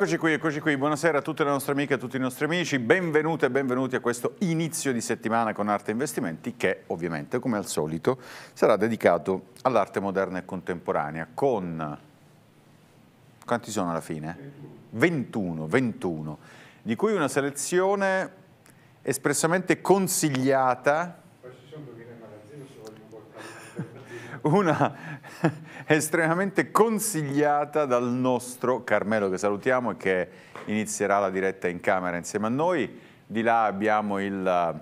Eccoci qui, eccoci qui. Buonasera a tutte le nostre amiche e a tutti i nostri amici. Benvenute e benvenuti a questo inizio di settimana con Arte Investimenti che ovviamente, come al solito, sarà dedicato all'arte moderna e contemporanea con... Quanti sono alla fine? 21, 21. Di cui una selezione espressamente consigliata una estremamente consigliata dal nostro Carmelo che salutiamo e che inizierà la diretta in camera insieme a noi. Di là abbiamo il,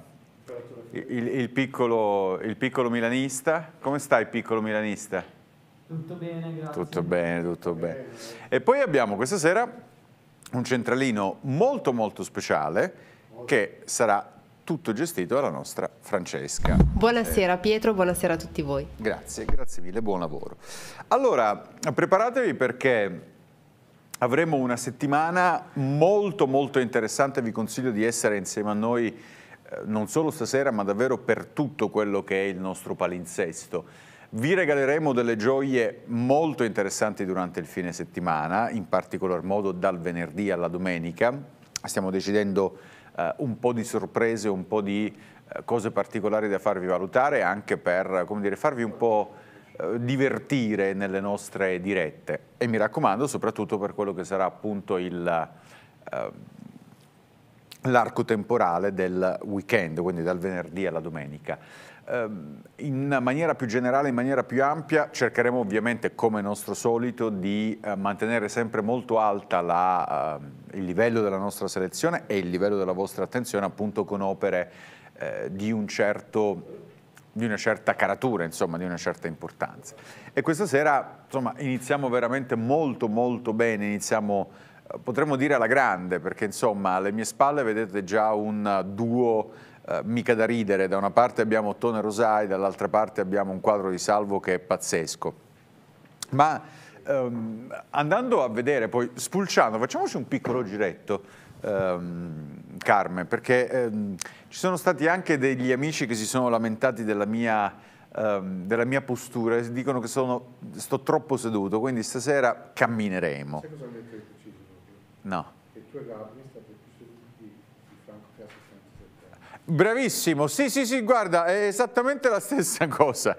il, il, piccolo, il piccolo milanista. Come stai piccolo milanista? Tutto bene, grazie. Tutto bene, tutto bene. E poi abbiamo questa sera un centralino molto molto speciale che sarà tutto gestito dalla nostra Francesca. Buonasera eh. Pietro, buonasera a tutti voi. Grazie, grazie mille, buon lavoro. Allora, preparatevi perché avremo una settimana molto molto interessante, vi consiglio di essere insieme a noi eh, non solo stasera ma davvero per tutto quello che è il nostro palinsesto. Vi regaleremo delle gioie molto interessanti durante il fine settimana, in particolar modo dal venerdì alla domenica. Stiamo decidendo eh, un po' di sorprese, un po' di eh, cose particolari da farvi valutare anche per dire, farvi un po' eh, divertire nelle nostre dirette e mi raccomando soprattutto per quello che sarà appunto il ehm, l'arco temporale del weekend, quindi dal venerdì alla domenica. Ehm, in maniera più generale, in maniera più ampia, cercheremo ovviamente, come nostro solito, di eh, mantenere sempre molto alta la, ehm, il livello della nostra selezione e il livello della vostra attenzione appunto con opere eh, di un certo di una certa caratura, insomma, di una certa importanza. E questa sera, insomma, iniziamo veramente molto molto bene, iniziamo, eh, potremmo dire alla grande, perché insomma, alle mie spalle vedete già un duo eh, mica da ridere, da una parte abbiamo Ottone Rosai, dall'altra parte abbiamo un quadro di Salvo che è pazzesco. Ma ehm, andando a vedere, poi spulciando, facciamoci un piccolo giretto, ehm, Carmen, perché ehm, ci sono stati anche degli amici che si sono lamentati della mia ehm, della mia postura, dicono che sono, sto troppo seduto, quindi stasera cammineremo. Sai cosa hanno detto i No. Che tu e Gabri Bravissimo, sì sì sì, guarda, è esattamente la stessa cosa.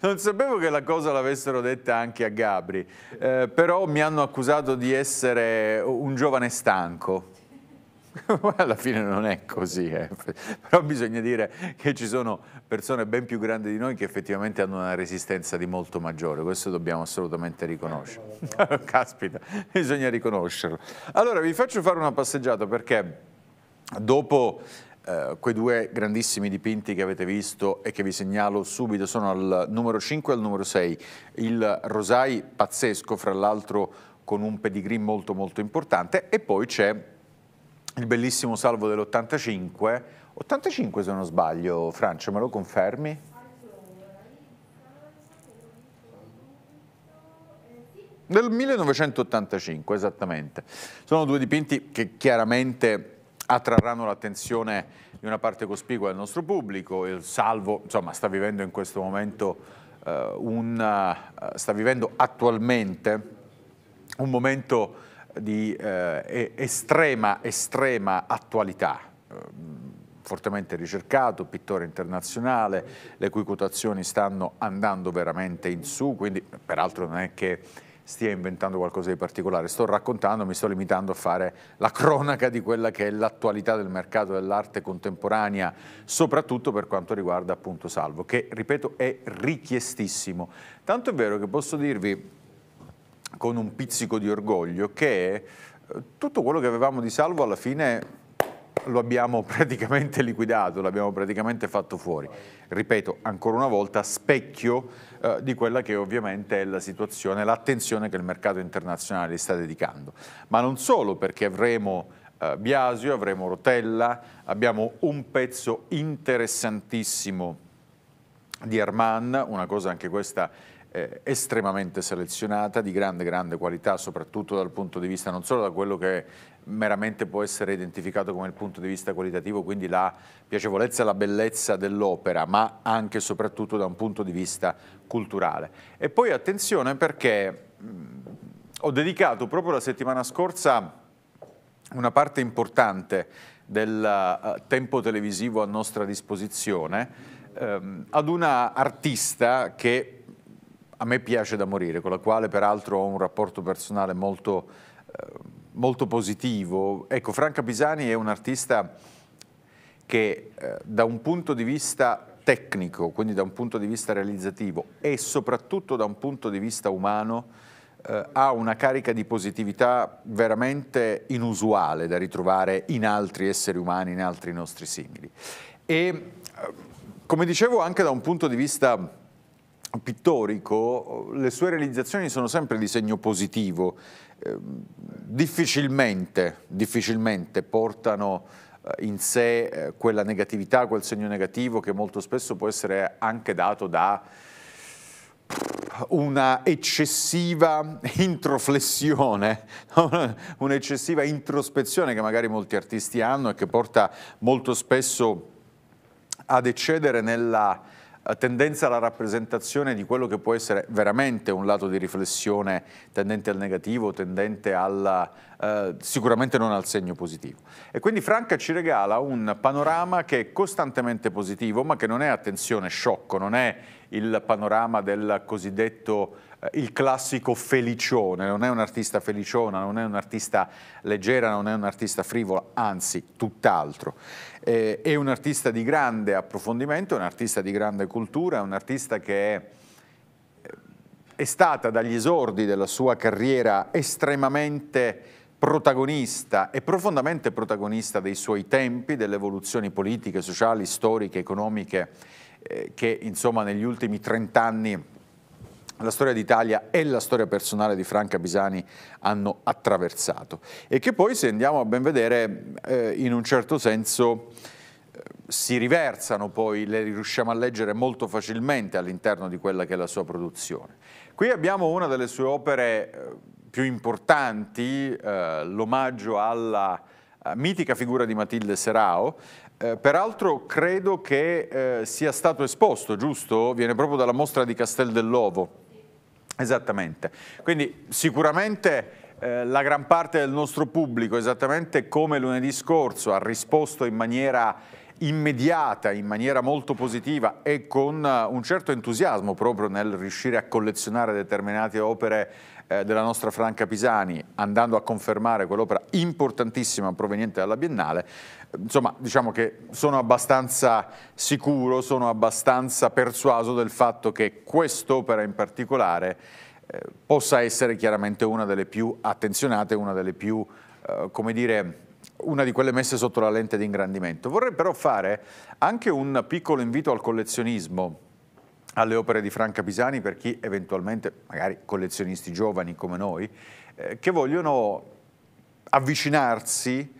non sapevo che la cosa l'avessero detta anche a Gabri, eh, però mi hanno accusato di essere un giovane stanco. Alla fine non è così, eh. però bisogna dire che ci sono persone ben più grandi di noi che effettivamente hanno una resistenza di molto maggiore, questo dobbiamo assolutamente riconoscere. Caspita, bisogna riconoscerlo. Allora vi faccio fare una passeggiata perché dopo eh, quei due grandissimi dipinti che avete visto e che vi segnalo subito sono al numero 5 e al numero 6. Il Rosai pazzesco, fra l'altro con un pedigree molto molto importante e poi c'è il bellissimo salvo dell'85, 85 se non sbaglio, Francia, me lo confermi? Del 1985, esattamente. Sono due dipinti che chiaramente attrarranno l'attenzione di una parte cospicua del nostro pubblico. Il Salvo insomma, sta vivendo in questo momento eh, un, eh, sta vivendo attualmente un momento di eh, estrema, estrema attualità eh, fortemente ricercato, pittore internazionale, le cui quotazioni stanno andando veramente in su, quindi peraltro non è che stia inventando qualcosa di particolare. Sto raccontando, mi sto limitando a fare la cronaca di quella che è l'attualità del mercato dell'arte contemporanea, soprattutto per quanto riguarda appunto Salvo, che ripeto è richiestissimo. Tanto è vero che posso dirvi con un pizzico di orgoglio che eh, tutto quello che avevamo di Salvo alla fine lo abbiamo praticamente liquidato, l'abbiamo praticamente fatto fuori. Ripeto, ancora una volta, specchio eh, di quella che ovviamente è la situazione, l'attenzione che il mercato internazionale sta dedicando. Ma non solo, perché avremo eh, Biasio, avremo Rotella, abbiamo un pezzo interessantissimo di Arman, una cosa anche questa eh, estremamente selezionata, di grande grande qualità, soprattutto dal punto di vista non solo da quello che è meramente può essere identificato come il punto di vista qualitativo, quindi la piacevolezza e la bellezza dell'opera, ma anche e soprattutto da un punto di vista culturale. E poi attenzione perché mm, ho dedicato proprio la settimana scorsa una parte importante del eh, tempo televisivo a nostra disposizione ehm, ad una artista che a me piace da morire, con la quale peraltro ho un rapporto personale molto eh, molto positivo. Ecco, Franca Pisani è un artista che eh, da un punto di vista tecnico, quindi da un punto di vista realizzativo e soprattutto da un punto di vista umano eh, ha una carica di positività veramente inusuale da ritrovare in altri esseri umani, in altri nostri simili. E eh, come dicevo anche da un punto di vista pittorico le sue realizzazioni sono sempre di segno positivo difficilmente, difficilmente portano eh, in sé eh, quella negatività, quel segno negativo che molto spesso può essere anche dato da una eccessiva introflessione, un'eccessiva introspezione che magari molti artisti hanno e che porta molto spesso ad eccedere nella eh, tendenza alla rappresentazione di quello che può essere veramente un lato di riflessione tendente al negativo, tendente alla, eh, sicuramente non al segno positivo. E quindi Franca ci regala un panorama che è costantemente positivo, ma che non è, attenzione, sciocco, non è il panorama del cosiddetto il classico felicione, non è un artista feliciona, non è un artista leggera, non è un artista frivola, anzi tutt'altro. Eh, è un artista di grande approfondimento, è un artista di grande cultura, è un artista che è, eh, è stata dagli esordi della sua carriera estremamente protagonista e profondamente protagonista dei suoi tempi, delle evoluzioni politiche, sociali, storiche, economiche eh, che insomma negli ultimi trent'anni la storia d'Italia e la storia personale di Franca Pisani hanno attraversato e che poi se andiamo a ben vedere eh, in un certo senso eh, si riversano poi, le riusciamo a leggere molto facilmente all'interno di quella che è la sua produzione. Qui abbiamo una delle sue opere eh, più importanti, eh, l'omaggio alla mitica figura di Matilde Serao, eh, peraltro credo che eh, sia stato esposto, giusto? Viene proprio dalla mostra di Castel dell'Ovo. Esattamente, quindi sicuramente eh, la gran parte del nostro pubblico, esattamente come lunedì scorso, ha risposto in maniera immediata, in maniera molto positiva e con eh, un certo entusiasmo proprio nel riuscire a collezionare determinate opere eh, della nostra Franca Pisani, andando a confermare quell'opera importantissima proveniente dalla Biennale, insomma diciamo che sono abbastanza sicuro, sono abbastanza persuaso del fatto che quest'opera in particolare eh, possa essere chiaramente una delle più attenzionate, una delle più, eh, come dire, una di quelle messe sotto la lente di ingrandimento. Vorrei però fare anche un piccolo invito al collezionismo alle opere di Franca Pisani per chi eventualmente, magari collezionisti giovani come noi, eh, che vogliono avvicinarsi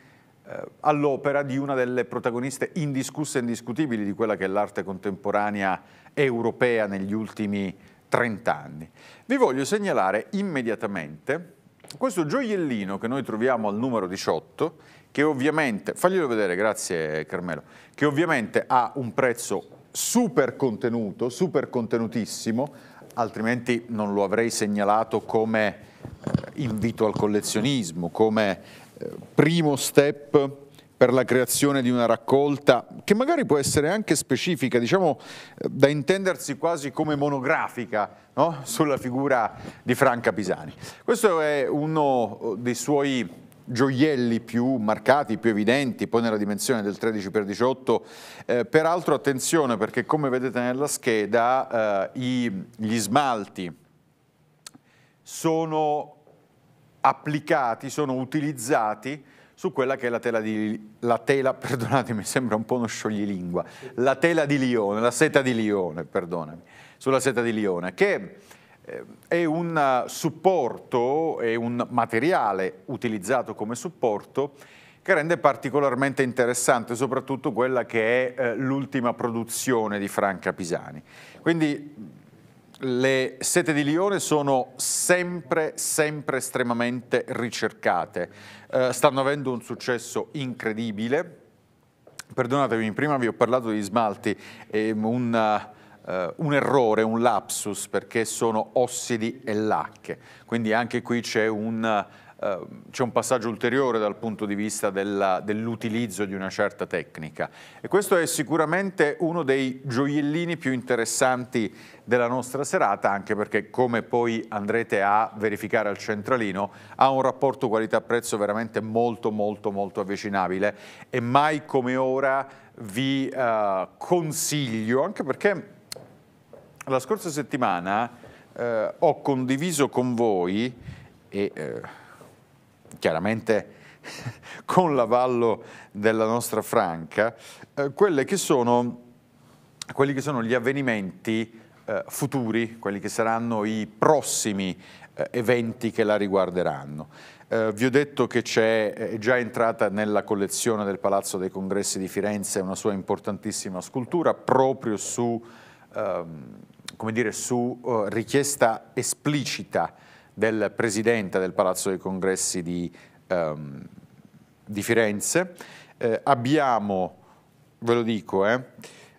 eh, all'opera di una delle protagoniste indiscusse e indiscutibili di quella che è l'arte contemporanea europea negli ultimi 30 anni. Vi voglio segnalare immediatamente questo gioiellino che noi troviamo al numero 18, che ovviamente, faglielo vedere, grazie Carmelo, che ovviamente ha un prezzo super contenuto, super contenutissimo, altrimenti non lo avrei segnalato come eh, invito al collezionismo, come primo step per la creazione di una raccolta che magari può essere anche specifica, diciamo eh, da intendersi quasi come monografica no? sulla figura di Franca Pisani. Questo è uno eh, dei suoi gioielli più marcati, più evidenti, poi nella dimensione del 13x18. Eh, peraltro attenzione perché come vedete nella scheda eh, gli smalti sono applicati, sono utilizzati su quella che è la tela di, la tela, perdonatemi, sembra un po' uno scioglilingua, la tela di Lione, la seta di Lione, perdonami, sulla seta di Lione, che eh, è un eh, supporto, è un materiale utilizzato come supporto che rende particolarmente interessante soprattutto quella che è eh, l'ultima produzione di Franca Pisani. Quindi le sete di Lione sono sempre, sempre estremamente ricercate. Eh, stanno avendo un successo incredibile. Perdonatemi, prima vi ho parlato di smalti, È un, eh, un errore, un lapsus, perché sono ossidi e lacche. Quindi anche qui c'è un Ehm, c'è un passaggio ulteriore dal punto di vista dell'utilizzo dell di una certa tecnica e questo è sicuramente uno dei gioiellini più interessanti della nostra serata anche perché come poi andrete a verificare al centralino ha un rapporto qualità-prezzo veramente molto molto molto avvicinabile e mai come ora vi eh, consiglio anche perché la scorsa settimana eh, ho condiviso con voi e eh, chiaramente con l'avallo della nostra Franca, eh, che sono, quelli che sono gli avvenimenti eh, futuri, quelli che saranno i prossimi eh, eventi che la riguarderanno. Eh, vi ho detto che è già entrata nella collezione del Palazzo dei Congressi di Firenze una sua importantissima scultura proprio su, ehm, dire, su eh, richiesta esplicita del presidente del Palazzo dei Congressi di, ehm, di Firenze. Eh, abbiamo, ve lo dico, eh,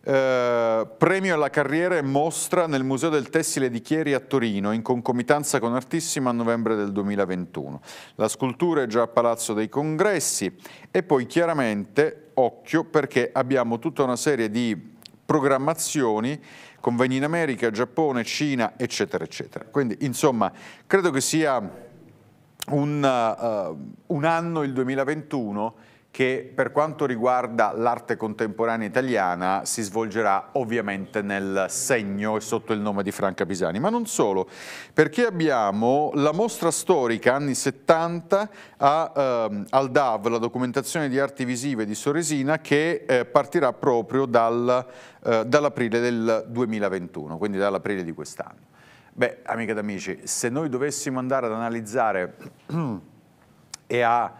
eh, premio alla carriera e mostra nel Museo del Tessile di Chieri a Torino in concomitanza con Artissima a novembre del 2021. La scultura è già a Palazzo dei Congressi e poi chiaramente occhio perché abbiamo tutta una serie di programmazioni convegni in America, Giappone, Cina, eccetera, eccetera. Quindi, insomma, credo che sia un, uh, un anno, il 2021, che per quanto riguarda l'arte contemporanea italiana si svolgerà ovviamente nel segno e sotto il nome di Franca Pisani, ma non solo, perché abbiamo la mostra storica anni 70 a, ehm, al DAV, la documentazione di arti visive di Soresina, che eh, partirà proprio dal, eh, dall'aprile del 2021, quindi dall'aprile di quest'anno. Beh, amiche ed amici, se noi dovessimo andare ad analizzare e a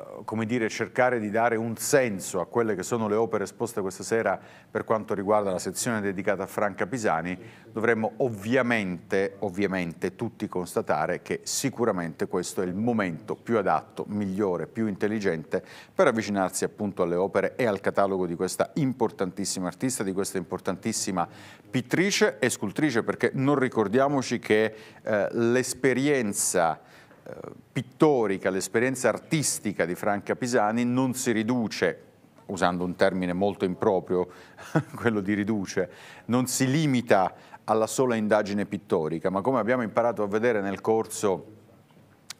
eh, come dire, cercare di dare un senso a quelle che sono le opere esposte questa sera per quanto riguarda la sezione dedicata a Franca Pisani, dovremmo ovviamente, ovviamente tutti constatare che sicuramente questo è il momento più adatto, migliore, più intelligente per avvicinarsi appunto alle opere e al catalogo di questa importantissima artista, di questa importantissima pittrice e scultrice, perché non ricordiamoci che eh, l'esperienza pittorica, l'esperienza artistica di Franca Pisani non si riduce, usando un termine molto improprio, quello di riduce, non si limita alla sola indagine pittorica, ma come abbiamo imparato a vedere nel corso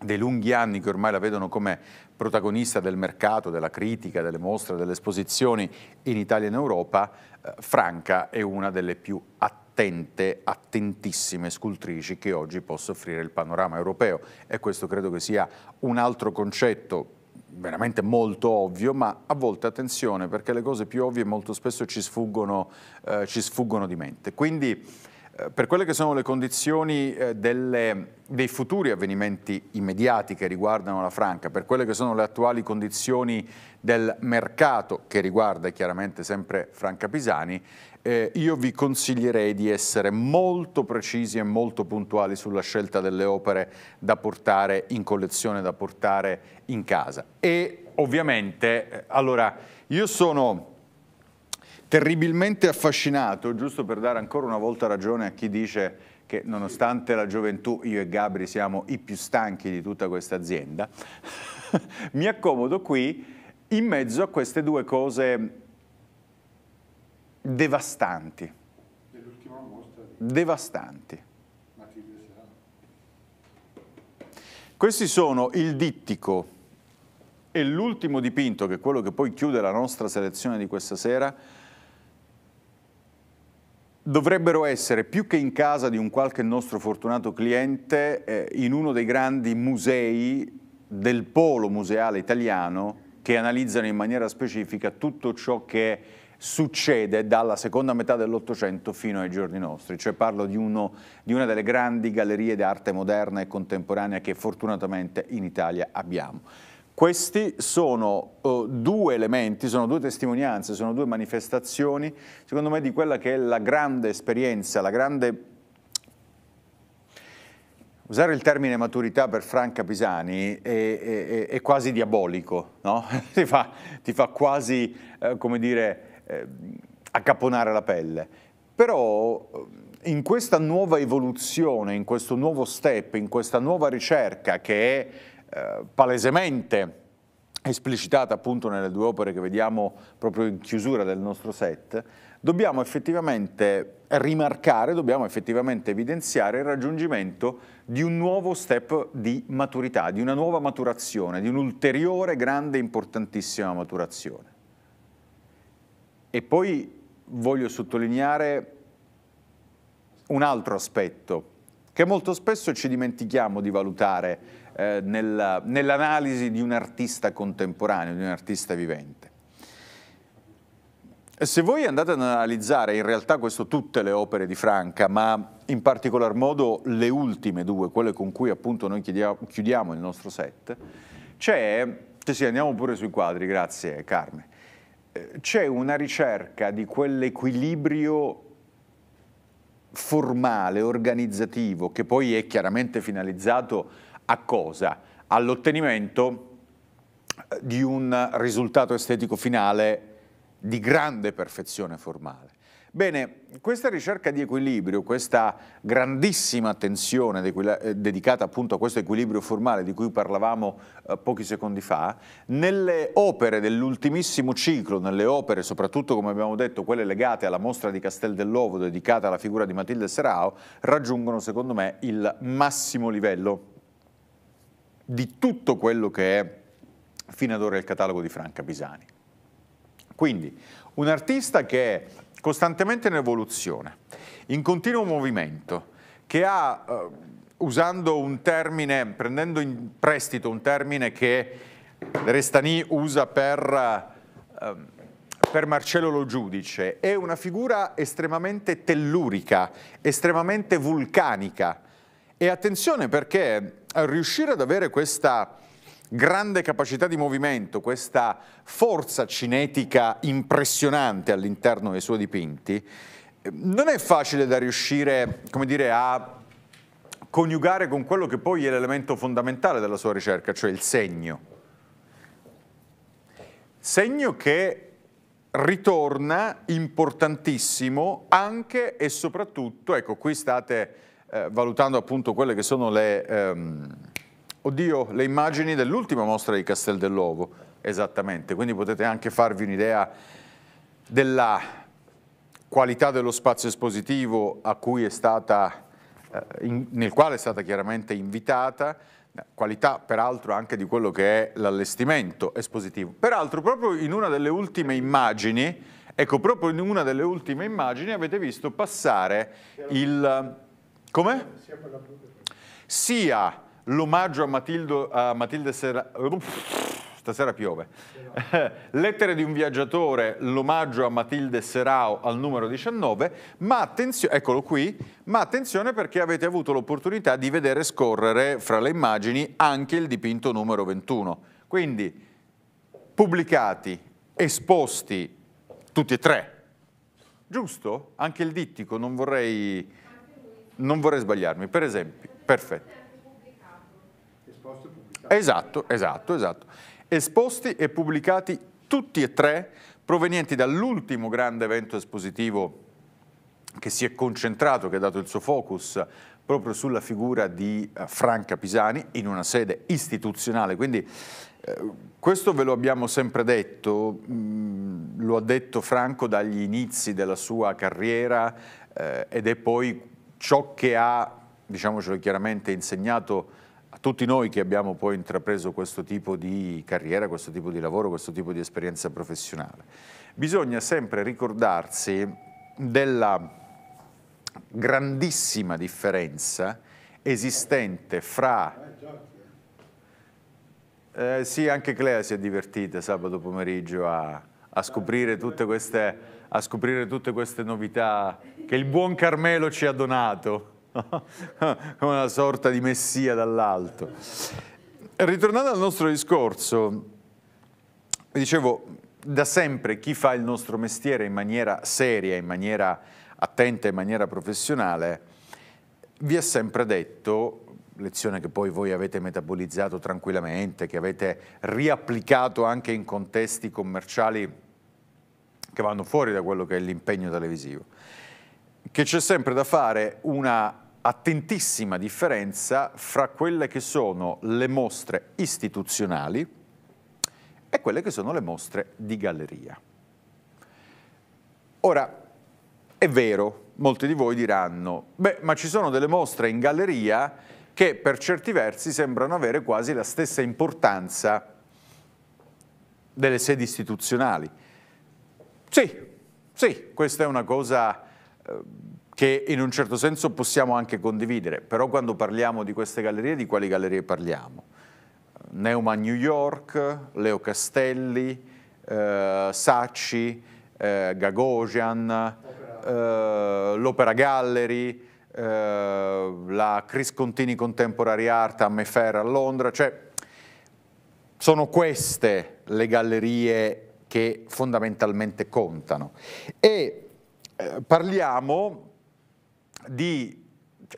dei lunghi anni che ormai la vedono come protagonista del mercato, della critica, delle mostre, delle esposizioni in Italia e in Europa, eh, Franca è una delle più attive attente, attentissime scultrici che oggi possa offrire il panorama europeo e questo credo che sia un altro concetto veramente molto ovvio, ma a volte attenzione perché le cose più ovvie molto spesso ci sfuggono, eh, ci sfuggono di mente. Quindi eh, per quelle che sono le condizioni eh, delle, dei futuri avvenimenti immediati che riguardano la Franca, per quelle che sono le attuali condizioni del mercato che riguarda chiaramente sempre Franca Pisani, eh, io vi consiglierei di essere molto precisi e molto puntuali sulla scelta delle opere da portare in collezione, da portare in casa. E ovviamente, eh, allora, io sono terribilmente affascinato, giusto per dare ancora una volta ragione a chi dice che nonostante la gioventù io e Gabri siamo i più stanchi di tutta questa azienda, mi accomodo qui in mezzo a queste due cose devastanti. Devastanti. Questi sono il dittico e l'ultimo dipinto, che è quello che poi chiude la nostra selezione di questa sera, dovrebbero essere più che in casa di un qualche nostro fortunato cliente eh, in uno dei grandi musei del polo museale italiano che analizzano in maniera specifica tutto ciò che è succede dalla seconda metà dell'Ottocento fino ai giorni nostri, cioè parlo di, uno, di una delle grandi gallerie d'arte moderna e contemporanea che fortunatamente in Italia abbiamo. Questi sono uh, due elementi, sono due testimonianze, sono due manifestazioni, secondo me, di quella che è la grande esperienza, la grande... Usare il termine maturità per Franca Pisani è, è, è quasi diabolico, no? ti, fa, ti, fa, quasi, eh, come dire, eh, accaponare la pelle. Però eh, in questa nuova evoluzione, in questo nuovo step, in questa nuova ricerca che è eh, palesemente esplicitata appunto nelle due opere che vediamo proprio in chiusura del nostro set, dobbiamo effettivamente rimarcare, dobbiamo effettivamente evidenziare il raggiungimento di un nuovo step di maturità, di una nuova maturazione, di un'ulteriore grande importantissima maturazione. E poi voglio sottolineare un altro aspetto che molto spesso ci dimentichiamo di valutare eh, nel, nell'analisi di un artista contemporaneo, di un artista vivente. Se voi andate ad analizzare in realtà questo tutte le opere di Franca, ma in particolar modo le ultime due, quelle con cui appunto noi chiudiamo il nostro set, c'è, sì, sì, andiamo pure sui quadri, grazie Carme, c'è una ricerca di quell'equilibrio formale, organizzativo, che poi è chiaramente finalizzato a cosa? All'ottenimento eh, di un risultato estetico finale di grande perfezione formale. Bene, questa ricerca di equilibrio, questa grandissima attenzione eh, dedicata appunto a questo equilibrio formale di cui parlavamo eh, pochi secondi fa, nelle opere dell'ultimissimo ciclo, nelle opere soprattutto come abbiamo detto quelle legate alla mostra di Castel dell'Ovo dedicata alla figura di Matilde Serao, raggiungono secondo me il massimo livello di tutto quello che è fino ad ora il catalogo di Franca Pisani. Quindi un artista che costantemente in evoluzione, in continuo movimento, che ha, eh, usando un termine, prendendo in prestito un termine che Restani usa per, eh, per Marcello Lo Giudice, è una figura estremamente tellurica, estremamente vulcanica. E attenzione perché riuscire ad avere questa grande capacità di movimento, questa forza cinetica impressionante all'interno dei suoi dipinti, eh, non è facile da riuscire dire, a coniugare con quello che poi è l'elemento fondamentale della sua ricerca, cioè il segno. Segno che ritorna importantissimo anche e soprattutto, ecco qui state eh, valutando appunto quelle che sono le... Ehm, Oddio, le immagini dell'ultima mostra di Castel dell'Ovo, esattamente, quindi potete anche farvi un'idea della qualità dello spazio espositivo stata, eh, in, nel quale è stata chiaramente invitata, qualità peraltro anche di quello che è l'allestimento espositivo. Peraltro proprio in una delle ultime immagini, ecco proprio in una delle ultime immagini avete visto passare il... come? Sia l'omaggio a, Matildo, a Matilde Serra... Uff, stasera piove. Lettere di un viaggiatore, l'omaggio a Matilde Serao al numero 19, ma attenzione, eccolo qui, ma attenzione perché avete avuto l'opportunità di vedere scorrere fra le immagini anche il dipinto numero 21. Quindi pubblicati, esposti tutti e tre. Giusto? Anche il dittico, non vorrei, non vorrei sbagliarmi. Per esempio, perfetto. Esatto, esatto, esatto. Esposti e pubblicati tutti e tre provenienti dall'ultimo grande evento espositivo che si è concentrato, che ha dato il suo focus proprio sulla figura di eh, Franca Pisani in una sede istituzionale. Quindi eh, questo ve lo abbiamo sempre detto, mh, mm, lo ha detto Franco dagli inizi della sua carriera eh, ed è poi ciò che ha, diciamocelo chiaramente, insegnato tutti noi che abbiamo poi intrapreso questo tipo di carriera, questo tipo di lavoro, questo tipo di esperienza professionale. Bisogna sempre ricordarsi della grandissima differenza esistente fra... Eh, sì, anche Clea si è divertita sabato pomeriggio a, a, scoprire queste, a scoprire tutte queste novità che il buon Carmelo ci ha donato. come una sorta di messia dall'alto. Ritornando al nostro discorso, dicevo, da sempre chi fa il nostro mestiere in maniera seria, in maniera attenta, in maniera professionale, vi ha sempre detto, lezione che poi voi avete metabolizzato tranquillamente, che avete riapplicato anche in contesti commerciali che vanno fuori da quello che è l'impegno televisivo, che c'è sempre da fare una attentissima differenza fra quelle che sono le mostre istituzionali e quelle che sono le mostre di galleria. Ora, è vero, molti di voi diranno, beh, ma ci sono delle mostre in galleria che per certi versi sembrano avere quasi la stessa importanza delle sedi istituzionali. Sì, sì, questa è una cosa... Eh, che in un certo senso possiamo anche condividere, però quando parliamo di queste gallerie, di quali gallerie parliamo? Neumann New York, Leo Castelli, eh, Sacci, eh, Gagosian, eh, l'Opera Gallery, eh, la Chris Contini Contemporary Art a Mayfair a Londra, cioè sono queste le gallerie che fondamentalmente contano. E eh, parliamo di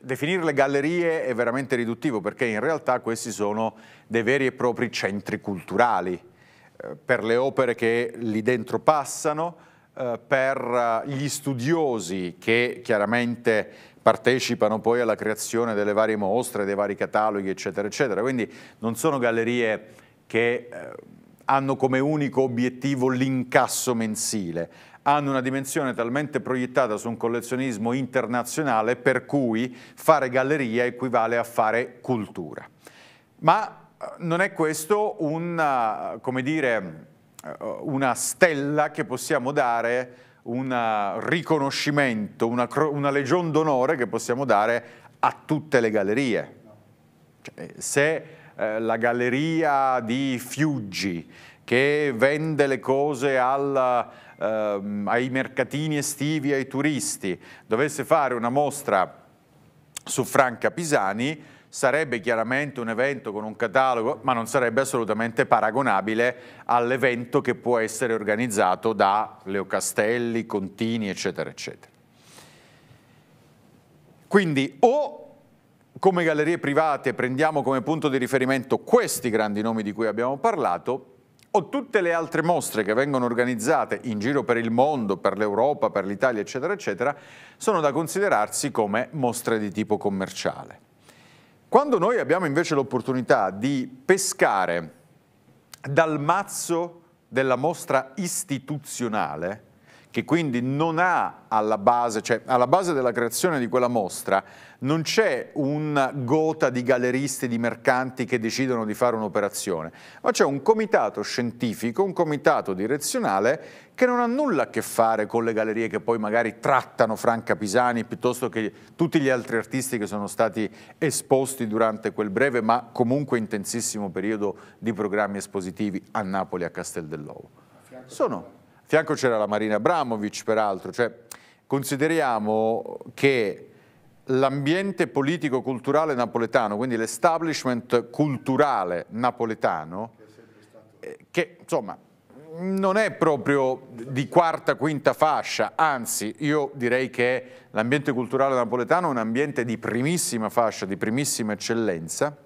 definire le gallerie è veramente riduttivo perché in realtà questi sono dei veri e propri centri culturali eh, per le opere che lì dentro passano, eh, per eh, gli studiosi che chiaramente partecipano poi alla creazione delle varie mostre, dei vari cataloghi eccetera eccetera, quindi non sono gallerie che hanno come unico obiettivo l'incasso mensile, hanno una dimensione talmente proiettata su un collezionismo internazionale per cui fare galleria equivale a fare cultura. Ma eh, non è questo un, eh, dire, eh, una stella che possiamo dare, un riconoscimento, una, una legion d'onore che possiamo dare a tutte le gallerie. Cioè, se eh, la galleria di Fiuggi che vende le cose al ehm, ai mercatini estivi, ai turisti, dovesse fare una mostra su Franca Pisani, sarebbe chiaramente un evento con un catalogo, ma non sarebbe assolutamente paragonabile all'evento che può essere organizzato da Leo Castelli, Contini, eccetera, eccetera. Quindi o come gallerie private prendiamo come punto di riferimento questi grandi nomi di cui abbiamo parlato, o tutte le altre mostre che vengono organizzate in giro per il mondo, per l'Europa, per l'Italia, eccetera, eccetera, sono da considerarsi come mostre di tipo commerciale. Quando noi abbiamo invece l'opportunità di pescare dal mazzo della mostra istituzionale, che quindi non ha alla base, cioè alla base della creazione di quella mostra, non c'è una gota di galleristi, di mercanti che decidono di fare un'operazione, ma c'è un comitato scientifico, un comitato direzionale che non ha nulla a che fare con le gallerie che poi magari trattano Franca Pisani piuttosto che tutti gli altri artisti che sono stati esposti durante quel breve ma comunque intensissimo periodo di programmi espositivi a Napoli e a Castel dell'Ovo. Sono fianco c'era la Marina Abramovic peraltro, cioè consideriamo che l'ambiente politico-culturale napoletano, quindi l'establishment culturale napoletano, eh, che insomma non è proprio di quarta, quinta fascia, anzi io direi che l'ambiente culturale napoletano è un ambiente di primissima fascia, di primissima eccellenza,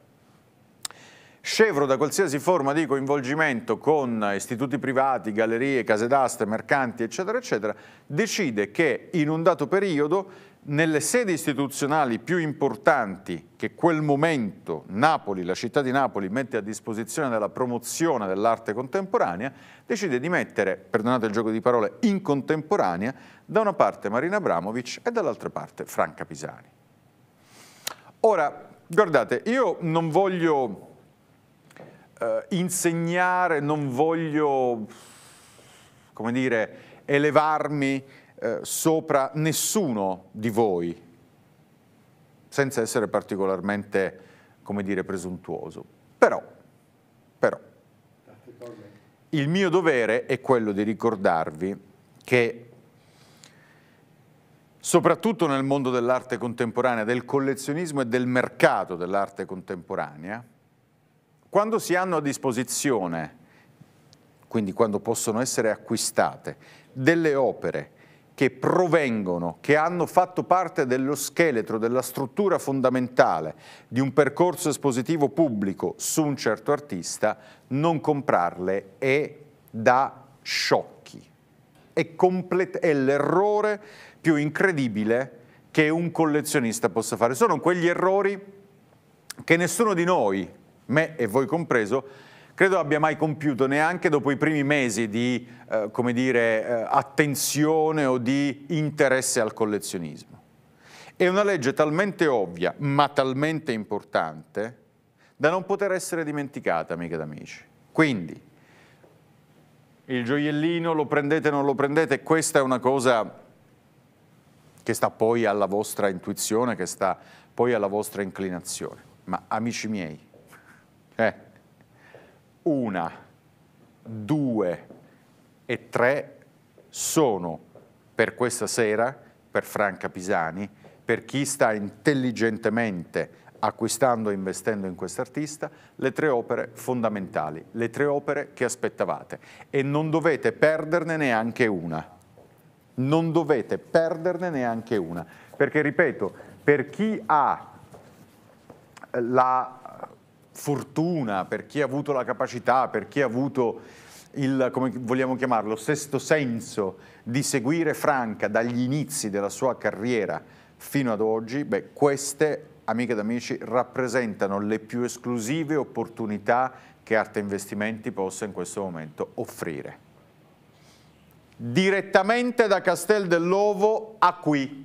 Scevro da qualsiasi forma di coinvolgimento con istituti privati, gallerie, case d'aste, mercanti, eccetera, eccetera, decide che in un dato periodo nelle sedi istituzionali più importanti che quel momento Napoli, la città di Napoli, mette a disposizione della promozione dell'arte contemporanea, decide di mettere, perdonate il gioco di parole, in contemporanea da una parte Marina Abramovic e dall'altra parte Franca Pisani. Ora, guardate, io non voglio eh, insegnare, non voglio, come dire, elevarmi eh, sopra nessuno di voi, senza essere particolarmente, come dire, presuntuoso. Però, però, il mio dovere è quello di ricordarvi che soprattutto nel mondo dell'arte contemporanea, del collezionismo e del mercato dell'arte contemporanea, quando si hanno a disposizione, quindi quando possono essere acquistate, delle opere che provengono, che hanno fatto parte dello scheletro, della struttura fondamentale di un percorso espositivo pubblico su un certo artista, non comprarle è da sciocchi. È, è l'errore più incredibile che un collezionista possa fare. Sono quegli errori che nessuno di noi me e voi compreso, credo abbia mai compiuto neanche dopo i primi mesi di eh, come dire, eh, attenzione o di interesse al collezionismo. È una legge talmente ovvia, ma talmente importante, da non poter essere dimenticata, amiche ed amici. Quindi, il gioiellino lo prendete o non lo prendete, questa è una cosa che sta poi alla vostra intuizione, che sta poi alla vostra inclinazione. Ma amici miei, eh. Una, due e tre sono per questa sera, per Franca Pisani, per chi sta intelligentemente acquistando e investendo in quest'artista, le tre opere fondamentali, le tre opere che aspettavate e non dovete perderne neanche una. Non dovete perderne neanche una, perché ripeto, per chi ha la fortuna, per chi ha avuto la capacità, per chi ha avuto il, come vogliamo chiamarlo, sesto senso di seguire Franca dagli inizi della sua carriera fino ad oggi, beh, queste, amiche ed amici, rappresentano le più esclusive opportunità che Arte Investimenti possa in questo momento offrire. Direttamente da Castel dell'Ovo a qui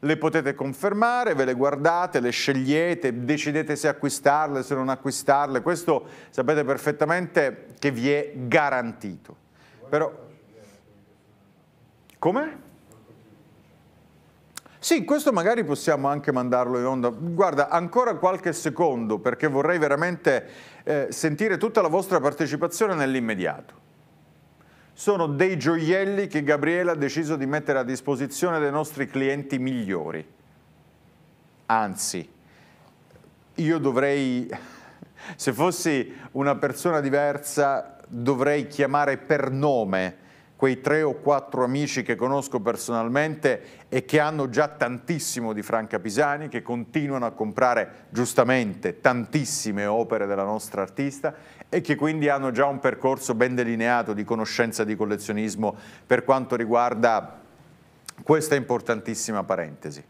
le potete confermare, ve le guardate, le scegliete, decidete se acquistarle, se non acquistarle, questo sapete perfettamente che vi è garantito. Però... Come? Sì, questo magari possiamo anche mandarlo in onda. Guarda, ancora qualche secondo perché vorrei veramente eh, sentire tutta la vostra partecipazione nell'immediato sono dei gioielli che Gabriele ha deciso di mettere a disposizione dei nostri clienti migliori. Anzi, io dovrei, se fossi una persona diversa, dovrei chiamare per nome quei tre o quattro amici che conosco personalmente e che hanno già tantissimo di Franca Pisani, che continuano a comprare giustamente tantissime opere della nostra artista e che quindi hanno già un percorso ben delineato di conoscenza di collezionismo per quanto riguarda questa importantissima parentesi.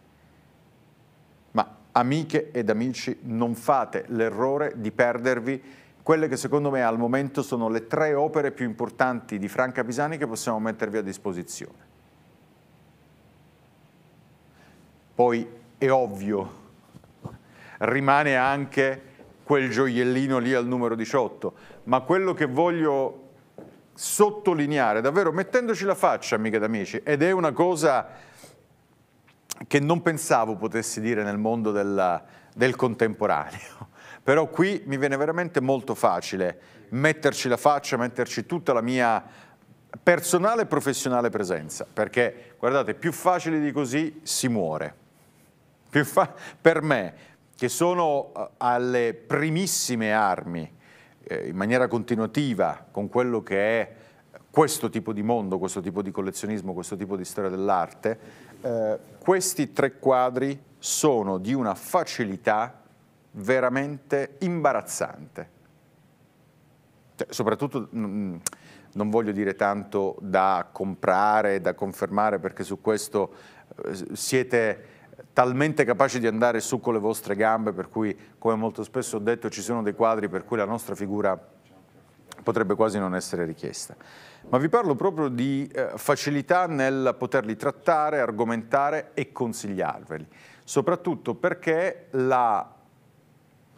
Ma amiche ed amici, non fate l'errore di perdervi quelle che secondo me al momento sono le tre opere più importanti di Franca Pisani che possiamo mettervi a disposizione. Poi è ovvio, rimane anche quel gioiellino lì al numero 18, ma quello che voglio sottolineare, davvero mettendoci la faccia, amiche ed amici, ed è una cosa che non pensavo potessi dire nel mondo della, del contemporaneo, però qui mi viene veramente molto facile metterci la faccia, metterci tutta la mia personale e professionale presenza, perché guardate, più facile di così si muore. più per me che sono eh, alle primissime armi eh, in maniera continuativa con quello che è questo tipo di mondo, questo tipo di collezionismo, questo tipo di storia dell'arte, eh, questi tre quadri sono di una facilità veramente imbarazzante. Cioè, soprattutto mm, mm, non voglio dire tanto da comprare, da confermare, perché su questo eh, siete talmente capaci di andare su con le vostre gambe, per cui, come molto spesso ho detto, ci sono dei quadri per cui la nostra figura potrebbe quasi non essere richiesta. Ma vi parlo proprio di eh, facilità nel poterli trattare, argomentare e consigliarveli, soprattutto perché la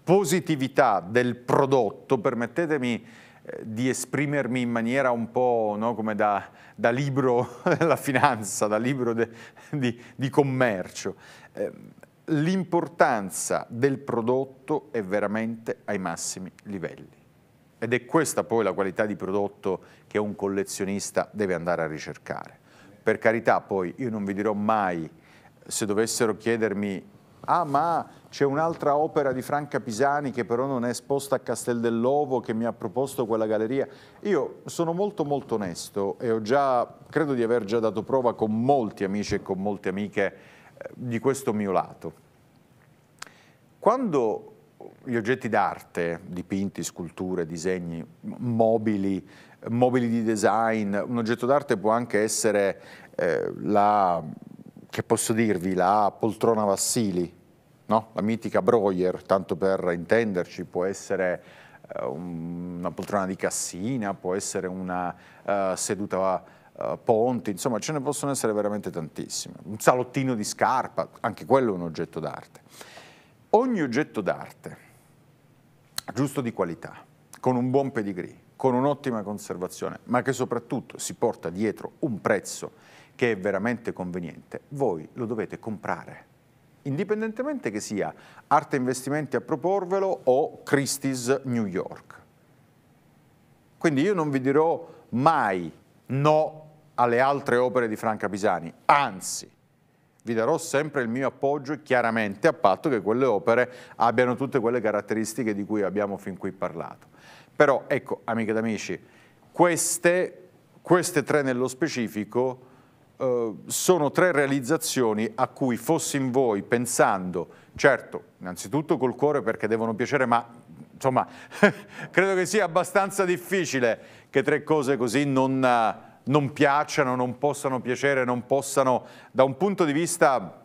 positività del prodotto, permettetemi eh, di esprimermi in maniera un po' no, come da, da libro della finanza, da libro de, di, di commercio, Ehm, l'importanza del prodotto è veramente ai massimi livelli. Ed è questa poi la qualità di prodotto che un collezionista deve andare a ricercare. Per carità poi io non vi dirò mai se dovessero chiedermi ah ma c'è un'altra opera di Franca Pisani che però non è esposta a Castel dell'Ovo che mi ha proposto quella galleria. Io sono molto molto onesto e già, credo di aver già dato prova con molti amici e con molte amiche di questo mio lato. Quando gli oggetti d'arte, dipinti, sculture, disegni, mobili, mobili di design, un oggetto d'arte può anche essere eh, la, che posso dirvi, la poltrona Vassili, no? la mitica Breuer, tanto per intenderci, può essere eh, un, una poltrona di Cassina, può essere una uh, seduta eh, ponti, insomma ce ne possono essere veramente tantissime. Un salottino di scarpa, anche quello è un oggetto d'arte. Ogni oggetto d'arte, giusto di qualità, con un buon pedigree, con un'ottima conservazione, ma che soprattutto si porta dietro un prezzo che è veramente conveniente, voi lo dovete comprare indipendentemente che sia Arte Investimenti a proporvelo o Christie's New York. Quindi io non vi dirò mai no alle altre opere di Franca Pisani, anzi vi darò sempre il mio appoggio chiaramente a patto che quelle opere abbiano tutte quelle caratteristiche di cui abbiamo fin qui parlato. Però ecco, amiche ed amici, queste, queste tre nello specifico eh, sono tre realizzazioni a cui fossi in voi pensando, certo, innanzitutto col cuore perché devono piacere, ma insomma, credo che sia abbastanza difficile che tre cose così non non piacciono, non possano piacere, non possano da un punto di vista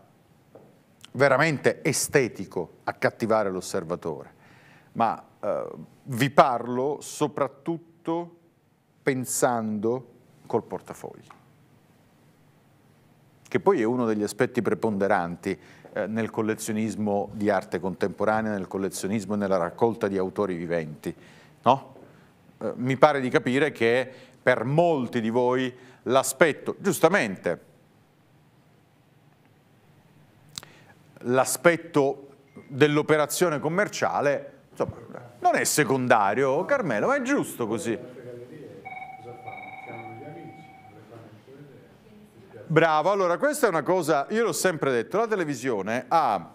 veramente estetico accattivare l'osservatore, ma eh, vi parlo soprattutto pensando col portafoglio, che poi è uno degli aspetti preponderanti eh, nel collezionismo di arte contemporanea, nel collezionismo e nella raccolta di autori viventi. No? Eh, mi pare di capire che per molti di voi l'aspetto, giustamente, l'aspetto dell'operazione commerciale insomma, non è secondario, Carmelo, ma è giusto così. Bravo, allora questa è una cosa, io l'ho sempre detto, la televisione ha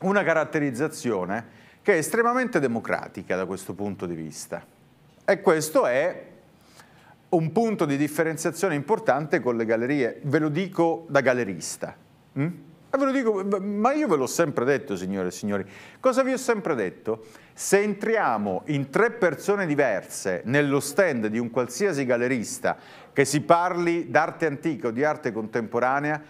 una caratterizzazione che è estremamente democratica da questo punto di vista e questo è un punto di differenziazione importante con le gallerie, ve lo dico da gallerista. Mm? ve lo dico, ma io ve l'ho sempre detto, signore e signori. Cosa vi ho sempre detto? Se entriamo in tre persone diverse nello stand di un qualsiasi gallerista che si parli d'arte antica o di arte contemporanea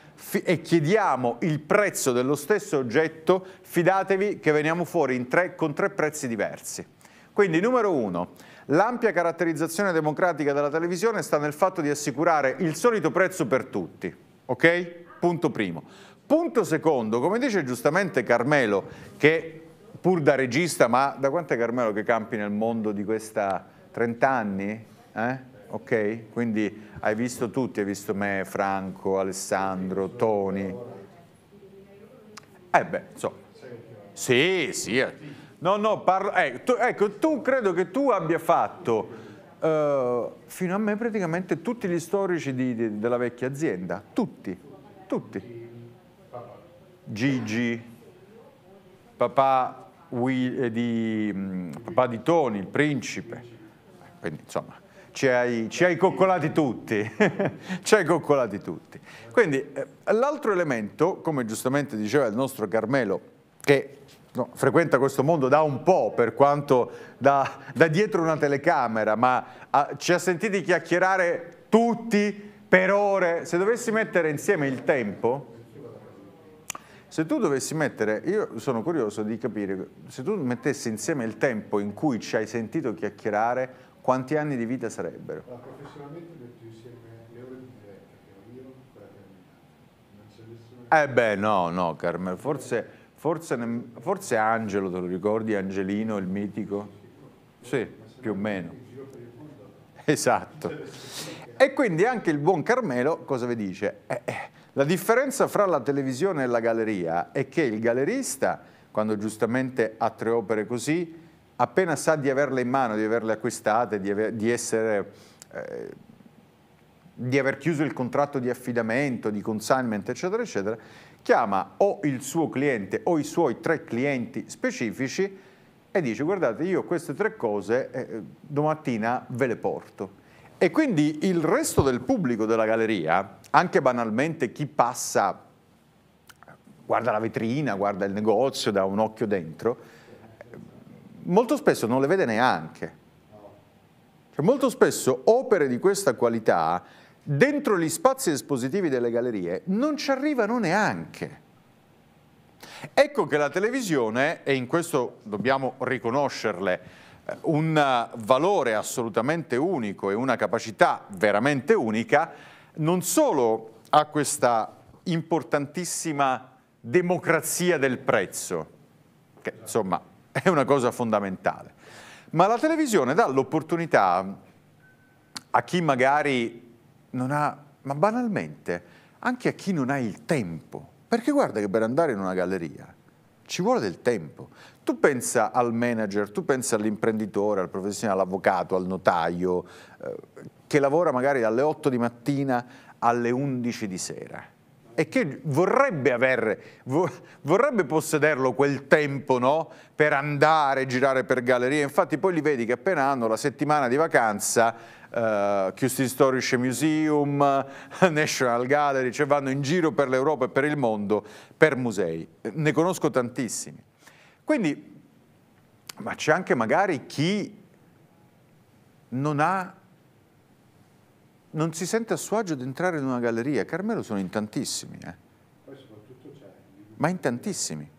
e chiediamo il prezzo dello stesso oggetto, fidatevi che veniamo fuori tre, con tre prezzi diversi. Quindi numero uno, L'ampia caratterizzazione democratica della televisione sta nel fatto di assicurare il solito prezzo per tutti, ok? Punto primo. Punto secondo, come dice giustamente Carmelo, che pur da regista, ma da quanto è Carmelo che campi nel mondo di questa 30 anni? Eh? Ok? Quindi hai visto tutti, hai visto me, Franco, Alessandro, Toni. Eh beh, insomma. Sì, sì. Eh. No, no, parlo... Eh, tu, ecco, tu credo che tu abbia fatto... Uh, fino a me praticamente tutti gli storici di, di, della vecchia azienda, tutti, tutti. Gigi, papà, Will, eh, di, mm, papà di, Toni, il principe, quindi insomma ci hai, ci hai coccolati tutti, ci hai coccolati tutti. Quindi eh, l'altro elemento, come giustamente diceva il nostro Carmelo, che no, frequenta questo mondo da un po', per quanto da, da dietro una telecamera, ma a, ah, ci ha sentiti chiacchierare tutti per ore. Se dovessi mettere insieme il tempo, se tu dovessi mettere, io sono curioso di capire, se tu mettessi insieme il tempo in cui ci hai sentito chiacchierare, quanti anni di vita sarebbero? professionalmente metto insieme le ore di diretta che ho io, quella che ho Eh beh, no, no, Carmelo, forse Forse, forse, Angelo, te lo ricordi, Angelino, il mitico? Sì, più o meno. Esatto. E quindi anche il buon Carmelo cosa vi dice? Eh, eh, la differenza fra la televisione e la galleria è che il gallerista, quando giustamente ha tre opere così, appena sa di averle in mano, di averle acquistate, di, aver, di essere... Eh, di aver chiuso il contratto di affidamento, di consignment, eccetera, eccetera, chiama o il suo cliente o i suoi tre clienti specifici e dice guardate io queste tre cose eh, domattina ve le porto. E quindi il resto del pubblico della galleria, anche banalmente chi passa, guarda la vetrina, guarda il negozio, dà un occhio dentro, molto spesso non le vede neanche. Cioè, molto spesso opere di questa qualità dentro gli spazi espositivi delle gallerie non ci arrivano neanche. Ecco che la televisione, e in questo dobbiamo riconoscerle, eh, un valore assolutamente unico e una capacità veramente unica, non solo ha questa importantissima democrazia del prezzo, che insomma è una cosa fondamentale, ma la televisione dà l'opportunità a chi magari non ha, ma banalmente, anche a chi non ha il tempo, perché guarda che per andare in una galleria ci vuole del tempo. Tu pensa al manager, tu pensa all'imprenditore, al professionista, all'avvocato, al notaio, eh, che lavora magari dalle 8 di mattina alle 11 di sera e che vorrebbe, avere, vorrebbe possederlo quel tempo no? per andare, girare per gallerie. Infatti poi li vedi che appena hanno la settimana di vacanza uh, eh, Houston Historisch Museum, National Gallery, cioè vanno in giro per l'Europa e per il mondo per musei. Ne conosco tantissimi. Quindi, ma c'è anche magari chi non ha non si sente a suo agio di entrare in una galleria. Carmelo sono in tantissimi. Eh. Poi soprattutto c'è. Ma in tantissimi.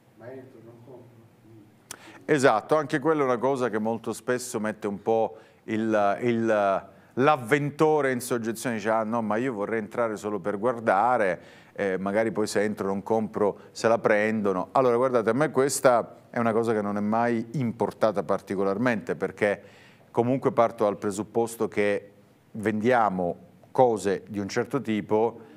Esatto, anche quella è una cosa che molto spesso mette un po' l'avventore in soggezione, dice ah no ma io vorrei entrare solo per guardare, eh, magari poi se entro non compro se la prendono. Allora guardate, a me questa è una cosa che non è mai importata particolarmente perché comunque parto dal presupposto che vendiamo cose di un certo tipo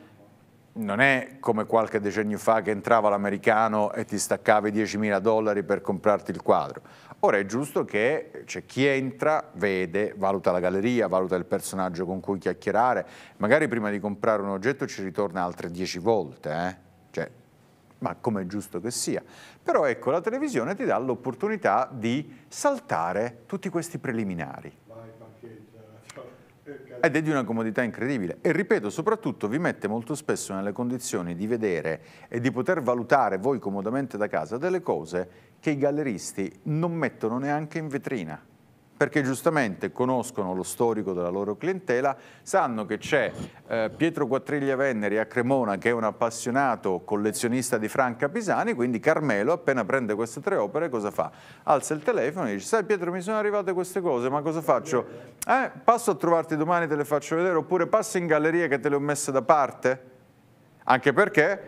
non è come qualche decennio fa che entrava l'americano e ti staccavi 10.000 dollari per comprarti il quadro. Ora è giusto che c'è chi entra, vede, valuta la galleria, valuta il personaggio con cui chiacchierare, magari prima di comprare un oggetto ci ritorna altre 10 volte, eh? cioè, ma come è giusto che sia. Però ecco, la televisione ti dà l'opportunità di saltare tutti questi preliminari ed è di una comodità incredibile e ripeto soprattutto vi mette molto spesso nelle condizioni di vedere e di poter valutare voi comodamente da casa delle cose che i galleristi non mettono neanche in vetrina perché giustamente conoscono lo storico della loro clientela, sanno che c'è eh, Pietro Quattriglia Venneri a Cremona che è un appassionato collezionista di Franca Pisani, quindi Carmelo appena prende queste tre opere cosa fa? Alza il telefono e dice sai Pietro mi sono arrivate queste cose ma cosa faccio? Eh, passo a trovarti domani te le faccio vedere oppure passo in galleria che te le ho messe da parte? Anche perché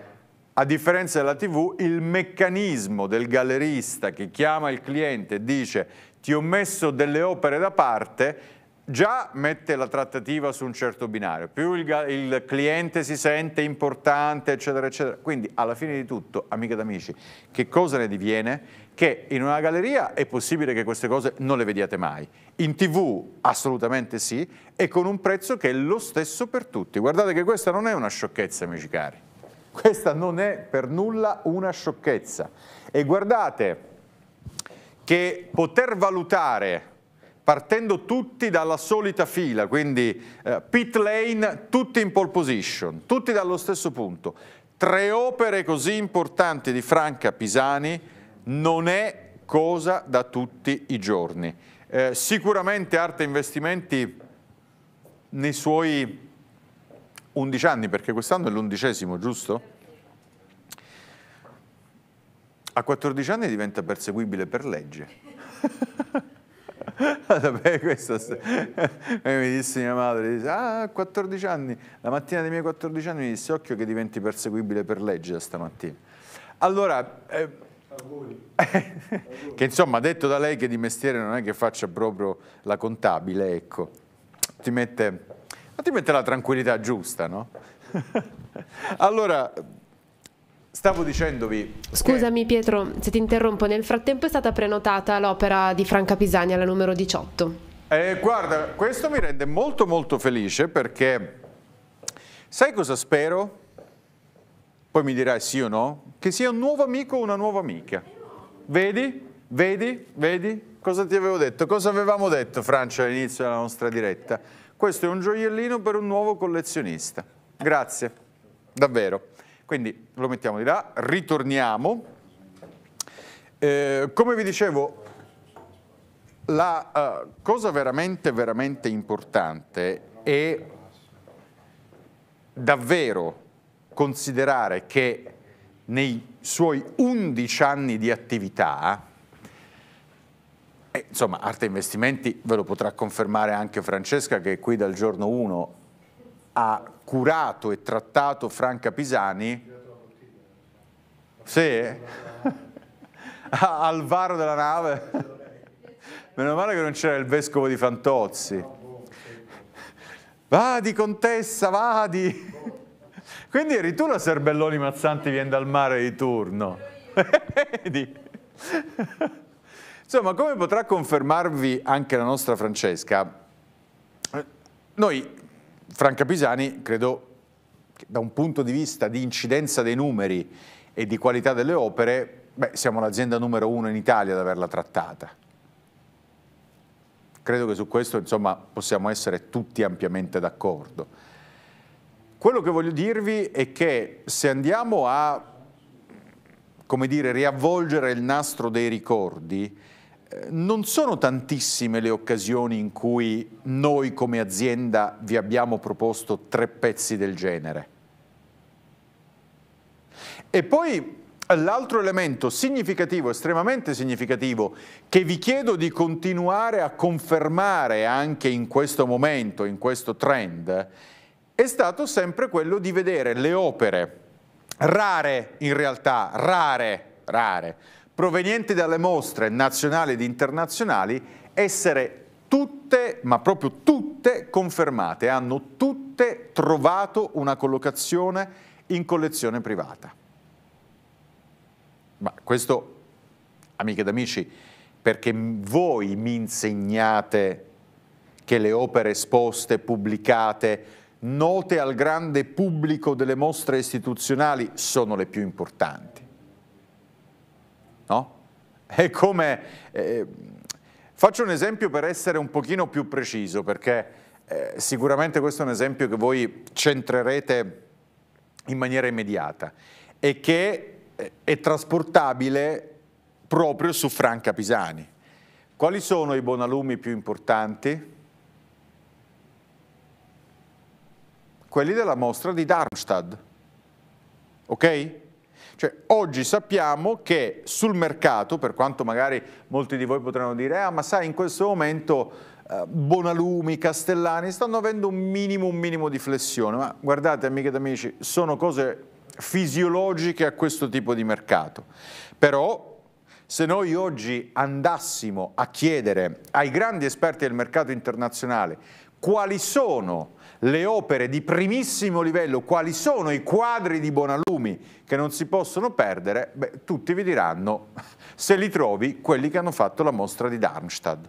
a differenza della TV, il meccanismo del gallerista che chiama il cliente e dice ti ho messo delle opere da parte, già mette la trattativa su un certo binario, più il, il, cliente si sente importante, eccetera, eccetera. Quindi alla fine di tutto, amiche ed amici, che cosa ne diviene? Che in una galleria è possibile che queste cose non le vediate mai, in tv assolutamente sì, e con un prezzo che è lo stesso per tutti. Guardate che questa non è una sciocchezza, amici cari, questa non è per nulla una sciocchezza. E guardate che poter valutare partendo tutti dalla solita fila, quindi eh, pit lane, tutti in pole position, tutti dallo stesso punto. Tre opere così importanti di Franca Pisani non è cosa da tutti i giorni. Eh, sicuramente Arte Investimenti nei suoi 11 anni, perché quest'anno è l'undicesimo, giusto? A 14 anni diventa perseguibile per legge. Vabbè, questo mi disse mia madre, disse, ah, 14 anni, la mattina dei miei 14 anni mi disse, occhio che diventi perseguibile per legge da stamattina. Allora, eh, che insomma, detto da lei che di mestiere non è che faccia proprio la contabile, ecco, ti mette, ma ti mette la tranquillità giusta, no? allora, Stavo dicendovi. Scusami che... Pietro se ti interrompo, nel frattempo è stata prenotata l'opera di Franca Pisani alla numero 18. Eh, guarda, questo mi rende molto molto felice perché sai cosa spero? Poi mi dirai sì o no? Che sia un nuovo amico o una nuova amica. Vedi? Vedi? Vedi? Cosa ti avevo detto? Cosa avevamo detto Francia all'inizio della nostra diretta? Questo è un gioiellino per un nuovo collezionista. Grazie, davvero. Quindi lo mettiamo di là, ritorniamo. Eh, come vi dicevo, la uh, cosa veramente, veramente importante è davvero considerare che nei suoi 11 anni di attività, e, eh, insomma Arte Investimenti ve lo potrà confermare anche Francesca che è qui dal giorno 1 ha curato e trattato Franca Pisani sì al varo della nave meno male che non c'era il vescovo di Fantozzi vadi contessa vadi quindi eri tu la Serbelloni Mazzanti viene dal mare di turno vedi insomma come potrà confermarvi anche la nostra Francesca noi Franca Pisani, credo che da un punto di vista di incidenza dei numeri e di qualità delle opere, beh, siamo l'azienda numero uno in Italia ad averla trattata. Credo che su questo insomma, possiamo essere tutti ampiamente d'accordo. Quello che voglio dirvi è che se andiamo a come dire, riavvolgere il nastro dei ricordi, non sono tantissime le occasioni in cui noi come azienda vi abbiamo proposto tre pezzi del genere. E poi l'altro elemento significativo, estremamente significativo, che vi chiedo di continuare a confermare anche in questo momento, in questo trend, è stato sempre quello di vedere le opere rare in realtà, rare, rare, provenienti dalle mostre nazionali ed internazionali essere tutte, ma proprio tutte, confermate, hanno tutte trovato una collocazione in collezione privata. Ma questo, amiche ed amici, perché voi mi insegnate che le opere esposte, pubblicate, note al grande pubblico delle mostre istituzionali sono le più importanti. No? È come... Eh, faccio un esempio per essere un pochino più preciso, perché eh, sicuramente questo è un esempio che voi centrerete in maniera immediata e che eh, è trasportabile proprio su Franca Pisani. Quali sono i buonalumi più importanti? Quelli della mostra di Darmstadt, ok? Cioè, oggi sappiamo che sul mercato, per quanto magari molti di voi potranno dire, ah ma sai in questo momento eh, Bonalumi, Castellani stanno avendo un minimo, un minimo di flessione, ma guardate amiche ed amici, sono cose fisiologiche a questo tipo di mercato. Però se noi oggi andassimo a chiedere ai grandi esperti del mercato internazionale quali sono le opere di primissimo livello, quali sono i quadri di Bonalumi che non si possono perdere, beh, tutti vi diranno se li trovi quelli che hanno fatto la mostra di Darmstadt.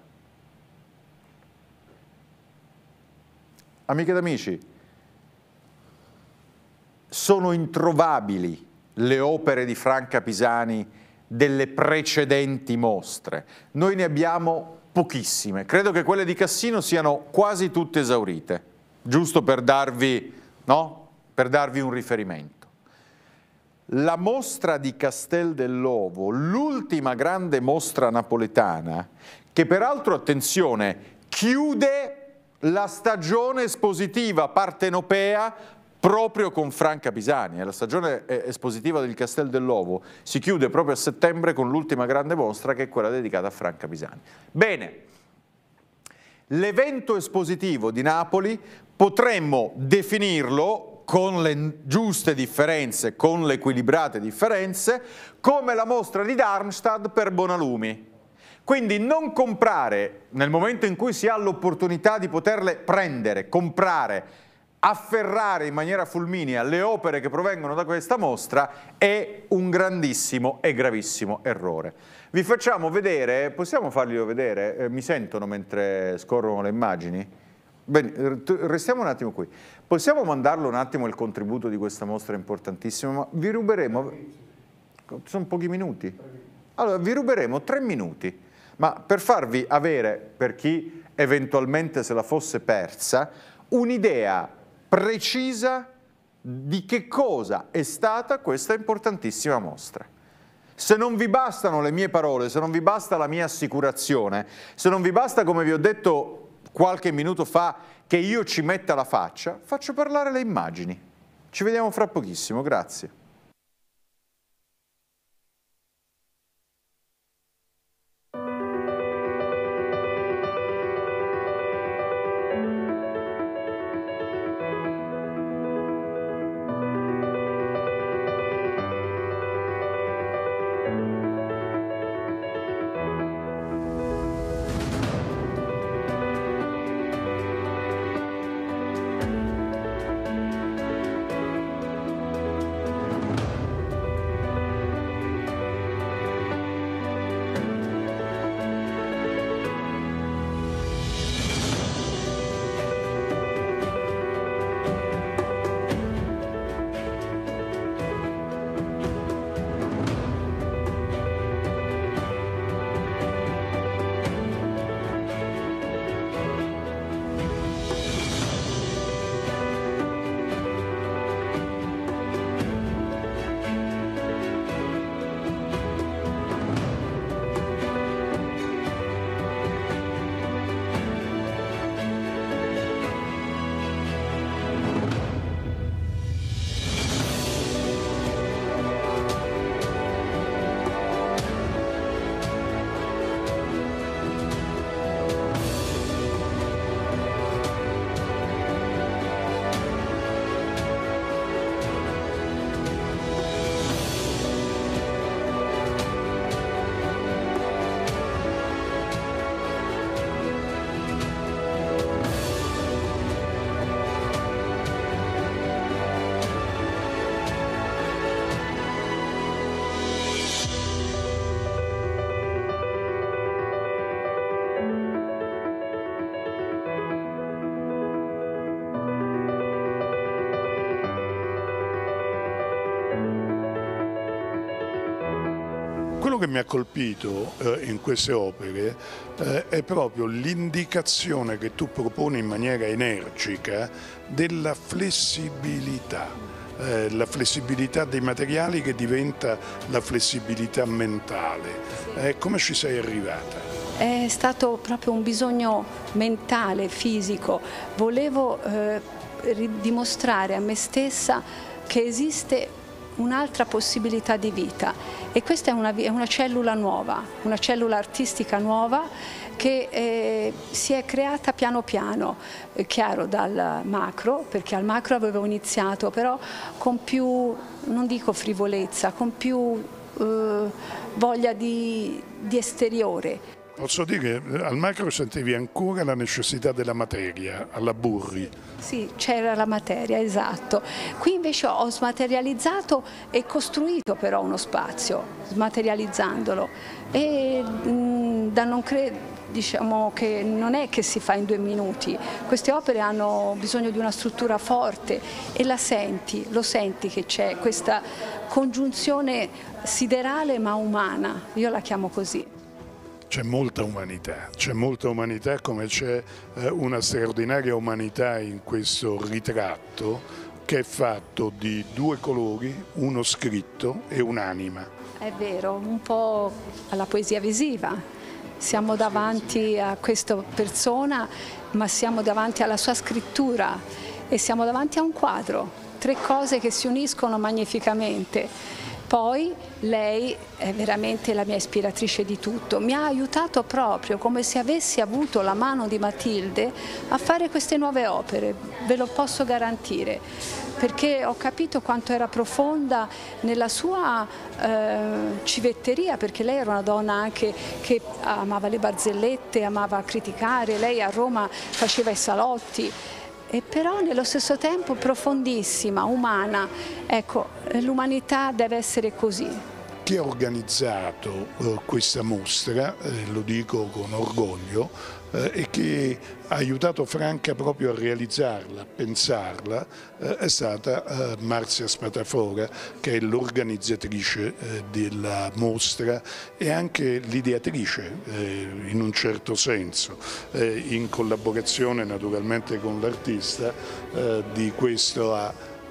Amiche ed amici, sono introvabili le opere di Franca Pisani delle precedenti mostre. Noi ne abbiamo pochissime. Credo che quelle di Cassino siano quasi tutte esaurite giusto per darvi, no? per darvi un riferimento. La mostra di Castel dell'Ovo, l'ultima grande mostra napoletana, che peraltro, attenzione, chiude la stagione espositiva partenopea proprio con Franca Pisani. Eh, la stagione eh, espositiva del Castel dell'Ovo si chiude proprio a settembre con l'ultima grande mostra che è quella dedicata a Franca Pisani. Bene, l'evento espositivo di Napoli potremmo definirlo con le giuste differenze, con le equilibrate differenze, come la mostra di Darmstadt per Bonalumi. Quindi non comprare, nel momento in cui si ha l'opportunità di poterle prendere, comprare, afferrare in maniera fulminea le opere che provengono da questa mostra è un grandissimo e gravissimo errore. Vi facciamo vedere, possiamo farglielo vedere? Eh, mi sentono mentre scorrono le immagini? Bene, eh, restiamo un attimo qui. Possiamo mandarlo un attimo il contributo di questa mostra importantissima, ma vi ruberemo... Sono pochi minuti. Allora, vi ruberemo tre minuti, ma per farvi avere, per chi eventualmente se la fosse persa, un'idea precisa di che cosa è stata questa importantissima mostra. Se non vi bastano le mie parole, se non vi basta la mia assicurazione, se non vi basta, come vi ho detto qualche minuto fa che io ci metta la faccia, faccio parlare le immagini. Ci vediamo fra pochissimo, grazie. che mi ha colpito eh, in queste opere eh, è proprio l'indicazione che tu proponi in maniera energica della flessibilità. Eh, la flessibilità dei materiali che diventa la flessibilità mentale. Eh, come ci sei arrivata? È stato proprio un bisogno mentale, fisico. Volevo eh, dimostrare a me stessa che esiste un'altra possibilità di vita e questa è una, è una, cellula nuova, una cellula artistica nuova che eh, si è creata piano piano, eh, chiaro dal macro, perché al macro avevo iniziato, però con più, non dico frivolezza, con più eh, voglia di, di esteriore. Posso dire che eh, al macro sentivi ancora la necessità della materia, alla Burri. Sì, c'era la materia, esatto. Qui invece ho smaterializzato e costruito però uno spazio, smaterializzandolo. E mh, mm, da non credere diciamo che non è che si fa in due minuti, queste opere hanno bisogno di una struttura forte e la senti, lo senti che c'è questa congiunzione siderale ma umana, io la chiamo così c'è molta umanità, c'è molta umanità come c'è eh, una straordinaria umanità in questo ritratto che è fatto di due colori, uno scritto e un'anima. È vero, un po' alla poesia visiva. Siamo davanti a questa persona, ma siamo davanti alla sua scrittura e siamo davanti a un quadro, tre cose che si uniscono magnificamente. Poi lei è veramente la mia ispiratrice di tutto, mi ha aiutato proprio come se avessi avuto la mano di Matilde a fare queste nuove opere, ve lo posso garantire, perché ho capito quanto era profonda nella sua eh, civetteria, perché lei era una donna anche che amava le barzellette, amava criticare, lei a Roma faceva i salotti e però nello stesso tempo profondissima, umana. Ecco, eh, l'umanità deve essere così. Chi ha organizzato eh, questa mostra, eh, lo dico con orgoglio, eh, e che ha aiutato Franca proprio a realizzarla, a pensarla, eh, è stata eh, Marzia Spatafora che è l'organizzatrice della mostra e anche l'ideatrice in un certo senso, in collaborazione naturalmente con l'artista di questo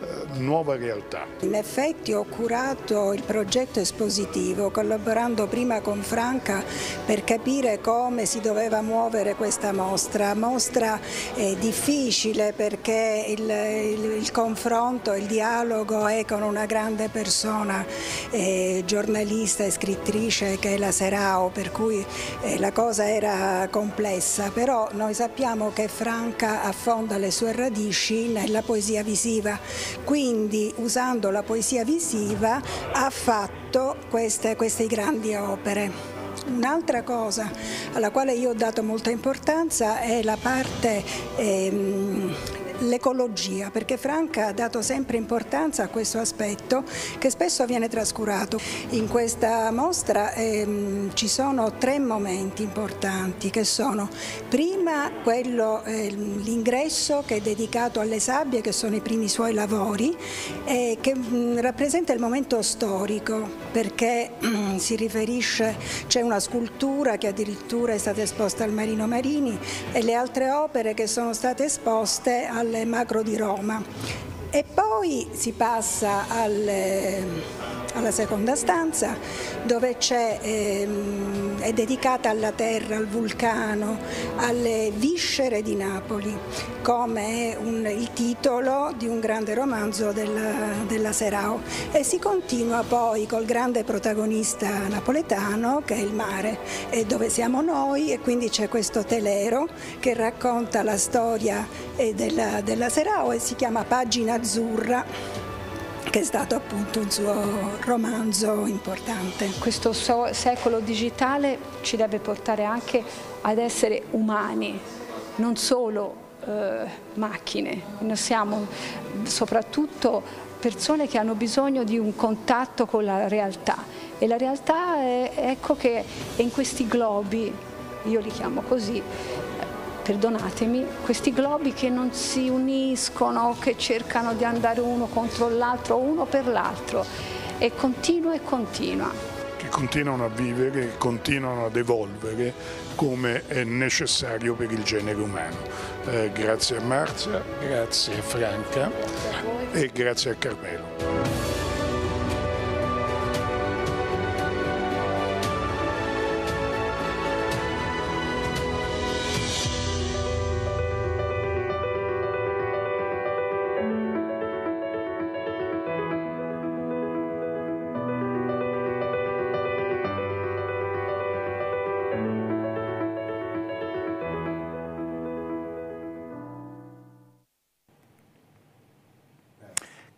eh, nuova realtà. In effetti ho curato il progetto espositivo collaborando prima con Franca per capire come si doveva muovere questa mostra. Mostra eh, difficile perché il, il, il, confronto, il dialogo è con una grande persona, eh, giornalista e scrittrice che è la Serao, per cui eh, la cosa era complessa, però noi sappiamo che Franca affonda le sue radici nella poesia visiva quindi usando la poesia visiva ha fatto queste, queste grandi opere. Un'altra cosa alla quale io ho dato molta importanza è la parte ehm, l'ecologia, perché Franca ha dato sempre importanza a questo aspetto che spesso viene trascurato. In questa mostra ehm, ci sono tre momenti importanti che sono prima ehm, l'ingresso che è dedicato alle sabbie che sono i primi suoi lavori e che mh, rappresenta il momento storico perché mh, si riferisce, c'è una scultura che addirittura è stata esposta al Marino Marini e le altre opere che sono state esposte al macro di Roma e poi si passa al alla seconda stanza dove è, ehm, è dedicata alla terra, al vulcano, alle viscere di Napoli, come un, il titolo di un grande romanzo della, della Serao. E si continua poi col grande protagonista napoletano che è il mare, dove siamo noi e quindi c'è questo telero che racconta la storia eh, della, della Serao e si chiama Pagina Azzurra che è stato appunto un suo romanzo importante. Questo secolo digitale ci deve portare anche ad essere umani, non solo eh, macchine, noi siamo soprattutto persone che hanno bisogno di un contatto con la realtà e la realtà è, ecco che in questi globi, io li chiamo così, perdonatemi, questi globi che non si uniscono, che cercano di andare uno contro l'altro, uno per l'altro, e continua e continua. Che continuano a vivere, che continuano ad evolvere come è necessario per il genere umano. Eh, grazie a Marzia, grazie a Franca grazie a e grazie a Carmelo.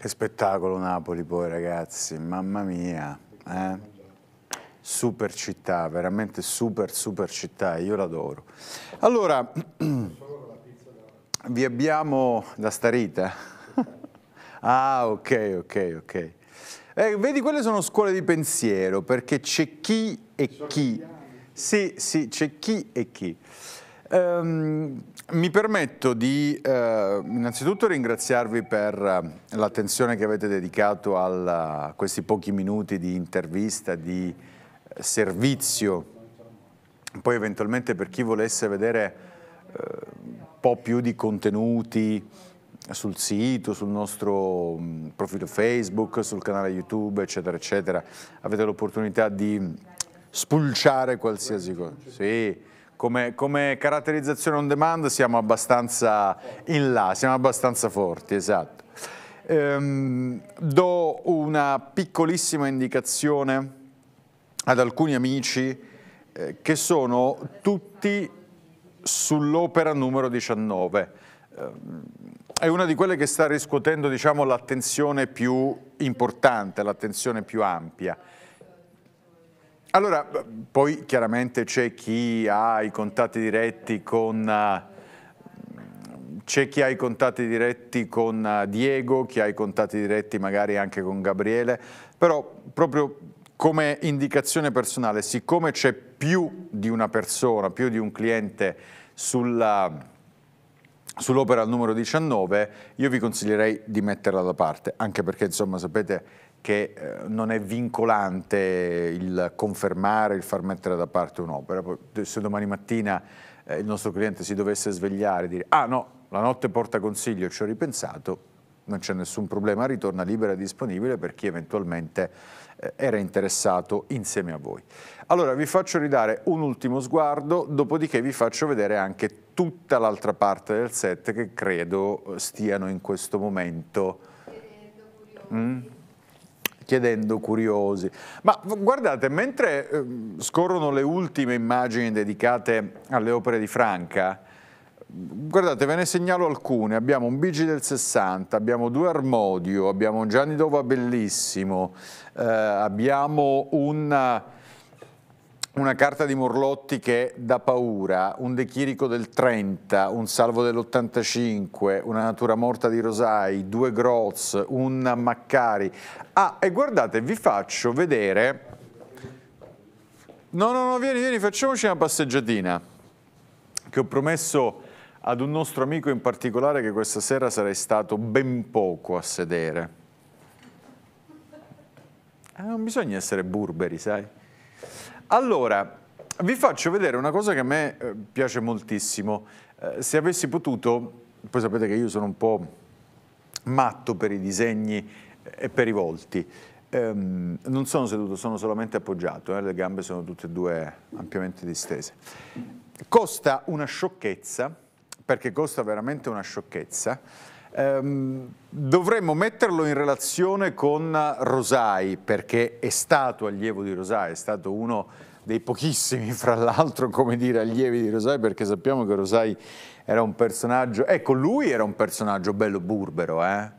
Che spettacolo Napoli poi ragazzi, mamma mia. Eh? Super città, veramente super super città, io l'adoro. Allora, vi abbiamo da starita? ah ok ok ok. Eh, vedi quelle sono scuole di pensiero perché c'è chi e chi. Sì, sì, c'è chi e chi. Um, mi permetto di uh, innanzitutto ringraziarvi per uh, l'attenzione che avete dedicato alla, a questi pochi minuti di intervista, di eh, servizio. Poi eventualmente per chi volesse vedere un po' più di contenuti sul sito, sul nostro um, profilo Facebook, sul canale YouTube, eccetera, eccetera, avete l'opportunità di spulciare qualsiasi cosa. Sì come, come, caratterizzazione on demand siamo abbastanza in là, siamo abbastanza forti, esatto. Ehm, do una piccolissima indicazione ad alcuni amici eh, che sono tutti sull'opera numero 19. Ehm, è una di quelle che sta riscuotendo diciamo, l'attenzione più importante, l'attenzione più ampia. Allora, poi chiaramente c'è chi ha i contatti diretti con... C'è chi ha i contatti diretti con eh, Diego, chi ha i contatti diretti magari anche con Gabriele, però proprio come indicazione personale, siccome c'è più di una persona, più di un cliente sull'opera al numero 19, io vi consiglierei di metterla da parte, anche perché insomma sapete che eh, non è vincolante il confermare, il far mettere da parte un'opera. Se domani mattina eh, il nostro cliente si dovesse svegliare e dire ah no, la notte porta consiglio, ci ho ripensato, non c'è nessun problema, ritorna libera e disponibile per chi eventualmente eh, era interessato insieme a voi. Allora vi faccio ridare un ultimo sguardo, dopodiché vi faccio vedere anche tutta l'altra parte del set che credo stiano in questo momento... Mm? chiedendo curiosi. Ma guardate, mentre ehm, scorrono le ultime immagini dedicate alle opere di Franca, Guardate, ve ne segnalo alcune. Abbiamo un Bigi del 60, abbiamo due Armodio, abbiamo un Gianni Dova Bellissimo, eh, abbiamo un una carta di Morlotti che dà paura, un De Chirico del 30, un Salvo dell'85, una Natura Morta di Rosai, due Groz, un Maccari. Ah, e guardate, vi faccio vedere... No, no, no, vieni, vieni, facciamoci una passeggiatina che ho promesso ad un nostro amico in particolare che questa sera sarei stato ben poco a sedere. Eh, non bisogna essere burberi, sai? Allora, vi faccio vedere una cosa che a me eh, piace moltissimo. Eh, se avessi potuto, poi sapete che io sono un po' matto per i disegni eh, e per i volti. Eh, non sono seduto, sono solamente appoggiato, eh, le gambe sono tutte e due ampiamente distese. Costa una sciocchezza, perché costa veramente una sciocchezza, Ehm, dovremmo metterlo in relazione con Rosai, perché è stato allievo di Rosai, è stato uno dei pochissimi, fra l'altro, come dire, allievi di Rosai, perché sappiamo che Rosai era un personaggio... Ecco, lui era un personaggio bello burbero, eh?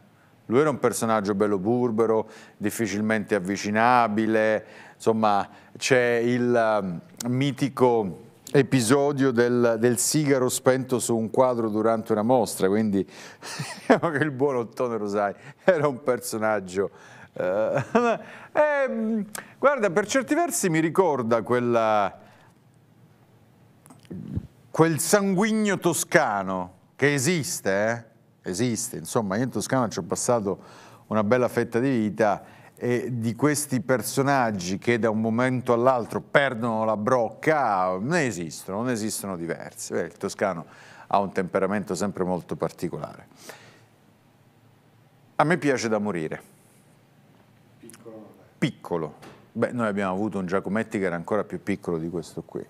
Lui era un personaggio bello burbero, difficilmente avvicinabile, insomma c'è il ehm, mitico episodio del, del, sigaro spento su un quadro durante una mostra, quindi diciamo che il buon Ottone Rosai era un personaggio. Eh, eh, guarda, per certi versi mi ricorda quella, quel sanguigno toscano che esiste, eh? esiste, insomma, io in Toscana ci ho passato una bella fetta di vita e di questi personaggi che da un momento all'altro perdono la brocca ne esistono, ne esistono diversi. Beh, il toscano ha un temperamento sempre molto particolare. A me piace da morire. Piccolo. Piccolo. Beh, noi abbiamo avuto un Giacometti che era ancora più piccolo di questo qui,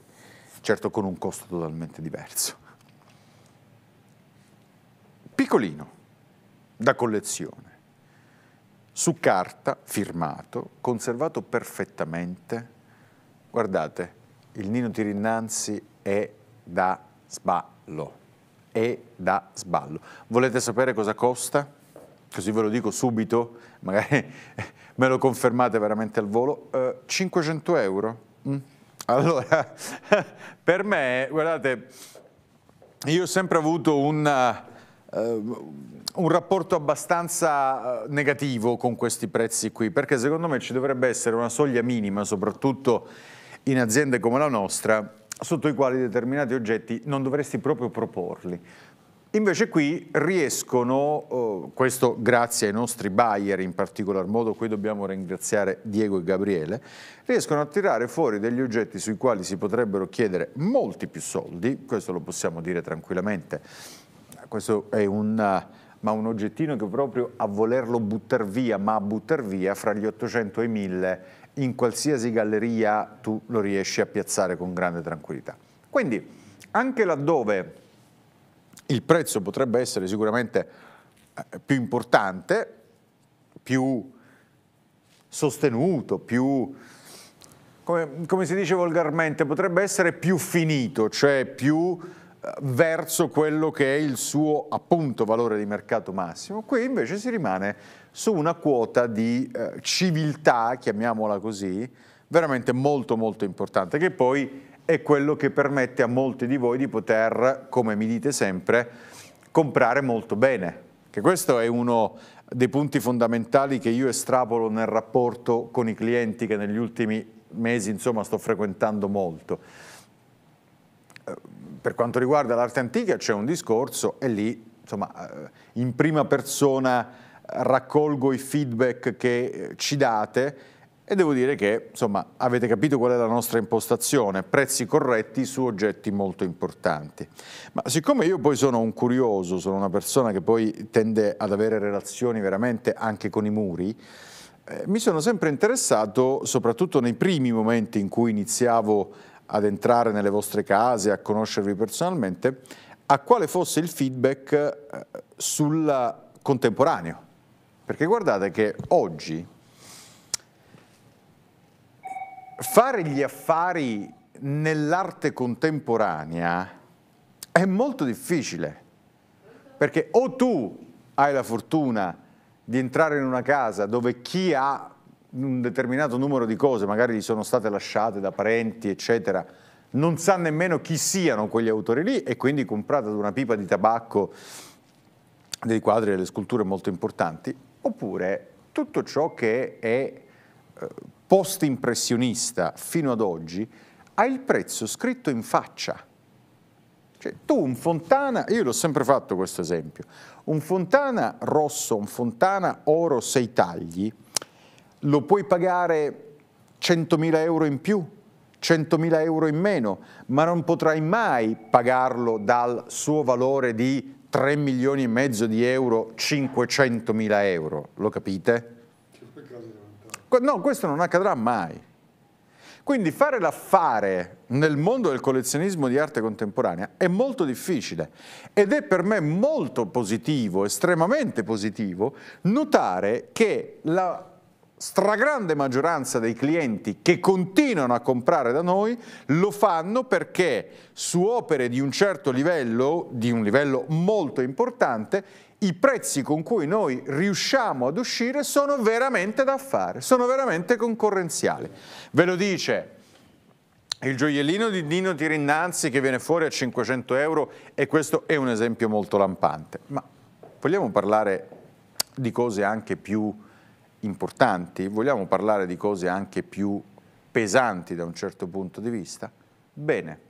certo con un costo totalmente diverso. Piccolino, da collezione su carta, firmato, conservato perfettamente. Guardate, il Nino Tirinnanzi è da sballo, è da sballo. Volete sapere cosa costa? Così ve lo dico subito, magari me lo confermate veramente al volo. Eh, 500 euro. Mm. Allora, per me, guardate, io ho sempre avuto un Ehm, un rapporto abbastanza eh, negativo con questi prezzi qui, perché secondo me ci dovrebbe essere una soglia minima, soprattutto in aziende come la nostra, sotto i quali determinati oggetti non dovresti proprio proporli. Invece qui riescono, eh, questo grazie ai nostri buyer in particolar modo, qui dobbiamo ringraziare Diego e Gabriele, riescono a tirare fuori degli oggetti sui quali si potrebbero chiedere molti più soldi, questo lo possiamo dire tranquillamente, questo è un, eh, ma un oggettino che proprio a volerlo buttare via, ma a buttare via fra gli 800 e i 1000, in qualsiasi galleria tu lo riesci a piazzare con grande tranquillità. Quindi anche laddove il prezzo potrebbe essere sicuramente eh, più importante, più sostenuto, più, come, come si dice volgarmente, potrebbe essere più finito, cioè più verso quello che è il suo appunto valore di mercato massimo, qui invece si rimane su una quota di eh, civiltà, chiamiamola così, veramente molto molto importante, che poi è quello che permette a molti di voi di poter, come mi dite sempre, comprare molto bene, che questo è uno dei punti fondamentali che io estrapolo nel rapporto con i clienti che negli ultimi mesi insomma sto frequentando molto per quanto riguarda l'arte antica c'è un discorso e lì insomma, eh, in prima persona raccolgo i feedback che eh, ci date e devo dire che insomma, avete capito qual è la nostra impostazione, prezzi corretti su oggetti molto importanti. Ma siccome io poi sono un curioso, sono una persona che poi tende ad avere relazioni veramente anche con i muri, eh, mi sono sempre interessato, soprattutto nei primi momenti in cui iniziavo ad entrare nelle vostre case, a conoscervi personalmente, a quale fosse il feedback eh, sul contemporaneo. Perché guardate che oggi fare gli affari nell'arte contemporanea è molto difficile, perché o tu hai la fortuna di entrare in una casa dove chi ha un determinato numero di cose, magari gli sono state lasciate da parenti, eccetera, non sa nemmeno chi siano quegli autori lì e quindi comprata una pipa di tabacco dei quadri e delle sculture molto importanti, oppure tutto ciò che è eh, post-impressionista fino ad oggi ha il prezzo scritto in faccia. Cioè, tu un Fontana, io l'ho sempre fatto questo esempio, un Fontana rosso, un Fontana oro sei tagli, lo puoi pagare 100.000 euro in più, 100.000 euro in meno, ma non potrai mai pagarlo dal suo valore di 3 milioni e mezzo di euro, 500.000 euro, lo capite? No, questo non accadrà mai. Quindi fare l'affare nel mondo del collezionismo di arte contemporanea è molto difficile ed è per me molto positivo, estremamente positivo, notare che la stragrande maggioranza dei clienti che continuano a comprare da noi lo fanno perché su opere di un certo livello, di un livello molto importante, i prezzi con cui noi riusciamo ad uscire sono veramente da fare, sono veramente concorrenziali. Ve lo dice il gioiellino di Dino Tirinnanzi che viene fuori a 500 euro e questo è un esempio molto lampante. Ma vogliamo parlare di cose anche più importanti, vogliamo parlare di cose anche più pesanti da un certo punto di vista? Bene.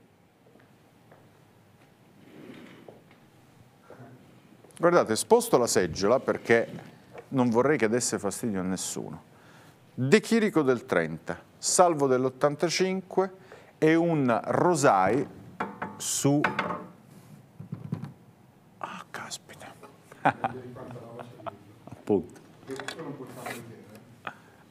Guardate, sposto la seggiola perché non vorrei che desse fastidio a nessuno. De Chirico del 30, Salvo dell'85 e un Rosai su... Ah, caspita! Appunto.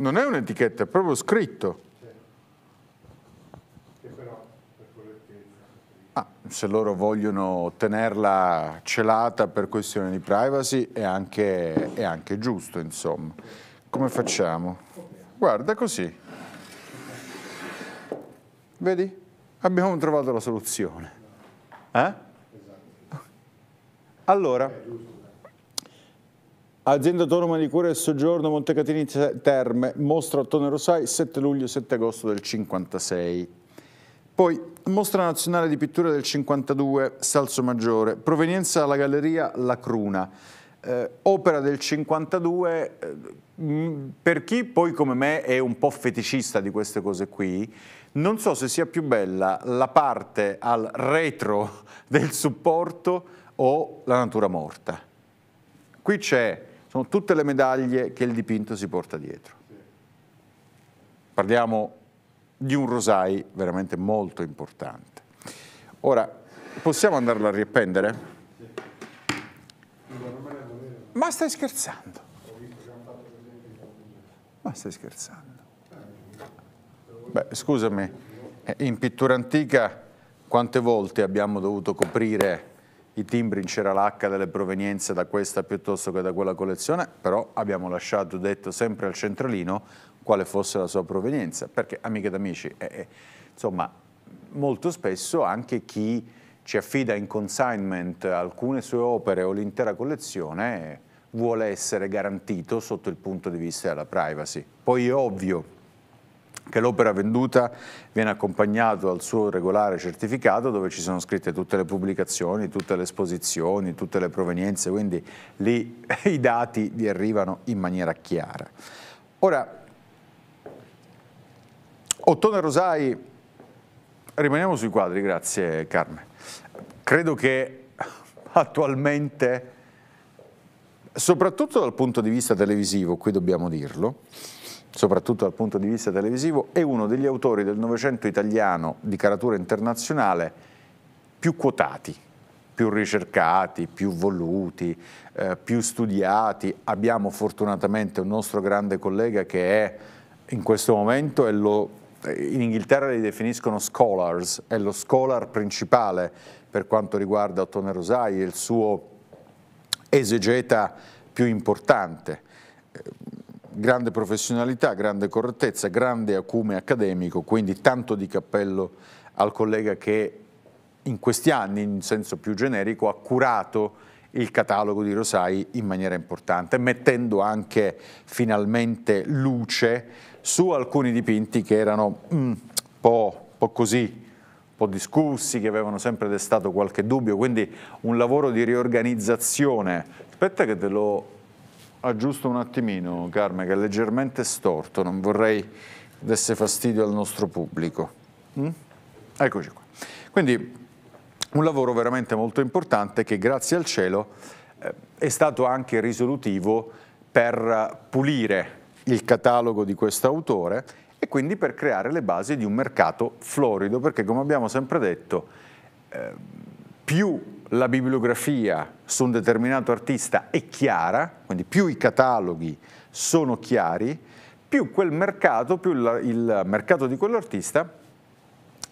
non è un'etichetta, è proprio scritto. Ah, se loro vogliono tenerla celata per questione di privacy è anche, è anche giusto, insomma. Come facciamo? Guarda così. Vedi? Abbiamo trovato la soluzione. Eh? Esatto. Allora... Azienda autonoma di cura e soggiorno Montecatini Terme, mostra Ottone Rosai 7 luglio 7 agosto del 56. Poi mostra nazionale di pittura del 52 Salso Maggiore, provenienza dalla galleria La Cruna. Eh, opera del 52 eh, per chi poi come me è un po' feticista di queste cose qui non so se sia più bella la parte al retro del supporto o la natura morta qui c'è sono tutte le medaglie che il dipinto si porta dietro. Parliamo di un rosai veramente molto importante. Ora, possiamo andarlo a riappendere? Ma stai scherzando? Ma stai scherzando? Beh, scusami, eh, in pittura antica quante volte abbiamo dovuto coprire i timbri in cera lacca delle provenienze da questa piuttosto che da quella collezione, però abbiamo lasciato detto sempre al centralino quale fosse la sua provenienza, perché amiche ed amici, eh, insomma, molto spesso anche chi ci affida in consignment alcune sue opere o l'intera collezione vuole essere garantito sotto il punto di vista della privacy. Poi è ovvio che l'opera venduta viene accompagnata dal suo regolare certificato dove ci sono scritte tutte le pubblicazioni, tutte le esposizioni, tutte le provenienze, quindi lì i dati vi arrivano in maniera chiara. Ora, Ottone Rosai, rimaniamo sui quadri, grazie Carmen. Credo che attualmente, soprattutto dal punto di vista televisivo, qui dobbiamo dirlo, soprattutto dal punto di vista televisivo, è uno degli autori del Novecento italiano di caratura internazionale più quotati, più ricercati, più voluti, eh, più studiati. Abbiamo fortunatamente un nostro grande collega che è in questo momento, e lo, eh, in Inghilterra li definiscono scholars, è lo scholar principale per quanto riguarda Ottone Rosai, è il suo esegeta più importante grande professionalità, grande correttezza, grande acume accademico, quindi tanto di cappello al collega che in questi anni, in senso più generico, ha curato il catalogo di Rosai in maniera importante, mettendo anche finalmente luce su alcuni dipinti che erano un mm, po', po così, po' discussi, che avevano sempre destato qualche dubbio, quindi un lavoro di riorganizzazione. Aspetta che te lo aggiusto un attimino, Carme, che è leggermente storto, non vorrei desse fastidio al nostro pubblico. Mm? Eccoci qua. Quindi un lavoro veramente molto importante che grazie al cielo eh, è stato anche risolutivo per pulire il catalogo di questo autore e quindi per creare le basi di un mercato florido, perché come abbiamo sempre detto, eh, più la bibliografia su un determinato artista è chiara, quindi più i cataloghi sono chiari, più quel mercato, più il, il mercato di quell'artista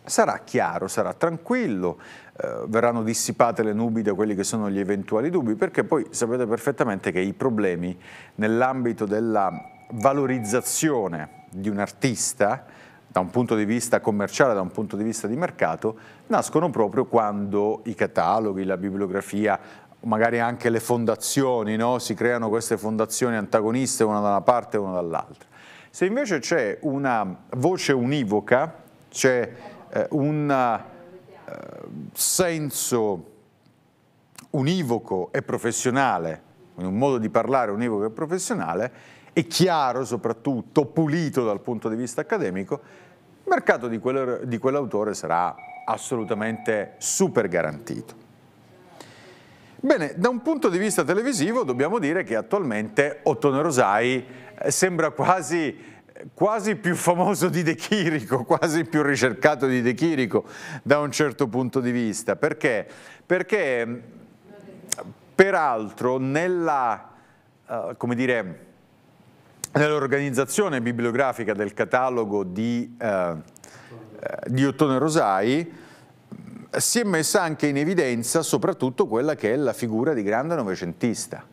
sarà chiaro, sarà tranquillo, eh, verranno dissipate le nubi da quelli che sono gli eventuali dubbi, perché poi sapete perfettamente che i problemi nell'ambito della valorizzazione di un artista da un punto di vista commerciale, da un punto di vista di mercato, nascono proprio quando i cataloghi, la bibliografia, magari anche le fondazioni, no? si creano queste fondazioni antagoniste una da una parte e una dall'altra. Se invece c'è una voce univoca, c'è eh, un eh, senso univoco e professionale, un modo di parlare univoco e professionale, e chiaro soprattutto, pulito dal punto di vista accademico, il mercato di, quel, di quell'autore sarà assolutamente super garantito. Bene, da un punto di vista televisivo dobbiamo dire che attualmente Ottone Rosai eh, sembra quasi, quasi più famoso di De Chirico, quasi più ricercato di De Chirico da un certo punto di vista. Perché? Perché mm, peraltro nella, uh, come dire, nell'organizzazione bibliografica del catalogo di, eh, di Ottone Rosai si è messa anche in evidenza soprattutto quella che è la figura di grande novecentista.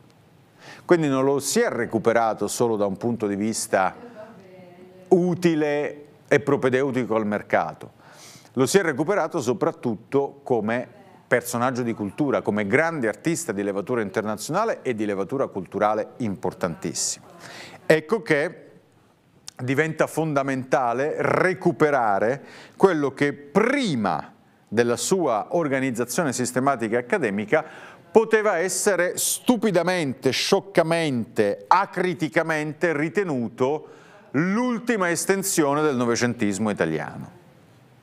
Quindi non lo si è recuperato solo da un punto di vista utile e propedeutico al mercato, lo si è recuperato soprattutto come personaggio di cultura, come grande artista di levatura internazionale e di levatura culturale importantissimo. Ecco che diventa fondamentale recuperare quello che prima della sua organizzazione sistematica accademica poteva essere stupidamente, scioccamente, acriticamente ritenuto l'ultima estensione del novecentismo italiano.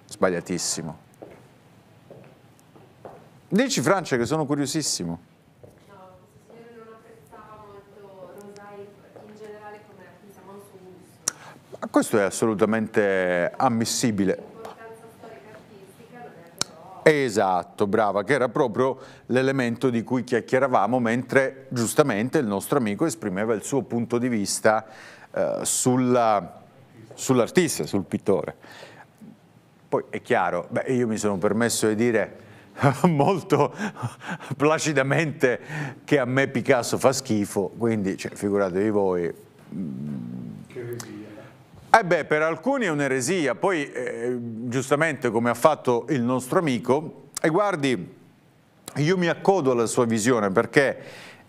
Sbagliatissimo. Dici Francia che sono curiosissimo. No, questo non apprezzava molto Rosai in generale come artista, non su Ma questo è assolutamente ammissibile. Esatto, brava, che era proprio l'elemento di cui chiacchieravamo mentre giustamente il nostro amico esprimeva il suo punto di vista eh, sull'artista, sull sul pittore. Poi è chiaro, beh, io mi sono permesso di dire molto placidamente che a me Picasso fa schifo, quindi cioè, figuratevi voi. Che Eh beh, per alcuni è un'eresia, poi eh, giustamente come ha fatto il nostro amico, e guardi, io mi accodo alla sua visione perché,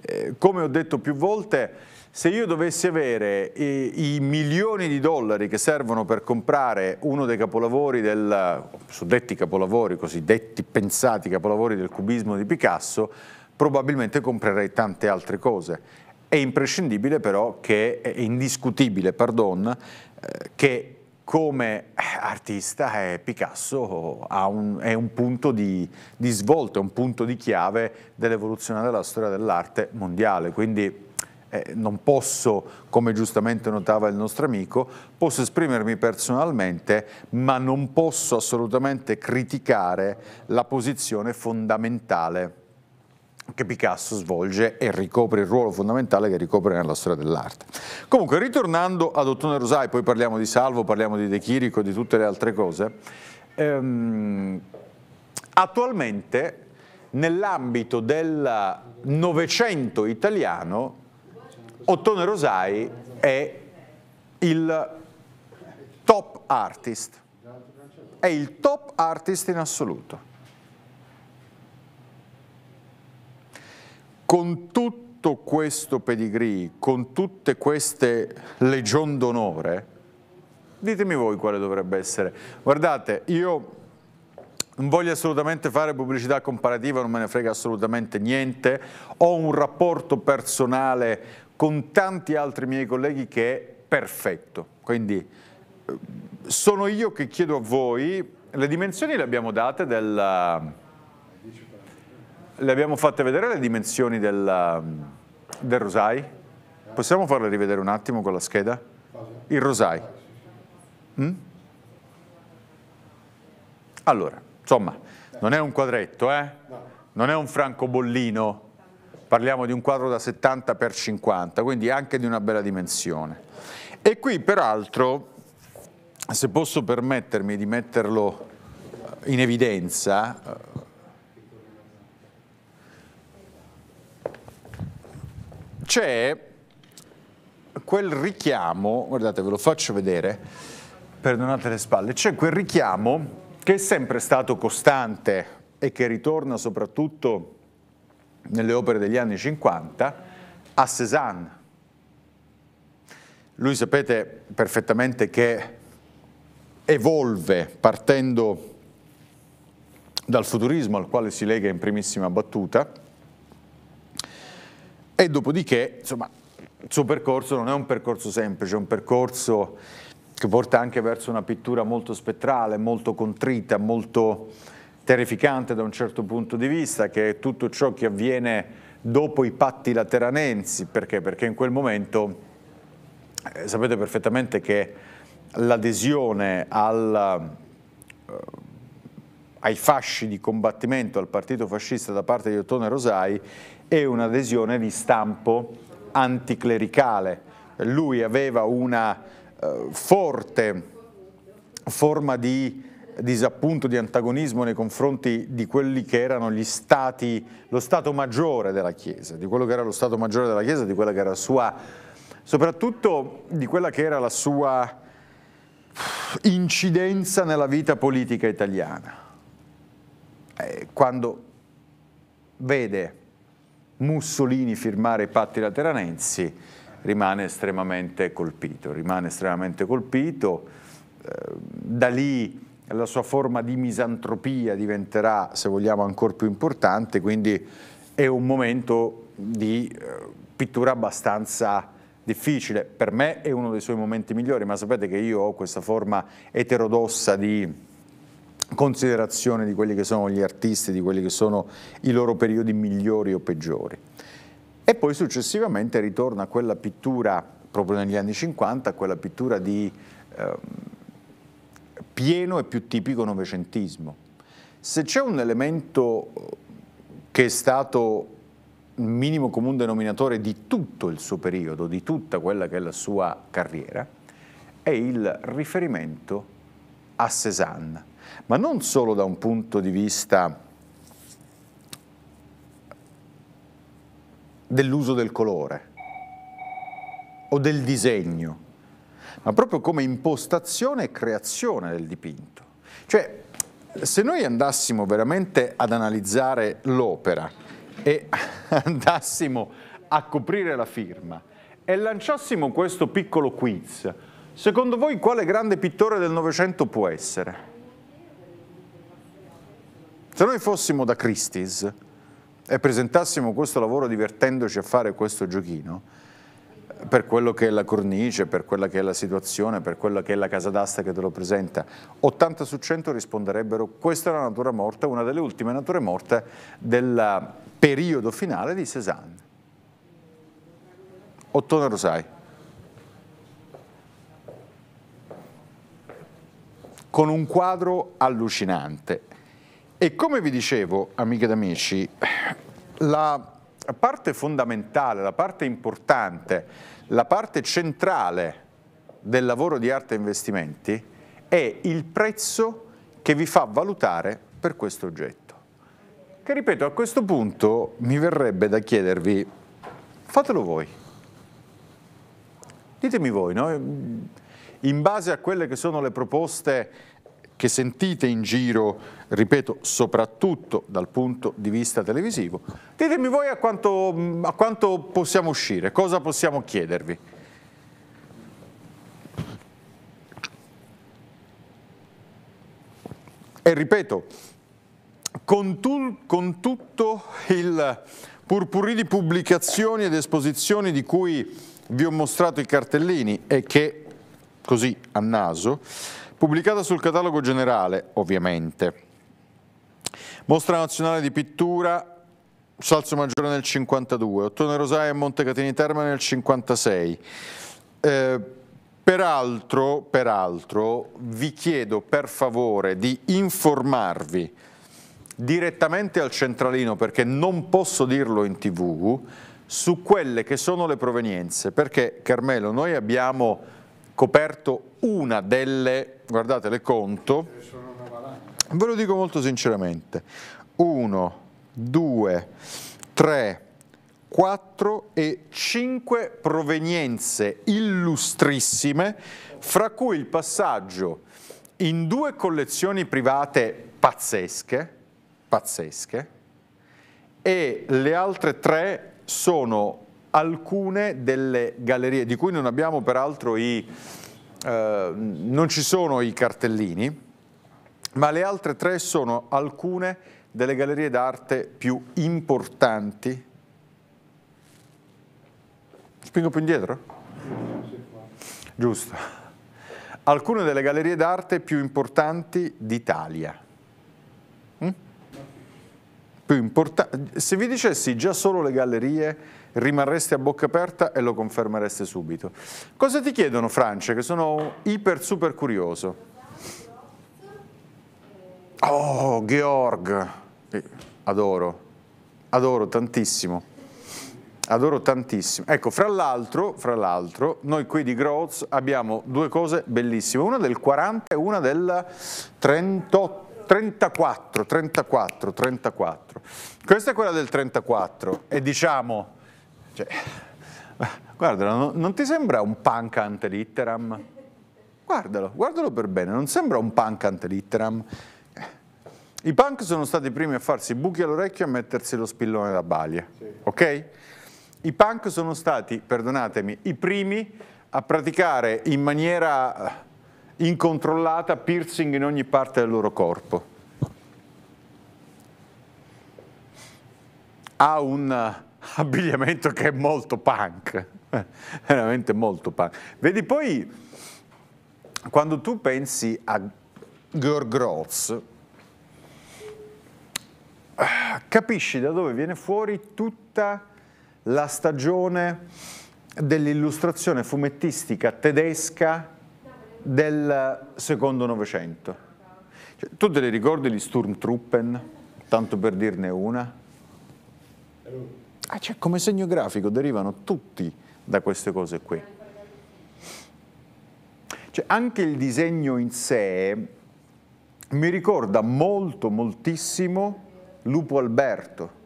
eh, come ho detto più volte, se io dovessi avere i, eh, i, milioni di dollari che servono per comprare uno dei capolavori del, suddetti capolavori, cosiddetti pensati capolavori del cubismo di Picasso, probabilmente comprerei tante altre cose. È imprescindibile però che, è indiscutibile, pardon, eh, che come artista eh, Picasso un, è un punto di, di svolta, è un punto di chiave dell'evoluzione della storia dell'arte mondiale, quindi eh, non posso, come giustamente notava il nostro amico, posso esprimermi personalmente, ma non posso assolutamente criticare la posizione fondamentale che Picasso svolge e ricopre il ruolo fondamentale che ricopre nella storia dell'arte. Comunque, ritornando ad Ottone Rosai, poi parliamo di Salvo, parliamo di De Chirico, di tutte le altre cose, ehm, attualmente nell'ambito del Novecento italiano Ottone Rosai è il top artist, è il top artist in assoluto. Con tutto questo pedigree, con tutte queste legion d'onore, ditemi voi quale dovrebbe essere. Guardate, io non voglio assolutamente fare pubblicità comparativa, non me ne frega assolutamente niente, ho un rapporto personale con tanti altri miei colleghi che è perfetto. Quindi eh, sono io che chiedo a voi, le dimensioni le abbiamo date della... Le abbiamo fatte vedere le dimensioni della, mm, del rosai? Possiamo farle rivedere un attimo con la scheda? Il rosai. Mm? Allora, insomma, non è un quadretto, eh? Non è un francobollino parliamo di un quadro da 70 x 50, quindi anche di una bella dimensione. E qui peraltro, se posso permettermi di metterlo eh, in evidenza, eh, c'è quel richiamo, guardate ve lo faccio vedere, perdonate le spalle, c'è quel richiamo che è sempre stato costante e che ritorna soprattutto nelle opere degli anni 50 a Cézanne. Lui sapete perfettamente che evolve partendo dal futurismo al quale si lega in primissima battuta e dopodiché insomma, il suo percorso non è un percorso semplice, è un percorso che porta anche verso una pittura molto spettrale, molto contrita, molto terrificante da un certo punto di vista, che è tutto ciò che avviene dopo i patti lateranensi, perché? Perché in quel momento eh, sapete perfettamente che l'adesione al, eh, ai fasci di combattimento al partito fascista da parte di Ottone Rosai è un'adesione di stampo anticlericale. Lui aveva una eh, forte forma di disappunto, di antagonismo nei confronti di quelli che erano gli stati, lo stato maggiore della Chiesa, di quello che era lo stato maggiore della Chiesa, di quella che era la sua, soprattutto di quella che era la sua incidenza nella vita politica italiana. Eh, quando vede Mussolini firmare i patti lateranensi rimane estremamente colpito, rimane estremamente colpito, eh, da lì la sua forma di misantropia diventerà, se vogliamo, ancora più importante, quindi è un momento di eh, pittura abbastanza difficile. Per me è uno dei suoi momenti migliori, ma sapete che io ho questa forma eterodossa di considerazione di quelli che sono gli artisti, di quelli che sono i loro periodi migliori o peggiori. E poi successivamente ritorna a quella pittura, proprio negli anni 50, a quella pittura di... Eh, pieno e più tipico novecentismo. Se c'è un elemento eh, che è stato il minimo comune denominatore di tutto il suo periodo, di tutta quella che è la sua carriera, è il riferimento a Cézanne, ma non solo da un punto di vista dell'uso del colore o del disegno, ma proprio come impostazione e creazione del dipinto. Cioè, se noi andassimo veramente ad analizzare l'opera e andassimo a coprire la firma e lanciassimo questo piccolo quiz, secondo voi quale grande pittore del Novecento può essere? Se noi fossimo da Christie's e presentassimo questo lavoro divertendoci a fare questo giochino, per quello che è la cornice, per quella che è la situazione, per quella che è la casa d'asta che te lo presenta. 80 su 100 risponderebbero questa è la natura morta, una delle ultime nature morte del periodo finale di Cézanne. Ottone Rosai. Con un quadro allucinante. E come vi dicevo, amiche ed amici, la parte fondamentale, la parte importante, la parte centrale del lavoro di arte e investimenti è il prezzo che vi fa valutare per questo oggetto. Che ripeto, a questo punto mi verrebbe da chiedervi, fatelo voi. Ditemi voi, no? in base a quelle che sono le proposte che sentite in giro, ripeto, soprattutto dal punto di vista televisivo, ditemi voi a quanto, a quanto possiamo uscire, cosa possiamo chiedervi. E ripeto, con, tu, con tutto il purpurì di pubblicazioni ed esposizioni di cui vi ho mostrato i cartellini e che, così a naso, pubblicata sul catalogo generale, ovviamente. Mostra nazionale di pittura Salso Maggiore nel 52, Ottone Rosai e Montecatini Terme nel 56. Eh, peraltro, peraltro, vi chiedo per favore di informarvi direttamente al centralino, perché non posso dirlo in tv, su quelle che sono le provenienze, perché Carmelo, noi abbiamo coperto una delle, guardate le conto, ve lo dico molto sinceramente, 1, 2, 3, 4 e 5 provenienze illustrissime, fra cui il passaggio in due collezioni private pazzesche, pazzesche, e le altre tre sono alcune delle gallerie, di cui non abbiamo peraltro i... Eh, non ci sono i cartellini, ma le altre tre sono alcune delle gallerie d'arte più importanti. Spingo più indietro? Giusto. Alcune delle gallerie d'arte più importanti d'Italia. Hm? Se vi dicessi già solo le gallerie rimarresti a bocca aperta e lo confermereste subito. Cosa ti chiedono France? Che sono iper super curioso. Oh, Georg, adoro, adoro tantissimo. Adoro tantissimo. Ecco, fra l'altro, fra l'altro, noi qui di Groz abbiamo due cose bellissime, una del 40 e una del 38. 34, 34, 34. Questa è quella del 34 e diciamo cioè, guardalo, non ti sembra un punk ante litteram? Guardalo, guardalo per bene, non sembra un punk ante litteram. I punk sono stati i primi a farsi buchi all'orecchio e a mettersi lo spillone da balia, sì. ok? I punk sono stati, perdonatemi, i primi a praticare in maniera incontrollata piercing in ogni parte del loro corpo. Ha un abbigliamento che è molto punk, veramente molto punk. Vedi poi, quando tu pensi a Georg Gross, capisci da dove viene fuori tutta la stagione dell'illustrazione fumettistica tedesca del secondo novecento. Cioè, tu te le ricordi gli Sturmtruppen, tanto per dirne una? Ah, cioè, come segno grafico derivano tutti da queste cose qui. Cioè, anche il disegno in sé mi ricorda molto, moltissimo Lupo Alberto.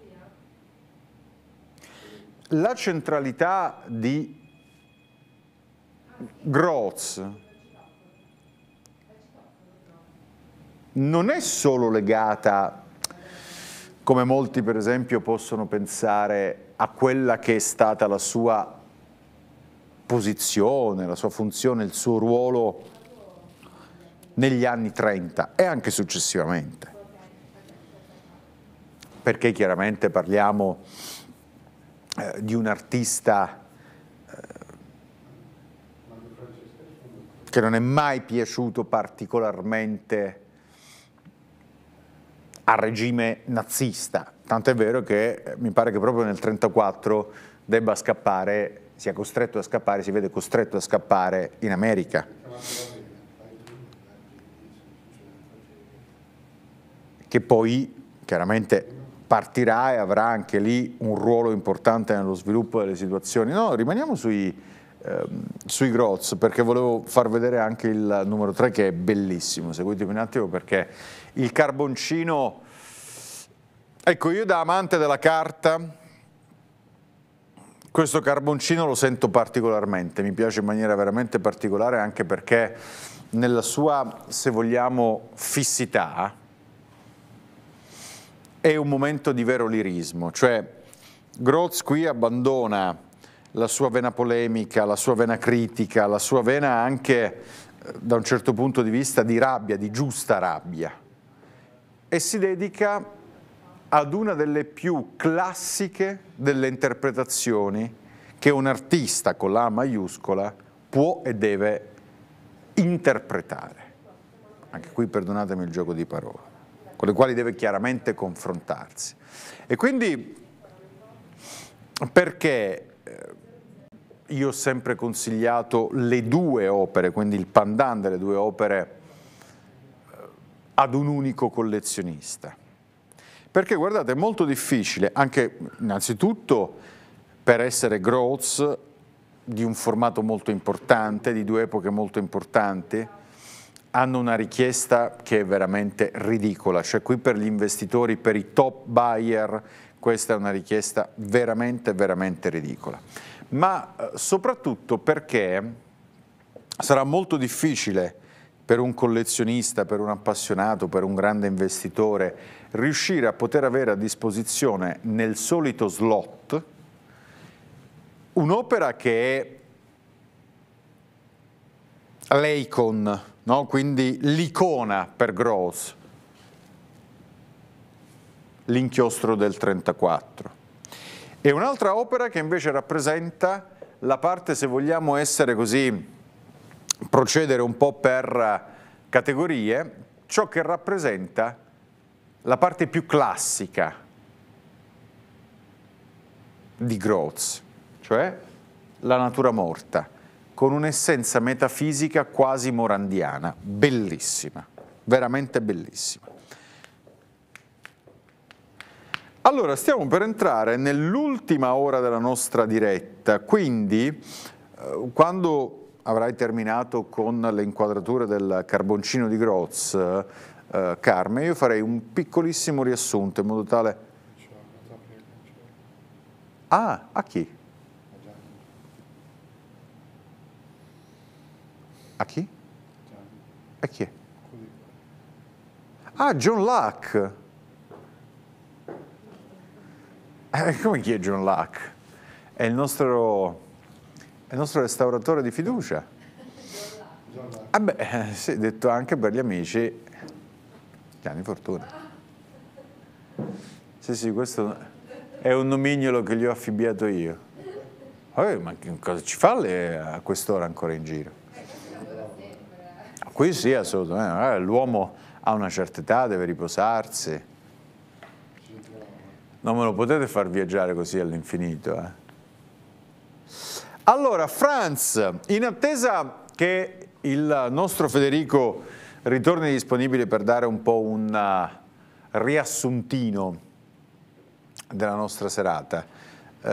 La centralità di Groz non è solo legata a come molti per esempio possono pensare a quella che è stata la sua posizione, la sua funzione, il suo ruolo negli anni 30 e anche successivamente. Perché chiaramente parliamo eh, di un artista eh, che non è mai piaciuto particolarmente al regime nazista, tant'è vero che eh, mi pare che proprio nel 1934 debba scappare, sia costretto a scappare, si vede costretto a scappare in America. Che poi chiaramente partirà e avrà anche lì un ruolo importante nello sviluppo delle situazioni. No, rimaniamo sui, ehm, sui Groz perché volevo far vedere anche il numero 3 che è bellissimo, seguitemi un attimo perché il carboncino. Ecco, io da amante della carta, questo carboncino lo sento particolarmente, mi piace in maniera veramente particolare anche perché nella sua, se vogliamo, fissità, è un momento di vero lirismo, cioè Groz qui abbandona la sua vena polemica, la sua vena critica, la sua vena anche eh, da un certo punto di vista di rabbia, di giusta rabbia e si dedica ad una delle più classiche delle interpretazioni che un artista con la maiuscola può e deve interpretare. Anche qui perdonatemi il gioco di parole, con le quali deve chiaramente confrontarsi. E quindi perché eh, io ho sempre consigliato le due opere, quindi il pandan delle due opere ad un unico collezionista. Perché guardate, è molto difficile, anche innanzitutto per essere Groats di un formato molto importante, di due epoche molto importanti, hanno una richiesta che è veramente ridicola, cioè qui per gli investitori, per i top buyer, questa è una richiesta veramente, veramente ridicola. Ma eh, soprattutto perché sarà molto difficile per un collezionista, per un appassionato, per un grande investitore, riuscire a poter avere a disposizione nel solito slot un'opera che è l'icon, no? quindi l'icona per Gross, l'inchiostro del 34. E un'altra opera che invece rappresenta la parte, se vogliamo essere così, procedere un po' per eh, categorie, ciò che rappresenta la parte più classica di Groz, cioè la natura morta, con un'essenza metafisica quasi morandiana, bellissima, veramente bellissima. Allora, stiamo per entrare nell'ultima ora della nostra diretta, quindi eh, quando avrai terminato con le inquadrature del carboncino di Groz, eh, eh, Carme, io farei un piccolissimo riassunto in modo tale... Ah, a chi? A chi? A chi è? Ah, John Luck! Eh, come chi è John Luck? È il nostro è il nostro restauratore di fiducia. Ah beh, eh, sì, detto anche per gli amici, Gianni Fortuna. Sì, sì, questo è un nomignolo che gli ho affibbiato io. Oh, ma cosa ci fa le, a quest'ora ancora in giro? Qui sì, assolutamente. Eh, l'uomo ha una certa età, deve riposarsi. Non me lo potete far viaggiare così all'infinito, eh? Allora, Franz, in attesa che il nostro Federico ritorni disponibile per dare un po' un uh, riassuntino della nostra serata, uh,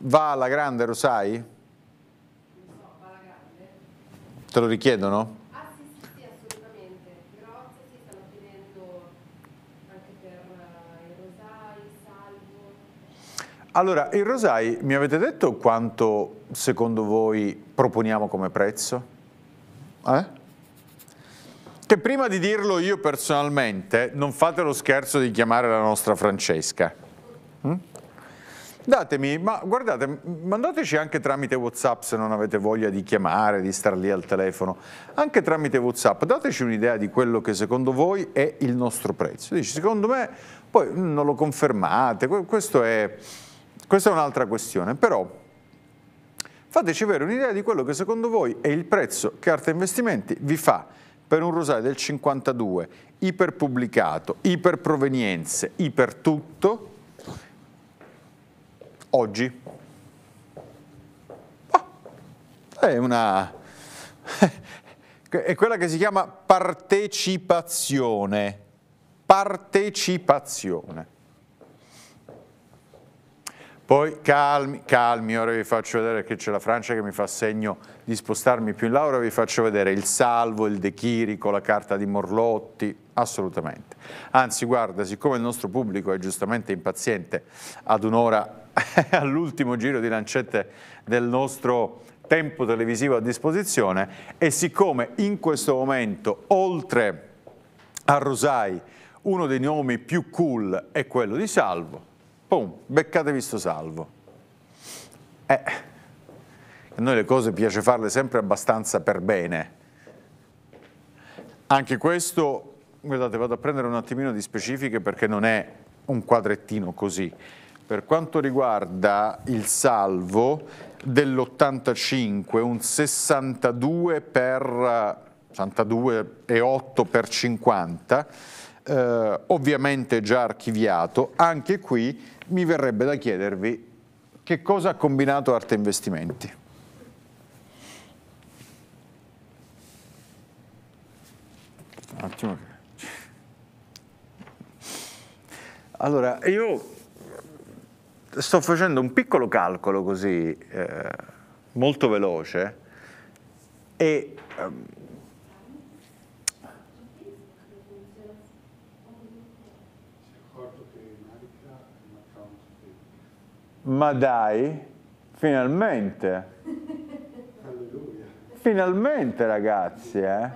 va alla grande, lo sai? No, va alla grande. Te lo richiedono? Allora, il Rosai mi avete detto quanto secondo voi proponiamo come prezzo? Eh? Che prima di dirlo io personalmente, non fate lo scherzo di chiamare la nostra Francesca. Mm? Datemi, ma guardate, mandateci anche tramite Whatsapp se non avete voglia di chiamare, di star lì al telefono, anche tramite Whatsapp, dateci un'idea di quello che secondo voi è il nostro prezzo. Dici, secondo me, poi mm, non lo confermate, questo è, questa è un'altra questione, però Fateci avere un'idea di quello che secondo voi è il prezzo che Arte Investimenti vi fa per un rosario del 52, iperpubblicato, iperprovenienze, ipertutto, oggi. Ah, è una... è quella che si chiama partecipazione. Partecipazione. Poi calmi, calmi, ora vi faccio vedere che c'è la Francia che mi fa segno di spostarmi più in là, ora vi faccio vedere il salvo, il De Chirico, la carta di Morlotti, assolutamente. Anzi, guarda, siccome il nostro pubblico è giustamente impaziente ad un'ora all'ultimo giro di lancette del nostro tempo televisivo a disposizione e siccome in questo momento, oltre a Rosai, uno dei nomi più cool è quello di Salvo, Pum, beccatevi sto salvo. Eh, a noi le cose piace farle sempre abbastanza per bene. Anche questo, guardate, vado a prendere un attimino di specifiche perché non è un quadrettino così. Per quanto riguarda il salvo dell'85, un 62 per 8 per 50, eh, ovviamente già archiviato, anche qui mi verrebbe da chiedervi che cosa ha combinato Arte Investimenti? Un attimo. Allora, io sto facendo un piccolo calcolo così, eh, molto veloce, e... Um, Ma dai, finalmente. Finalmente ragazzi, eh.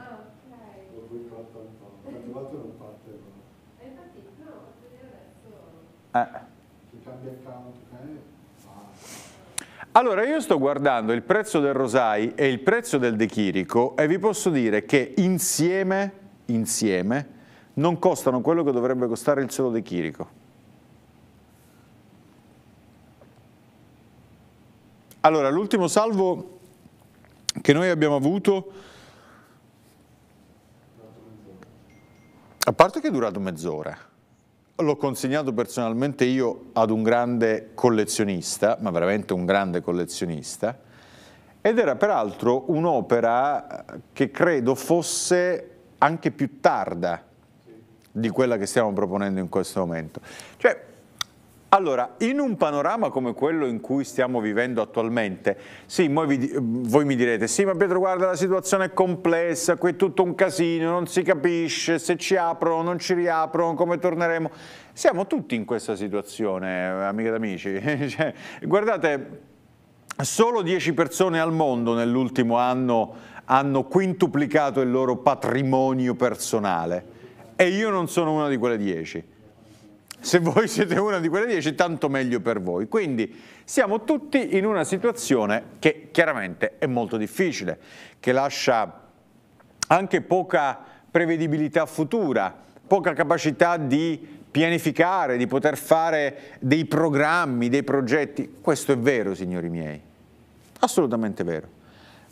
Allora io sto guardando il prezzo del Rosai e il prezzo del De Chirico e vi posso dire che insieme, insieme non costano quello che dovrebbe costare il solo De Chirico. Allora, l'ultimo salvo che noi abbiamo avuto, a parte che è durato mezz'ora, l'ho consegnato personalmente io ad un grande collezionista, ma veramente un grande collezionista, ed era peraltro un'opera che credo fosse anche più tarda di quella che stiamo proponendo in questo momento. Cioè, allora, in un panorama come quello in cui stiamo vivendo attualmente, sì, vi, voi mi direte, sì ma Pietro guarda la situazione è complessa, qui è tutto un casino, non si capisce se ci aprono, non ci riaprono, come torneremo. Siamo tutti in questa situazione, amiche ed amici. cioè, guardate, solo 10 persone al mondo nell'ultimo anno hanno quintuplicato il loro patrimonio personale e io non sono una di quelle 10 se voi siete una di quelle 10 tanto meglio per voi. Quindi siamo tutti in una situazione che chiaramente è molto difficile, che lascia anche poca prevedibilità futura, poca capacità di pianificare, di poter fare dei programmi, dei progetti. Questo è vero, signori miei, assolutamente vero.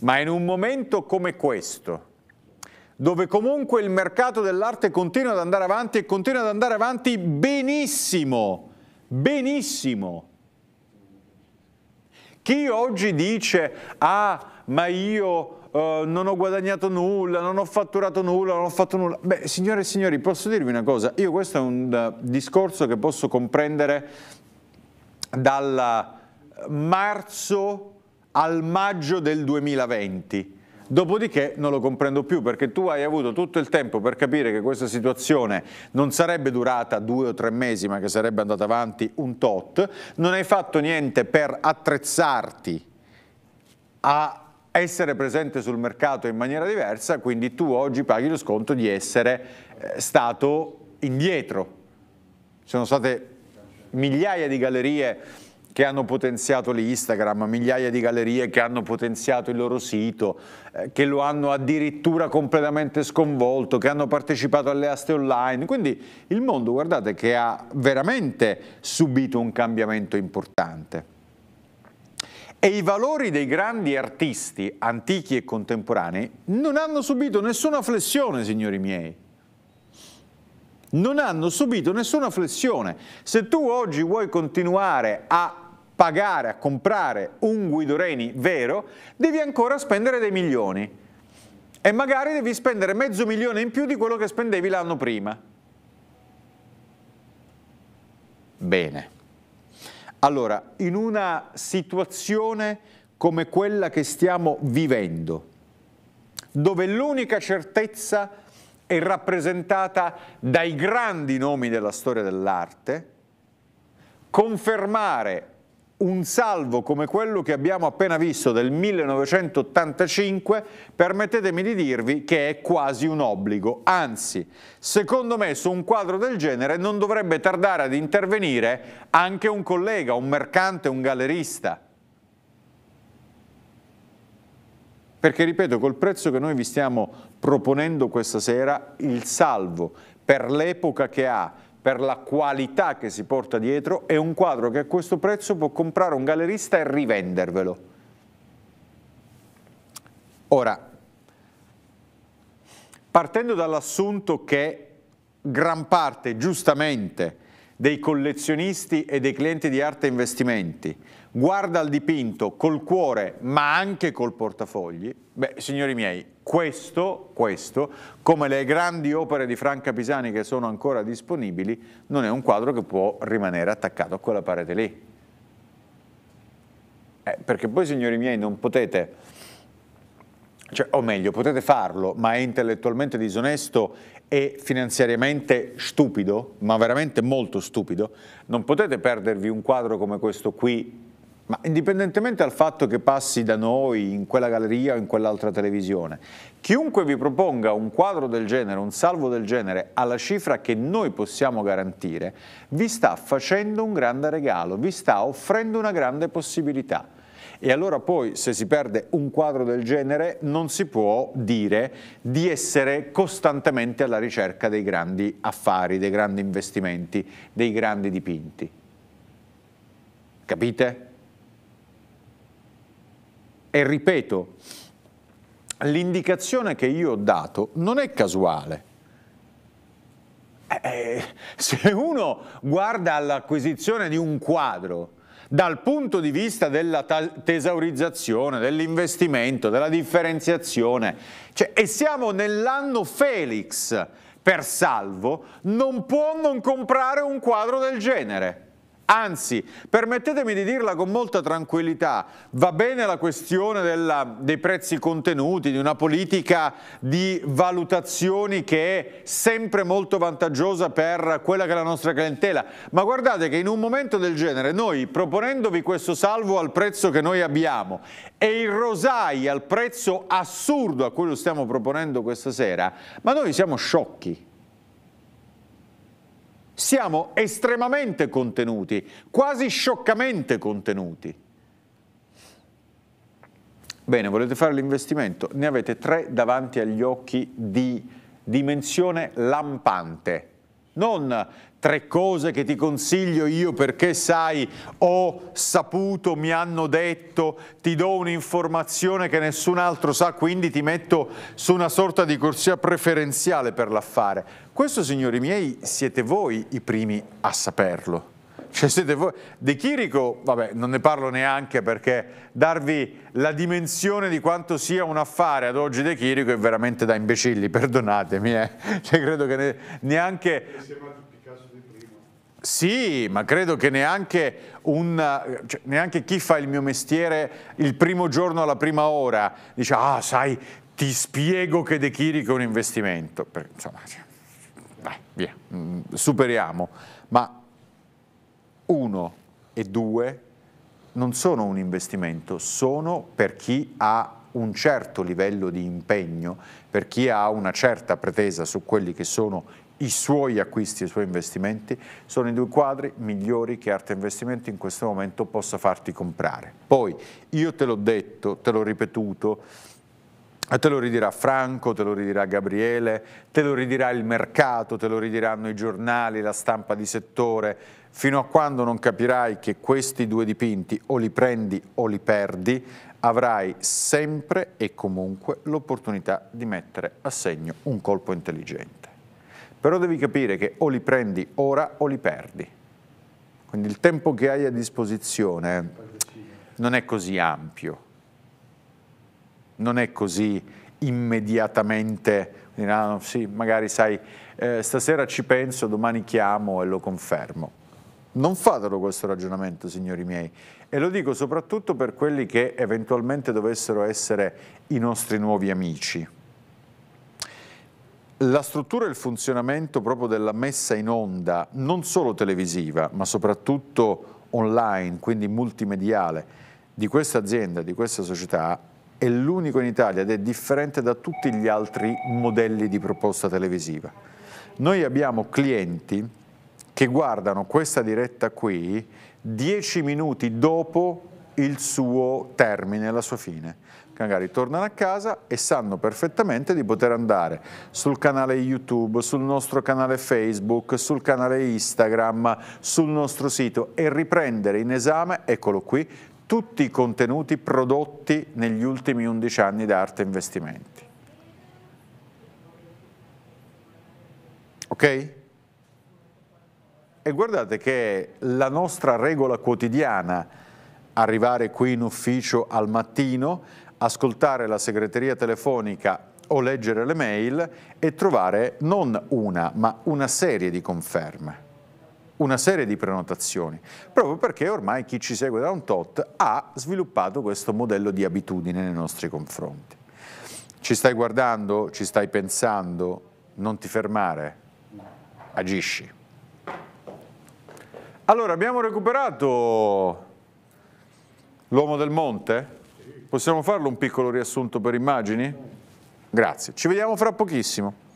Ma in un momento come questo, dove comunque il mercato dell'arte continua ad andare avanti e continua ad andare avanti benissimo, benissimo. Chi oggi dice, ah, ma io eh, non ho guadagnato nulla, non ho fatturato nulla, non ho fatto nulla. Beh, signore e signori, posso dirvi una cosa? Io questo è un uh, discorso che posso comprendere dal eh, marzo al maggio del 2020 dopodiché non lo comprendo più perché tu hai avuto tutto il tempo per capire che questa situazione non sarebbe durata due o tre mesi ma che sarebbe andata avanti un tot, non hai fatto niente per attrezzarti a essere presente sul mercato in maniera diversa, quindi tu oggi paghi lo sconto di essere eh, stato indietro. sono state migliaia di gallerie che hanno potenziato l'Instagram, migliaia di gallerie che hanno potenziato il loro sito, eh, che lo hanno addirittura completamente sconvolto, che hanno partecipato alle aste online. Quindi il mondo, guardate, che ha veramente subito un cambiamento importante. E i valori dei grandi artisti, antichi e contemporanei, non hanno subito nessuna flessione, signori miei. Non hanno subito nessuna flessione. Se tu oggi vuoi continuare a pagare a comprare un Guidoreni vero, devi ancora spendere dei milioni e magari devi spendere mezzo milione in più di quello che spendevi l'anno prima. Bene. Allora, in una situazione come quella che stiamo vivendo, dove l'unica certezza è rappresentata dai grandi nomi della storia dell'arte, confermare un salvo come quello che abbiamo appena visto del 1985, permettetemi di dirvi che è quasi un obbligo. Anzi, secondo me su un quadro del genere non dovrebbe tardare ad intervenire anche un collega, un mercante, un gallerista. Perché, ripeto, col prezzo che noi vi stiamo proponendo questa sera, il salvo per l'epoca che ha, per la qualità che si porta dietro, è un quadro che a questo prezzo può comprare un gallerista e rivendervelo. Ora, partendo dall'assunto che gran parte, giustamente, dei collezionisti e dei clienti di arte e investimenti guarda al dipinto col cuore ma anche col portafogli, beh, signori miei, questo, questo, come le grandi opere di Franca Pisani che sono ancora disponibili, non è un quadro che può rimanere attaccato a quella parete lì. Eh, perché voi, signori miei, non potete, cioè, o meglio, potete farlo, ma è intellettualmente disonesto e finanziariamente stupido, ma veramente molto stupido. Non potete perdervi un quadro come questo qui ma indipendentemente dal fatto che passi da noi, in quella galleria o in quell'altra televisione, chiunque vi proponga un quadro del genere, un salvo del genere, alla cifra che noi possiamo garantire, vi sta facendo un grande regalo, vi sta offrendo una grande possibilità. E allora poi se si perde un quadro del genere non si può dire di essere costantemente alla ricerca dei grandi affari, dei grandi investimenti, dei grandi dipinti. Capite? E ripeto, l'indicazione che io ho dato non è casuale. Eh, eh, se uno guarda all'acquisizione di un quadro dal punto di vista della tesaurizzazione, dell'investimento, della differenziazione, cioè, e siamo nell'anno Felix per salvo, non può non comprare un quadro del genere. Anzi, permettetemi di dirla con molta tranquillità, va bene la questione della, dei prezzi contenuti, di una politica di valutazioni che è sempre molto vantaggiosa per quella che è la nostra clientela, ma guardate che in un momento del genere noi proponendovi questo salvo al prezzo che noi abbiamo e il Rosai al prezzo assurdo a cui lo stiamo proponendo questa sera, ma noi siamo sciocchi. Siamo estremamente contenuti, quasi scioccamente contenuti. Bene, volete fare l'investimento? Ne avete tre davanti agli occhi di dimensione lampante, non tre cose che ti consiglio io perché sai, ho saputo, mi hanno detto, ti do un'informazione che nessun altro sa, quindi ti metto su una sorta di corsia preferenziale per l'affare. Questo, signori miei, siete voi i primi a saperlo. Cioè siete voi. De Chirico, vabbè, non ne parlo neanche perché darvi la dimensione di quanto sia un affare ad oggi De Chirico è veramente da imbecilli, perdonatemi, eh. cioè, credo che ne, neanche sì, ma credo che neanche, un, cioè, neanche chi fa il mio mestiere il primo giorno alla prima ora dice ah sai ti spiego che De Chirico è un investimento. Per, insomma, dai, cioè, via, mm, superiamo. Ma uno e due non sono un investimento, sono per chi ha un certo livello di impegno, per chi ha una certa pretesa su quelli che sono i suoi acquisti, e i suoi investimenti sono i due quadri migliori che Arte Investimenti in questo momento possa farti comprare. Poi io te l'ho detto, te l'ho ripetuto, te lo ridirà Franco, te lo ridirà Gabriele, te lo ridirà il mercato, te lo ridiranno i giornali, la stampa di settore, fino a quando non capirai che questi due dipinti o li prendi o li perdi, avrai sempre e comunque l'opportunità di mettere a segno un colpo intelligente però devi capire che o li prendi ora o li perdi. Quindi il tempo che hai a disposizione non è così ampio, non è così immediatamente, ah, no, sì, magari sai, eh, stasera ci penso, domani chiamo e lo confermo. Non fatelo questo ragionamento, signori miei, e lo dico soprattutto per quelli che eventualmente dovessero essere i nostri nuovi amici la struttura e il funzionamento proprio della messa in onda, non solo televisiva, ma soprattutto online, quindi multimediale, di questa azienda, di questa società, è l'unico in Italia ed è differente da tutti gli altri modelli di proposta televisiva. Noi abbiamo clienti che guardano questa diretta qui dieci minuti dopo il suo termine, la sua fine magari tornano a casa e sanno perfettamente di poter andare sul canale YouTube, sul nostro canale Facebook, sul canale Instagram, sul nostro sito e riprendere in esame, eccolo qui, tutti i contenuti prodotti negli ultimi 11 anni da Arte Investimenti. Ok? E guardate che la nostra regola quotidiana, arrivare qui in ufficio al mattino, ascoltare la segreteria telefonica o leggere le mail e trovare non una, ma una serie di conferme, una serie di prenotazioni, proprio perché ormai chi ci segue da un tot ha sviluppato questo modello di abitudine nei nostri confronti. Ci stai guardando, ci stai pensando, non ti fermare, agisci. Allora, abbiamo recuperato l'uomo del monte? Possiamo farlo un piccolo riassunto per immagini? Grazie. Ci vediamo fra pochissimo.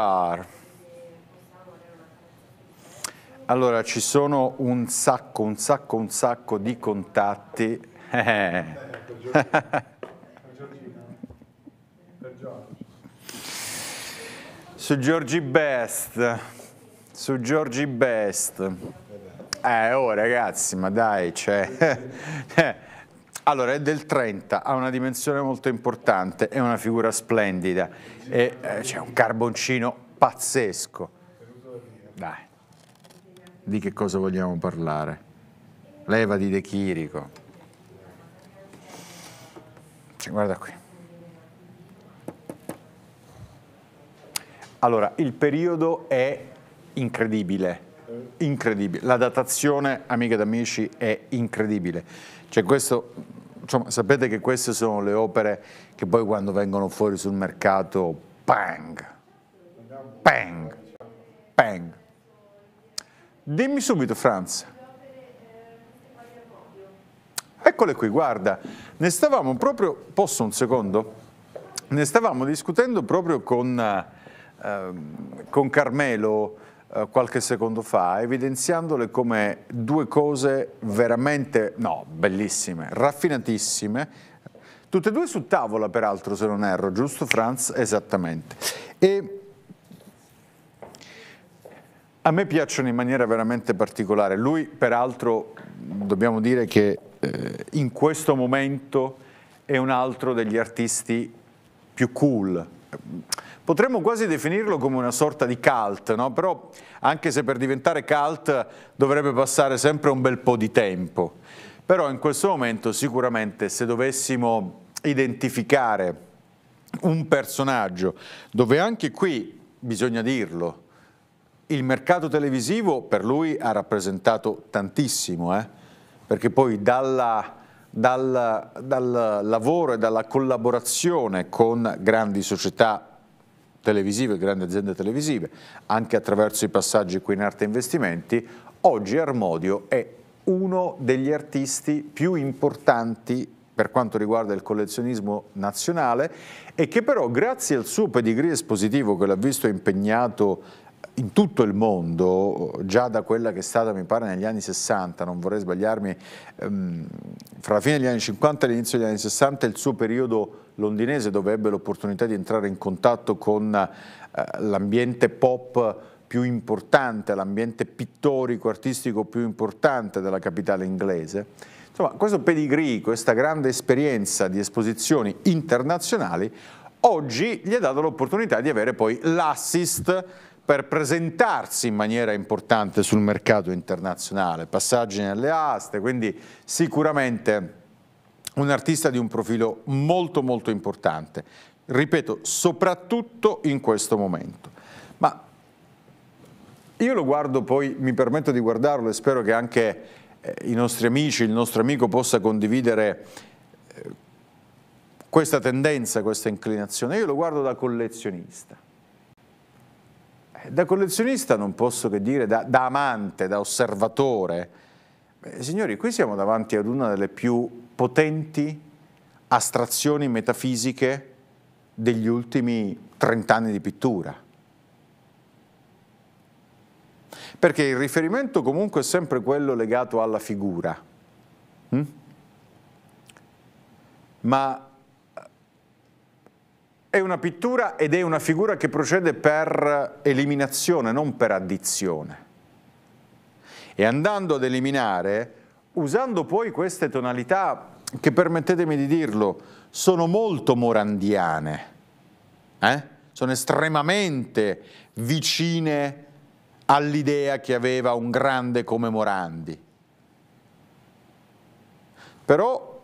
VR. Allora, ci sono un sacco, un sacco, un sacco di contatti. su Giorgi Best, su Giorgi Best. Eh, oh ragazzi, ma dai, c'è... Cioè. cioè allora, è del 30, ha una dimensione molto importante, è una figura splendida, eh, c'è un carboncino pazzesco. Dai, di che cosa vogliamo parlare? Leva di De Chirico. Cioè, guarda qui. Allora, il periodo è incredibile, incredibile. La datazione, amiche ed amici, è incredibile cioè questo, insomma, sapete che queste sono le opere che poi quando vengono fuori sul mercato, bang, bang, bang. Dimmi subito, Franz. Eccole qui, guarda, ne stavamo proprio, posso un secondo? Ne stavamo discutendo proprio con, eh, ehm, con Carmelo, eh, qualche secondo fa, evidenziandole come due cose veramente, no, bellissime, raffinatissime, tutte e due su tavola peraltro se non erro, giusto Franz? Esattamente. E a me piacciono in maniera veramente particolare, lui peraltro dobbiamo dire che eh, in questo momento è un altro degli artisti più cool, potremmo quasi definirlo come una sorta di cult, no? però anche se per diventare cult dovrebbe passare sempre un bel po' di tempo. Però in questo momento sicuramente se dovessimo identificare un personaggio dove anche qui, bisogna dirlo, il mercato televisivo per lui ha rappresentato tantissimo, eh? perché poi dalla, dal, dal lavoro e dalla collaborazione con grandi società televisive, grandi aziende televisive, anche attraverso i passaggi qui in Arte Investimenti, oggi Armodio è uno degli artisti più importanti per quanto riguarda il collezionismo nazionale e che però grazie al suo pedigree espositivo che l'ha visto impegnato in tutto il mondo, già da quella che è stata mi pare negli anni 60, non vorrei sbagliarmi, ehm, fra la fine degli anni 50 e l'inizio degli anni 60 il suo periodo londinese dove ebbe l'opportunità di entrare in contatto con eh, l'ambiente pop più importante, l'ambiente pittorico, artistico più importante della capitale inglese. Insomma, questo pedigree, questa grande esperienza di esposizioni internazionali, oggi gli ha dato l'opportunità di avere poi l'assist per presentarsi in maniera importante sul mercato internazionale, passaggi nelle aste, quindi sicuramente un artista di un profilo molto molto importante, ripeto, soprattutto in questo momento. Ma io lo guardo poi, mi permetto di guardarlo e spero che anche eh, i nostri amici, il nostro amico possa condividere eh, questa tendenza, questa inclinazione. Io lo guardo da collezionista. Eh, da collezionista non posso che dire, da, da amante, da osservatore. Beh, signori, qui siamo davanti ad una delle più potenti astrazioni metafisiche degli ultimi 30 anni di pittura. Perché il riferimento comunque è sempre quello legato alla figura. Mm? Ma eh, è una pittura ed è una figura che procede per eliminazione, non per addizione. E andando ad eliminare usando poi queste tonalità che permettetemi di dirlo, sono molto morandiane, eh? sono estremamente vicine all'idea che aveva un grande come Morandi. Però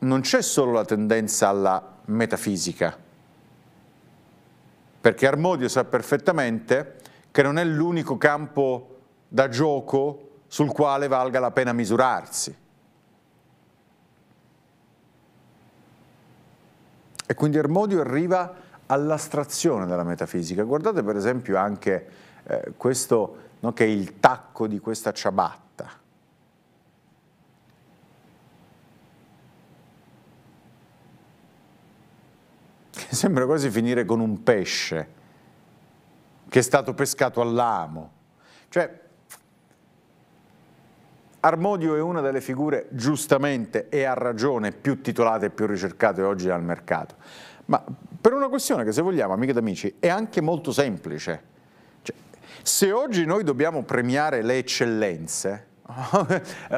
non c'è solo la tendenza alla metafisica, perché Armodio sa perfettamente che non è l'unico campo da gioco sul quale valga la pena misurarsi. E quindi Ermodio arriva all'astrazione della metafisica. Guardate per esempio anche eh, questo no, che è il tacco di questa ciabatta. sembra quasi finire con un pesce che è stato pescato all'amo. Cioè, Armodio è una delle figure giustamente e a ragione più titolate e più ricercate oggi dal mercato, ma per una questione che se vogliamo, amiche ed amici, è anche molto semplice. Cioè, se oggi noi dobbiamo premiare le eccellenze,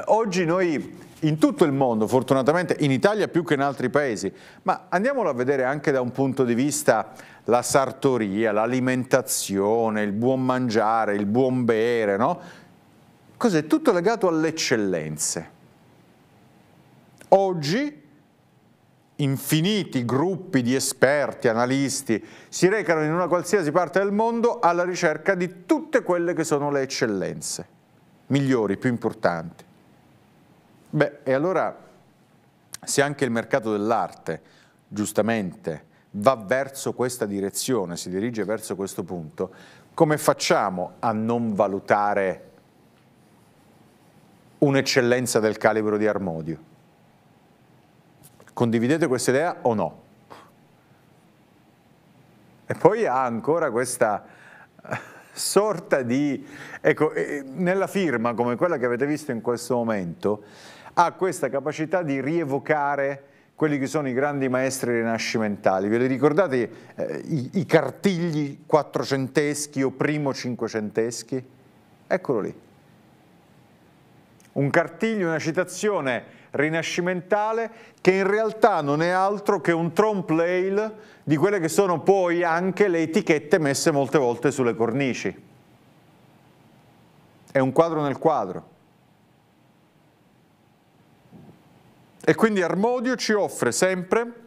oggi noi in tutto il mondo, fortunatamente in Italia più che in altri paesi, ma andiamolo a vedere anche da un punto di vista la sartoria, l'alimentazione, il buon mangiare, il buon bere, no? Cos'è? Tutto legato alle eccellenze. Oggi infiniti gruppi di esperti, analisti, si recano in una qualsiasi parte del mondo alla ricerca di tutte quelle che sono le eccellenze migliori, più importanti. Beh, e allora se anche il mercato dell'arte, giustamente, va verso questa direzione, si dirige verso questo punto, come facciamo a non valutare un'eccellenza del calibro di Armodio. Condividete questa idea o no? E poi ha ancora questa eh, sorta di... Ecco, eh, nella firma come quella che avete visto in questo momento, ha questa capacità di rievocare quelli che sono i grandi maestri rinascimentali. Ve li ricordate eh, i, i cartigli quattrocenteschi o primo cinquecenteschi? Eccolo lì un cartiglio, una citazione rinascimentale che in realtà non è altro che un trompe l'ail di quelle che sono poi anche le etichette messe molte volte sulle cornici. È un quadro nel quadro. E quindi Armodio ci offre sempre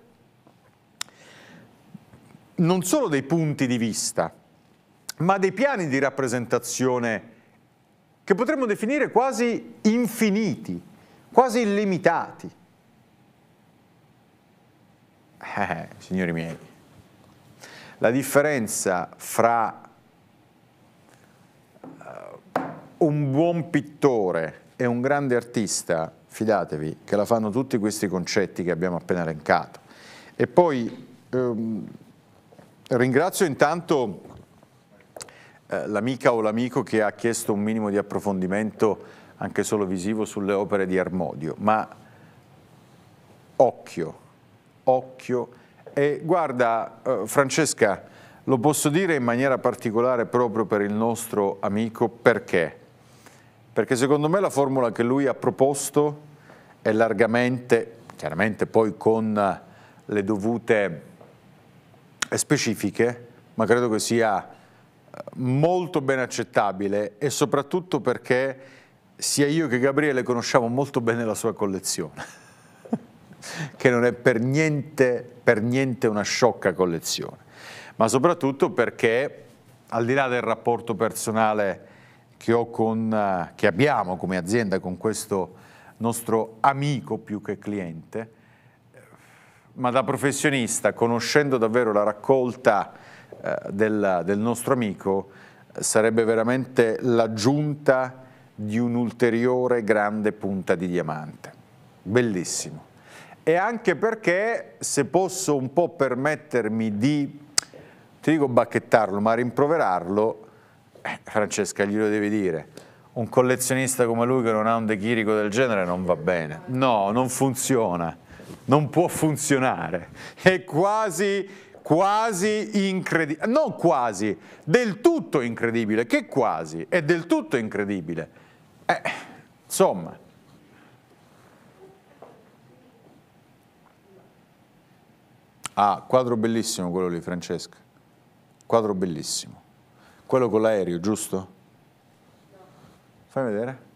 non solo dei punti di vista, ma dei piani di rappresentazione che potremmo definire quasi infiniti, quasi illimitati. Eh, signori miei, la differenza fra eh, un buon pittore e un grande artista, fidatevi, che la fanno tutti questi concetti che abbiamo appena elencato. E poi ehm, ringrazio intanto eh, l'amica o l'amico che ha chiesto un minimo di approfondimento anche solo visivo sulle opere di Armodio, ma occhio, occhio. E guarda eh, Francesca, lo posso dire in maniera particolare proprio per il nostro amico perché? Perché secondo me la formula che lui ha proposto è largamente, chiaramente poi con le dovute eh, specifiche, ma credo che sia molto ben accettabile e soprattutto perché sia io che Gabriele conosciamo molto bene la sua collezione, che non è per niente, per niente una sciocca collezione, ma soprattutto perché al di là del rapporto personale che, con, che abbiamo come azienda con questo nostro amico più che cliente, ma da professionista, conoscendo davvero la raccolta eh, del, del nostro amico sarebbe veramente l'aggiunta di un'ulteriore grande punta di diamante. Bellissimo. E anche perché, se posso un po' permettermi di, ti dico bacchettarlo, ma rimproverarlo, eh, Francesca glielo devi dire, un collezionista come lui che non ha un dechirico del genere non va bene. No, non funziona, non può funzionare. È quasi quasi incredibile, non quasi, del tutto incredibile, che quasi, è del tutto incredibile. Eh, insomma. Ah, quadro bellissimo quello lì, Francesca. Quadro bellissimo. Quello con l'aereo, giusto? Fai vedere.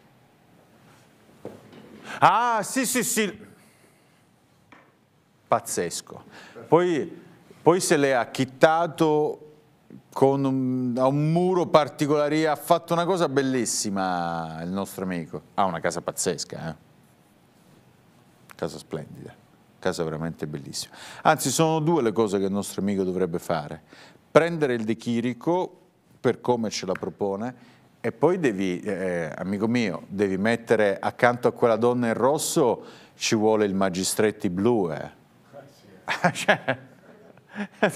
Ah, sì, sì, sì. Pazzesco. Poi poi se l'è acchittato con un, a un muro particolare, ha fatto una cosa bellissima il nostro amico. Ha ah, una casa pazzesca, eh? casa splendida, casa veramente bellissima. Anzi, sono due le cose che il nostro amico dovrebbe fare. Prendere il De Chirico per come ce la propone e poi devi, eh, amico mio, devi mettere accanto a quella donna in rosso ci vuole il magistretti blu, eh. Ah, cioè,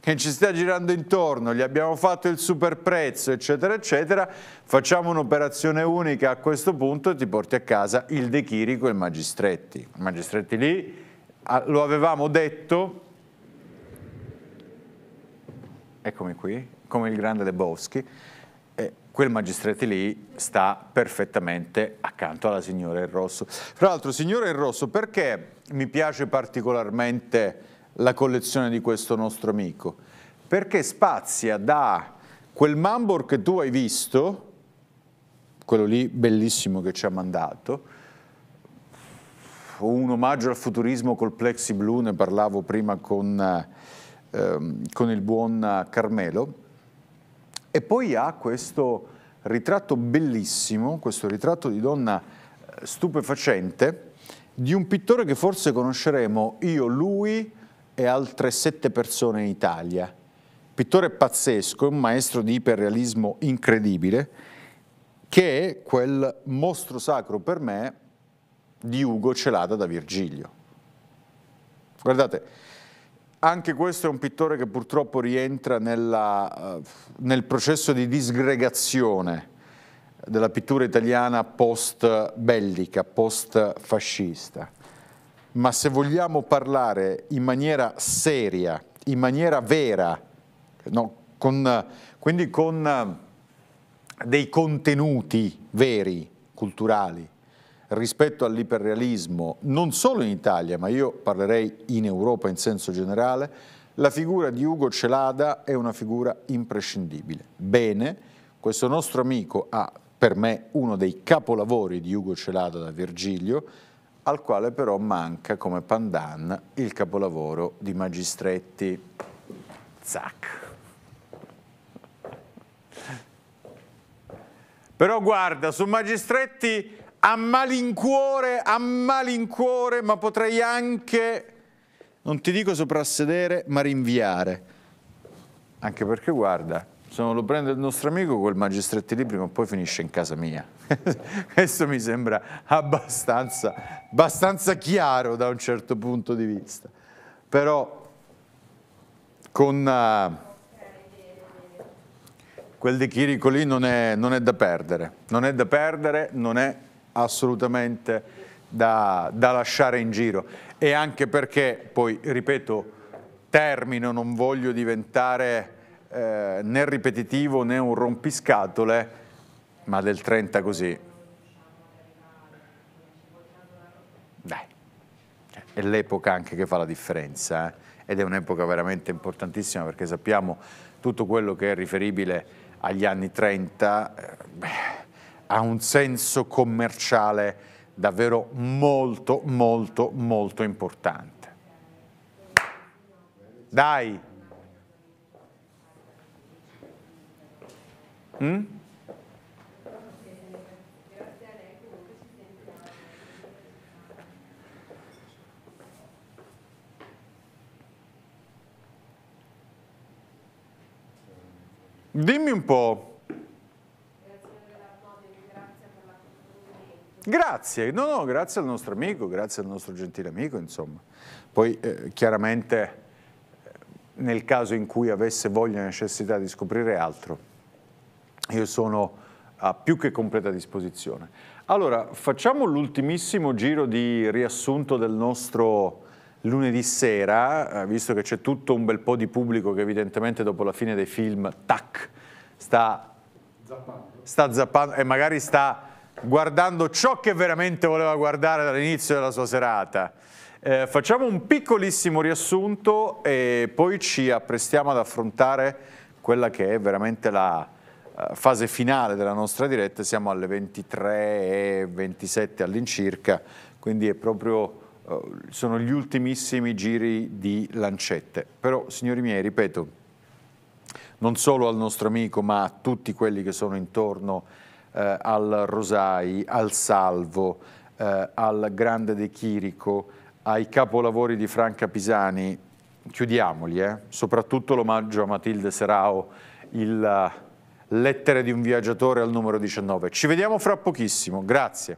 che ci sta girando intorno, gli abbiamo fatto il super prezzo, eccetera, eccetera, facciamo un'operazione unica a questo punto e ti porti a casa il De Chirico e il Magistretti. Il Magistretti lì, ah, lo avevamo detto, eccomi qui, come il grande Lebowski, e quel Magistretti lì sta perfettamente accanto alla signora in rosso. Fra l'altro, signora in rosso, perché mi piace particolarmente la collezione di questo nostro amico, perché spazia da quel Mambor che tu hai visto, quello lì bellissimo che ci ha mandato, un omaggio al futurismo col plexi blu, ne parlavo prima con, ehm, con il buon Carmelo, e poi ha questo ritratto bellissimo, questo ritratto di donna eh, stupefacente, di un pittore che forse conosceremo io, lui, e altre sette persone in Italia. Pittore pazzesco, un maestro di iperrealismo incredibile, che è quel mostro sacro per me di Ugo Celata da Virgilio. Guardate, anche questo è un pittore che purtroppo rientra nella, eh, nel processo di disgregazione della pittura italiana post-bellica, post-fascista ma se vogliamo parlare in maniera seria, in maniera vera, no, con, quindi con eh, dei contenuti veri, culturali, rispetto all'iperrealismo, non solo in Italia, ma io parlerei in Europa in senso generale, la figura di Ugo Celada è una figura imprescindibile. Bene, questo nostro amico ha per me uno dei capolavori di Ugo Celada da Virgilio, al quale però manca come pandan il capolavoro di Magistretti. Zac. Però guarda, su Magistretti a malincuore, a malincuore, ma potrei anche, non ti dico soprassedere, ma rinviare. Anche perché guarda, se lo prende il nostro amico quel magistretti lì prima o poi finisce in casa mia. Questo mi sembra abbastanza, abbastanza chiaro da un certo punto di vista. Però con uh, quel di Chirico lì non è, non è, da perdere, non è da perdere, non è assolutamente da, da lasciare in giro. E anche perché, poi ripeto, termino, non voglio diventare eh, né ripetitivo né un rompiscatole, ma del 30 così. Dai, è l'epoca anche che fa la differenza eh? ed è un'epoca veramente importantissima perché sappiamo tutto quello che è riferibile agli anni 30 eh, beh, ha un senso commerciale davvero molto molto molto importante. Dai! Mm? Dimmi un po'. Grazie, no, no, grazie al nostro amico, grazie al nostro gentile amico, insomma. Poi eh, chiaramente eh, nel caso in cui avesse voglia e necessità di scoprire altro io sono a più che completa disposizione. Allora, facciamo l'ultimissimo giro di riassunto del nostro lunedì sera, eh, visto che c'è tutto un bel po' di pubblico che evidentemente dopo la fine dei film, tac, sta zappando, sta zappando e magari sta guardando ciò che veramente voleva guardare dall'inizio della sua serata. Eh, facciamo un piccolissimo riassunto e poi ci apprestiamo ad affrontare quella che è veramente la eh, fase finale della nostra diretta, siamo alle 23.27 all'incirca, quindi è proprio eh, sono gli ultimissimi giri di lancette. Però, signori miei, ripeto, non solo al nostro amico, ma a tutti quelli che sono intorno eh, al Rosai, al Salvo, eh, al Grande De Chirico, ai capolavori di Franca Pisani, chiudiamoli, eh? soprattutto l'omaggio a Matilde Serao, il Lettere di un viaggiatore al numero 19. Ci vediamo fra pochissimo, grazie.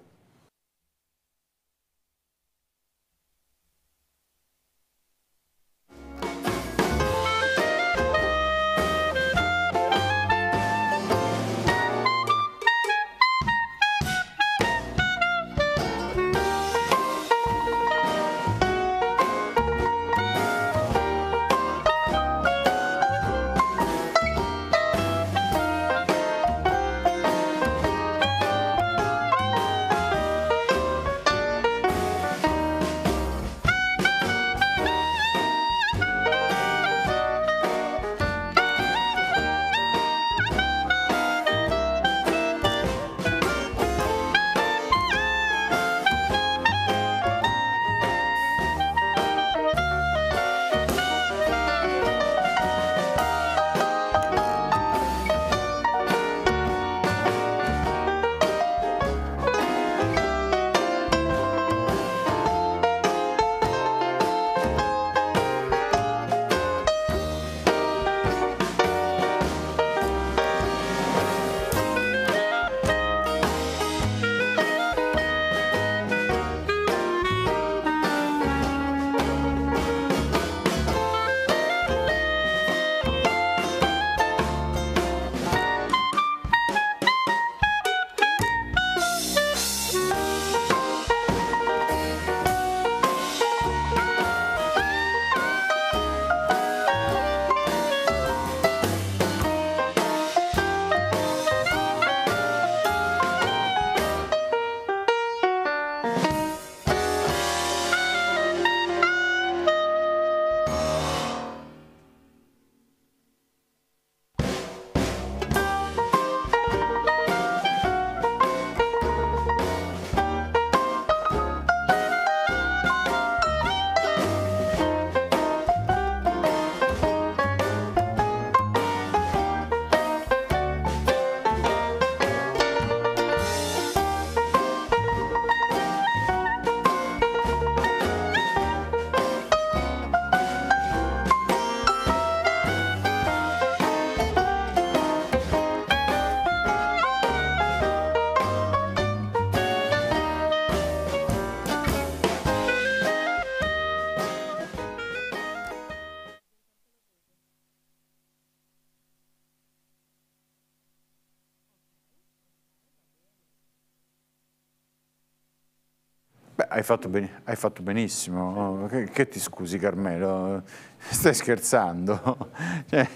fatto, ben, hai fatto benissimo. Oh, che, che, ti scusi Carmelo? Stai scherzando? Cioè,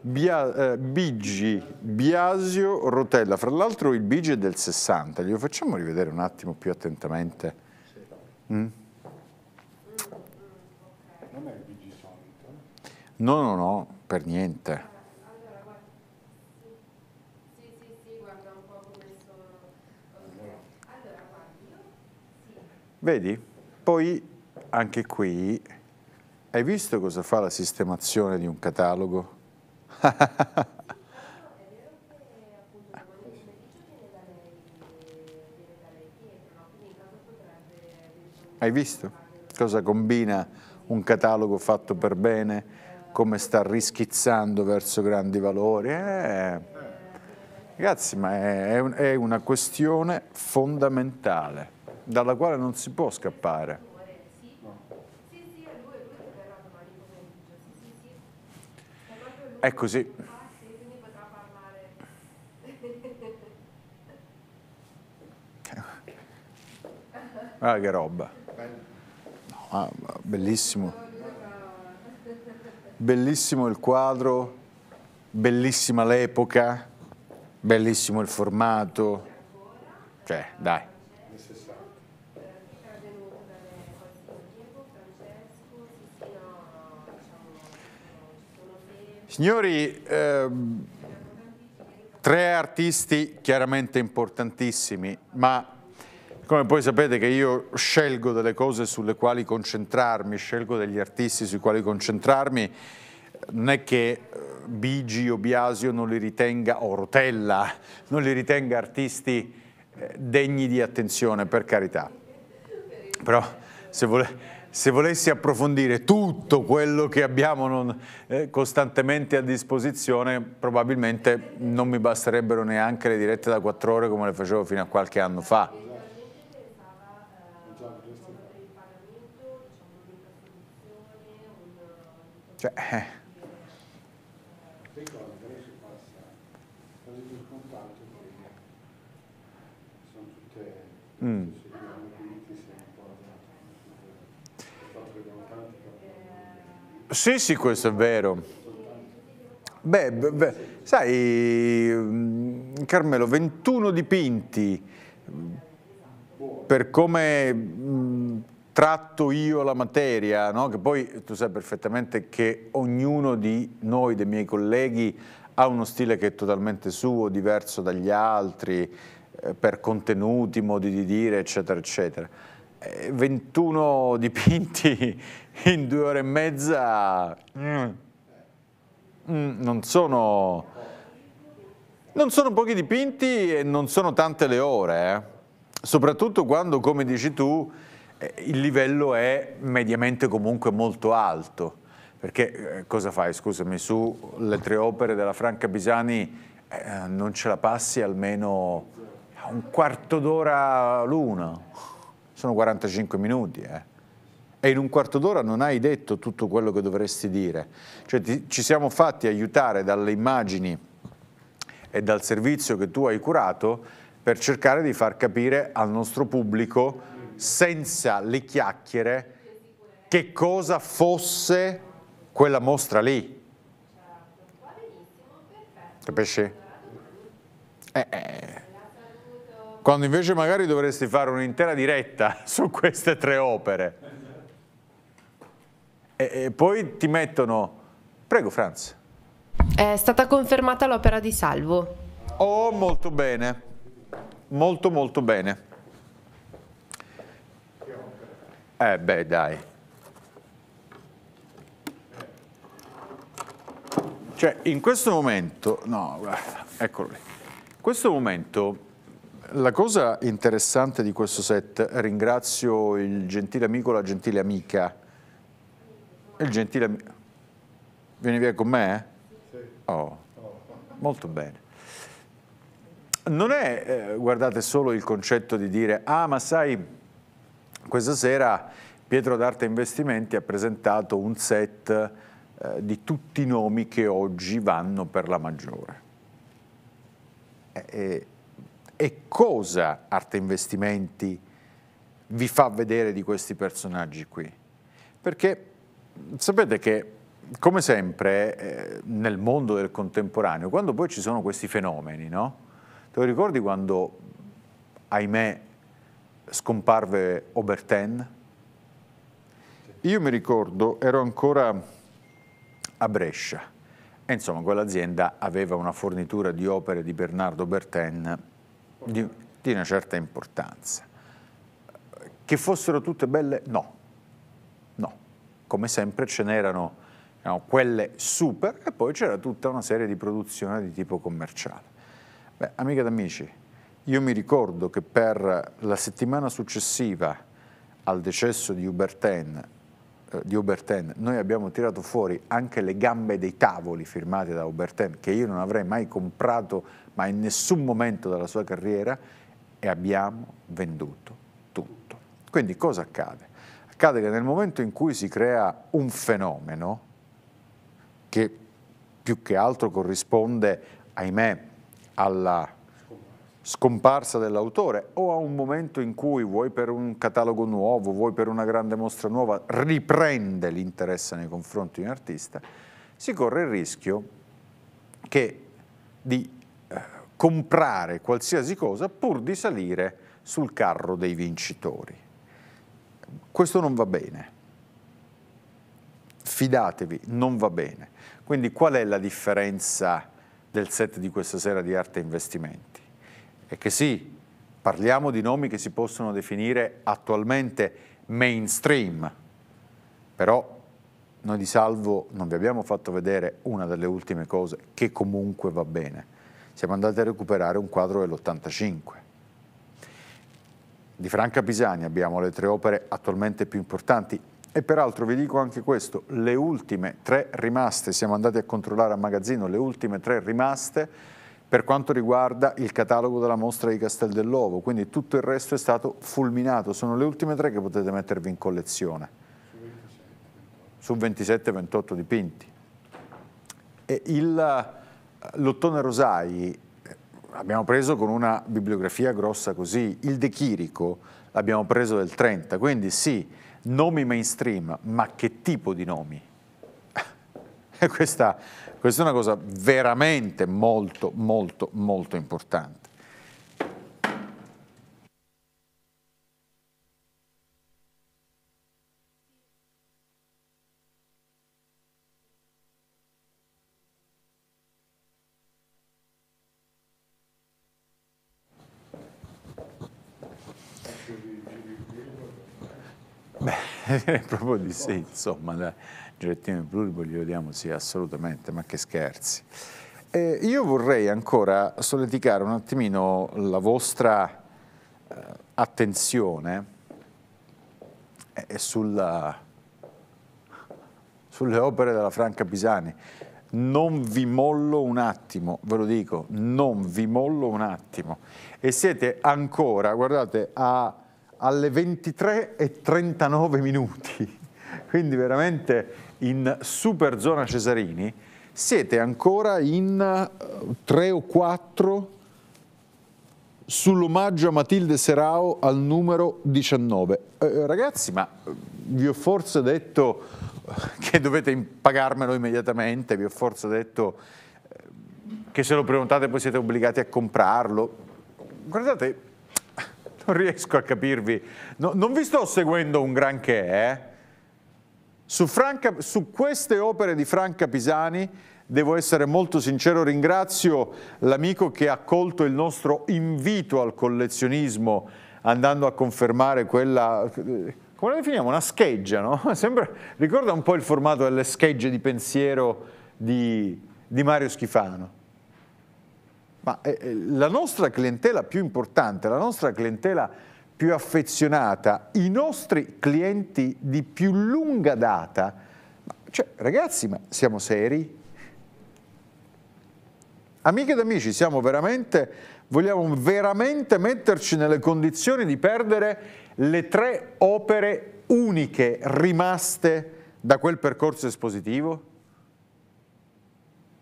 Bia, eh, Bigi, Biasio, Rotella. Fra l'altro il Bigi è del 60. Glielo facciamo rivedere un attimo più attentamente. Mm? Non è il Bigi solito? Eh? No, no, no, per niente. Vedi? Poi anche qui, hai visto cosa fa la sistemazione di un catalogo? hai visto cosa combina un catalogo fatto per bene, come sta rischizzando verso grandi valori? Eh, ragazzi, ma è, è una questione fondamentale dalla quale non si può scappare. È così. Ah, che roba. No, bellissimo. Bellissimo il quadro, bellissima l'epoca, bellissimo il formato. Cioè, dai. Signori, ehm, tre artisti chiaramente importantissimi, ma come voi sapete che io scelgo delle cose sulle quali concentrarmi, scelgo degli artisti sui quali concentrarmi, non è che eh, Bigi o Biasio non li ritenga, o Rotella, non li ritenga artisti eh, degni di attenzione, per carità. Però se volete se volessi approfondire tutto quello che abbiamo non, eh, costantemente a disposizione, probabilmente non mi basterebbero neanche le dirette da quattro ore come le facevo fino a qualche anno fa. Cioè, eh. Mm. Sì, sì, questo è vero. Beh, beh, sai, mm, Carmelo, 21 dipinti, per come mm, tratto io la materia, no? che poi tu sai perfettamente che ognuno di noi, dei miei colleghi, ha uno stile che è totalmente suo, diverso dagli altri, eh, per contenuti, modi di dire, eccetera, eccetera. 21 eh, dipinti in due ore e mezza mm, mm, non, sono, non sono pochi dipinti e non sono tante le ore, eh. soprattutto quando, come dici tu, eh, il livello è mediamente comunque molto alto. Perché eh, cosa fai, scusami, su le tre opere della Franca Bisani eh, non ce la passi almeno un quarto d'ora l'una? Sono 45 minuti, eh e in un quarto d'ora non hai detto tutto quello che dovresti dire. Cioè, ti, ci siamo fatti aiutare dalle immagini e dal servizio che tu hai curato per cercare di far capire al nostro pubblico, senza le chiacchiere, che cosa fosse quella mostra lì. Capisci? Eh, eh. Quando invece magari dovresti fare un'intera diretta su queste tre opere e, e poi ti mettono... Prego Franz. È stata confermata l'opera di Salvo. Oh, molto bene. Molto, molto bene. Eh beh, dai. Cioè, in questo momento... No, eccolo lì. In questo momento... La cosa interessante di questo set, ringrazio il gentile amico la gentile amica il gentile amico. Vieni via con me? Eh? Sì. Oh, molto bene. Non è, eh, guardate, solo il concetto di dire, ah ma sai, questa sera Pietro d'Arte Investimenti ha presentato un set eh, di tutti i nomi che oggi vanno per la maggiore. E, e cosa Arte Investimenti vi fa vedere di questi personaggi qui? Perché sapete che come sempre eh, nel mondo del contemporaneo, quando poi ci sono questi fenomeni, no? Te lo ricordi quando, ahimè, scomparve Oberten? Io mi ricordo, ero ancora a Brescia e insomma quell'azienda aveva una fornitura di opere di Bernardo Oberten di, di una certa importanza. Che fossero tutte belle? No, come sempre ce n'erano no, quelle super e poi c'era tutta una serie di produzioni di tipo commerciale. Beh, amiche ed amici, io mi ricordo che per la settimana successiva al decesso di Uberten, eh, di Uberten noi abbiamo tirato fuori anche le gambe dei tavoli firmate da Uberten, che io non avrei mai comprato, ma in nessun momento della sua carriera, e abbiamo venduto tutto. Quindi cosa accade? Accade che nel momento in cui si crea un fenomeno, che più che altro corrisponde, ahimè, alla scomparsa dell'autore o a un momento in cui vuoi per un catalogo nuovo, vuoi per una grande mostra nuova, riprende l'interesse nei confronti di un artista, si corre il rischio che di eh, comprare qualsiasi cosa pur di salire sul carro dei vincitori. Questo non va bene. Fidatevi, non va bene. Quindi qual è la differenza del set di questa sera di arte investimenti? È che sì, parliamo di nomi che si possono definire attualmente mainstream, però noi di Salvo non vi abbiamo fatto vedere una delle ultime cose che comunque va bene. Siamo andati a recuperare un quadro dell'85 di Franca Pisani abbiamo le tre opere attualmente più importanti e peraltro vi dico anche questo, le ultime tre rimaste, siamo andati a controllare a magazzino, le ultime tre rimaste per quanto riguarda il catalogo della mostra di Castel dell'Ovo, quindi tutto il resto è stato fulminato, sono le ultime tre che potete mettervi in collezione, su 27-28 dipinti. Eh, L'Ottone Rosai abbiamo preso con una bibliografia grossa così, il De Chirico l'abbiamo preso del 30, quindi sì, nomi mainstream, ma che tipo di nomi? questa, questa è una cosa veramente molto, molto, molto importante. direi proprio di sì, insomma, dai, Girettino Pluribo glielo diamo sì, assolutamente, ma che scherzi. Eh, io vorrei ancora solleticare un attimino la vostra eh, attenzione eh, sulla, sulle opere della Franca Pisani. Non vi mollo un attimo, ve lo dico, non vi mollo un attimo. E siete ancora, guardate, a alle 23 e 39 minuti, quindi veramente in super zona Cesarini, siete ancora in 3 eh, o 4 sull'omaggio a Matilde Serao al numero 19. Eh, ragazzi, ma eh, vi ho forse detto eh, che dovete pagarmelo immediatamente, vi ho forse detto che se lo prenotate poi siete obbligati a comprarlo. Guardate, non riesco a capirvi. No, non vi sto seguendo un granché, eh? su, Franca, su queste opere di Franca Pisani devo essere molto sincero, ringrazio l'amico che ha accolto il nostro invito al collezionismo andando a confermare quella, come la definiamo, una scheggia, no? Sembra, ricorda un po' il formato delle schegge di pensiero di, di Mario Schifano ma eh, eh, la nostra clientela più importante, la nostra clientela più affezionata, i nostri clienti di più lunga data, cioè ragazzi ma siamo seri? Amiche ed amici, siamo veramente, vogliamo veramente metterci nelle condizioni di perdere le tre opere uniche rimaste da quel percorso espositivo?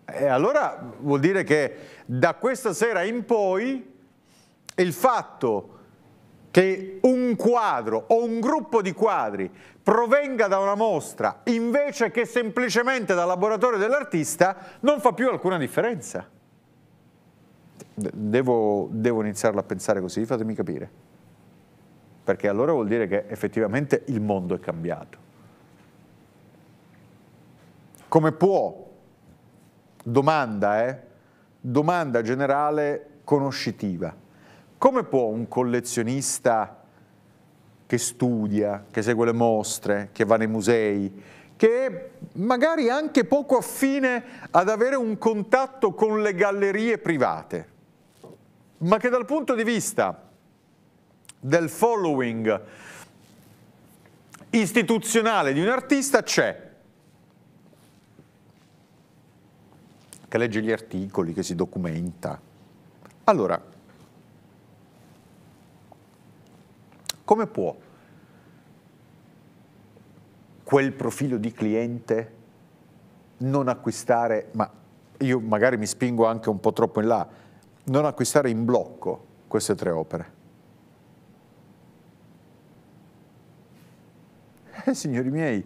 E eh, allora vuol dire che da questa sera in poi il fatto che un quadro o un gruppo di quadri provenga da una mostra invece che semplicemente dal laboratorio dell'artista non fa più alcuna differenza. Devo, devo iniziarlo a pensare così, fatemi capire. Perché allora vuol dire che effettivamente il mondo è cambiato. Come può, domanda, eh, domanda generale conoscitiva. Come può un collezionista che studia, che segue le mostre, che va nei musei, che è magari anche poco affine ad avere un contatto con le gallerie private, ma che dal punto di vista del following istituzionale di un artista c'è, che legge gli articoli, che si documenta. Allora, come può quel profilo di cliente non acquistare, ma io magari mi spingo anche un po' troppo in là, non acquistare in blocco queste tre opere? Eh, signori miei,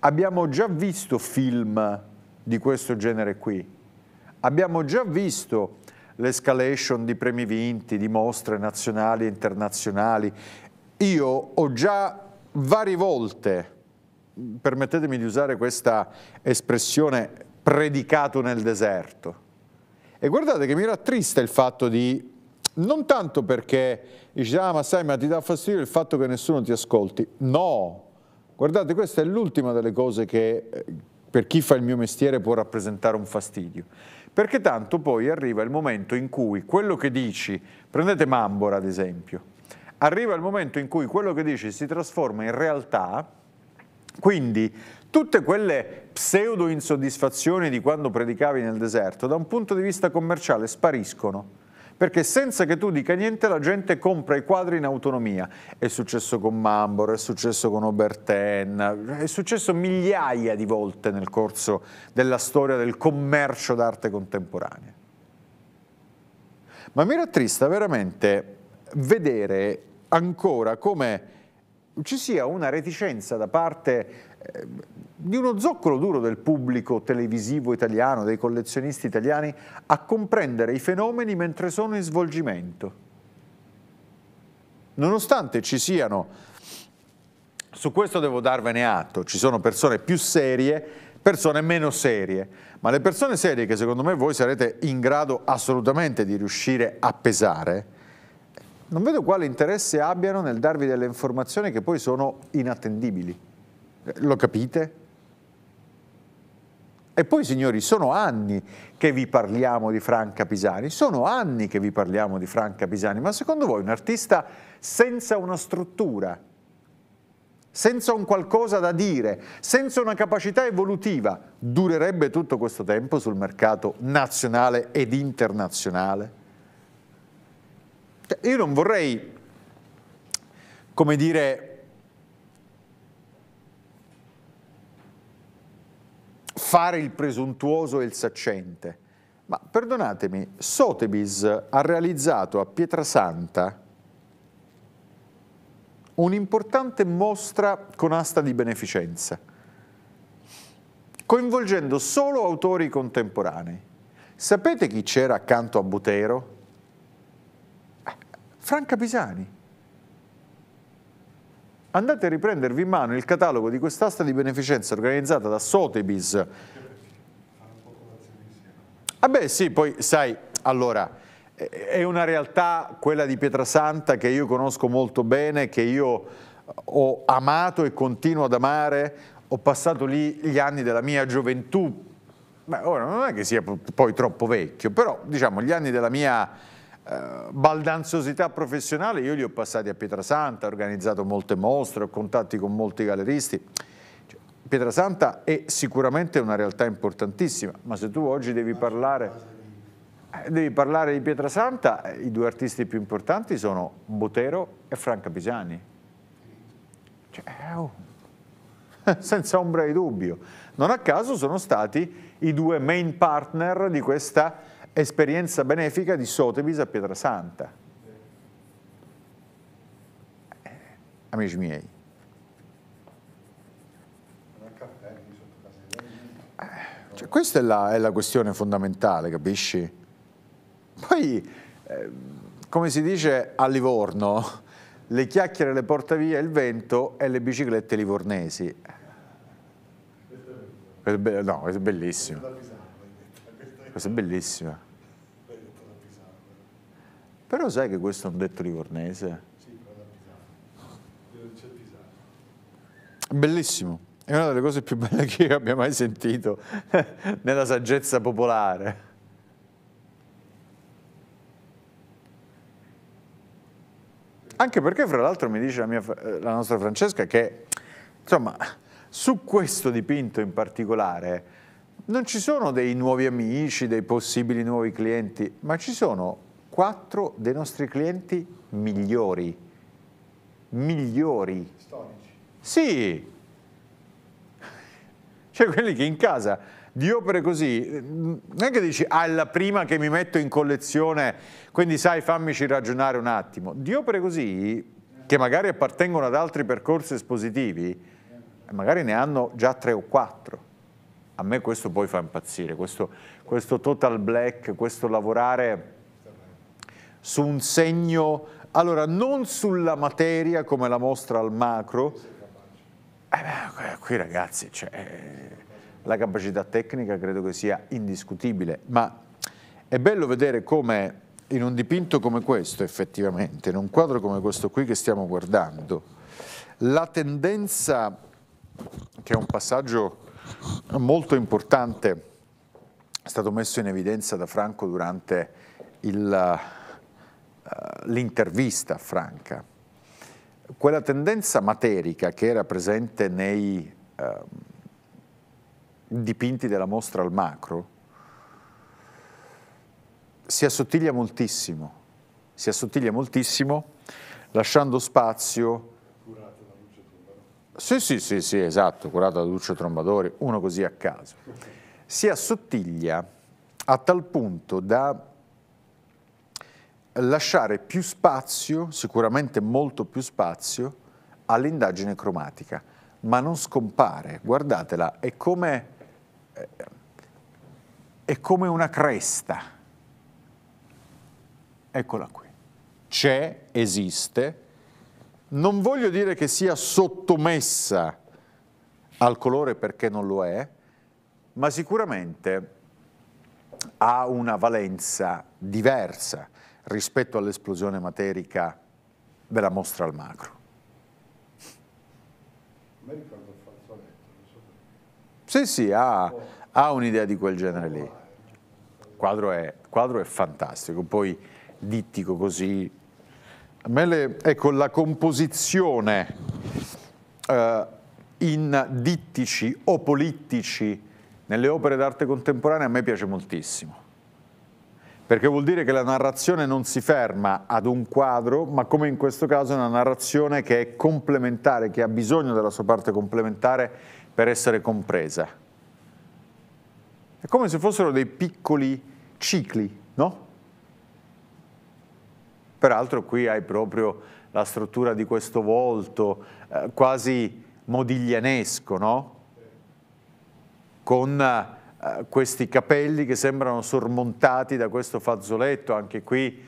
abbiamo già visto film di questo genere qui. Abbiamo già visto l'escalation di premi vinti, di mostre nazionali e internazionali. Io ho già varie volte, permettetemi di usare questa espressione, predicato nel deserto. E guardate che mi rattrista il fatto di, non tanto perché dici, ah ma sai, ma ti dà fastidio il fatto che nessuno ti ascolti. No, guardate, questa è l'ultima delle cose che, eh, per chi fa il mio mestiere può rappresentare un fastidio. Perché tanto poi arriva il momento in cui quello che dici, prendete Mambora ad esempio, arriva il momento in cui quello che dici si trasforma in realtà, quindi tutte quelle pseudo insoddisfazioni di quando predicavi nel deserto da un punto di vista commerciale spariscono perché senza che tu dica niente la gente compra i quadri in autonomia. È successo con Mambor, è successo con Oberten, è successo migliaia di volte nel corso della storia del commercio d'arte contemporanea. Ma mi rattrista veramente vedere ancora come ci sia una reticenza da parte eh, di uno zoccolo duro del pubblico televisivo italiano, dei collezionisti italiani, a comprendere i fenomeni mentre sono in svolgimento. Nonostante ci siano, su questo devo darvene atto, ci sono persone più serie, persone meno serie, ma le persone serie che secondo me voi sarete in grado assolutamente di riuscire a pesare, non vedo quale interesse abbiano nel darvi delle informazioni che poi sono inattendibili. Lo capite? E poi signori, sono anni che vi parliamo di Franca Pisani, sono anni che vi parliamo di Franca Pisani, ma secondo voi un artista senza una struttura, senza un qualcosa da dire, senza una capacità evolutiva, durerebbe tutto questo tempo sul mercato nazionale ed internazionale? Cioè, io non vorrei, come dire, fare il presuntuoso e il saccente. Ma perdonatemi, Sotheby's ha realizzato a Pietrasanta un'importante mostra con asta di beneficenza, coinvolgendo solo autori contemporanei. Sapete chi c'era accanto a Butero? Ah, Franca Pisani andate a riprendervi in mano il catalogo di quest'asta di beneficenza organizzata da Sotheby's. Ah beh sì, poi sai, allora, è una realtà quella di Pietrasanta che io conosco molto bene, che io ho amato e continuo ad amare, ho passato lì gli anni della mia gioventù, Beh, ora non è che sia poi troppo vecchio, però diciamo gli anni della mia eh, baldanzosità professionale io li ho passati a Pietrasanta, ho organizzato molte mostre, ho contatti con molti galleristi. Cioè, Pietrasanta è sicuramente una realtà importantissima, ma se tu oggi devi parlare, eh, devi parlare di Pietrasanta, eh, i due artisti più importanti sono Botero e Franca Pisani. Cioè, oh, senza ombra di dubbio. Non a caso sono stati i due main partner di questa esperienza benefica di Sotheby's a Pietrasanta. Eh, amici miei. Eh, cioè, questa è la, è la, questione fondamentale, capisci? Poi, eh, come si dice a Livorno, le chiacchiere le porta via il vento e le biciclette livornesi. No, è bellissimo. Questa è bellissima. Però sai che questo è un detto livornese? Sì, però da Pisano. Bellissimo. È una delle cose più belle che io abbia mai sentito nella saggezza popolare. Anche perché, fra l'altro, mi dice la, mia, eh, la nostra Francesca che, insomma, su questo dipinto in particolare non ci sono dei nuovi amici, dei possibili nuovi clienti, ma ci sono quattro dei nostri clienti migliori. Migliori. Storici. Sì. Cioè quelli che in casa di opere così, non è che dici ah è la prima che mi metto in collezione, quindi sai fammici ragionare un attimo. Di opere così, che magari appartengono ad altri percorsi espositivi, magari ne hanno già tre o quattro a me questo poi fa impazzire, questo, questo total black, questo lavorare su un segno, allora non sulla materia come la mostra al macro, eh beh, qui ragazzi cioè, la capacità tecnica credo che sia indiscutibile, ma è bello vedere come in un dipinto come questo effettivamente, in un quadro come questo qui che stiamo guardando, la tendenza, che è un passaggio molto importante, è stato messo in evidenza da Franco durante eh, l'intervista a franca. Quella tendenza materica che era presente nei uh, dipinti della mostra al macro si assottiglia moltissimo, si assottiglia moltissimo lasciando spazio sì, sì, sì, sì, esatto, curato da Duccio Trombadori, uno così a caso. Si assottiglia a tal punto da lasciare più spazio, sicuramente molto più spazio, all'indagine cromatica, ma non scompare, guardatela, è come, eh, è come una cresta. Eccola qui. C'è, esiste, non voglio dire che sia sottomessa al colore perché non lo è, ma sicuramente ha una valenza diversa rispetto all'esplosione materica della mostra al macro. Mi ricordo Fazzoletto. So. Sì, sì, ha, oh. ha un'idea di quel genere lì. Il quadro quadro è fantastico, poi dittico così le, ecco, la composizione eh, in dittici o politici nelle opere d'arte contemporanea a me piace moltissimo, perché vuol dire che la narrazione non si ferma ad un quadro, ma come in questo caso è una narrazione che è complementare, che ha bisogno della sua parte complementare per essere compresa. È come se fossero dei piccoli cicli, no? Peraltro qui hai proprio la struttura di questo volto eh, quasi modiglianesco, no? Con eh, questi capelli che sembrano sormontati da questo fazzoletto, anche qui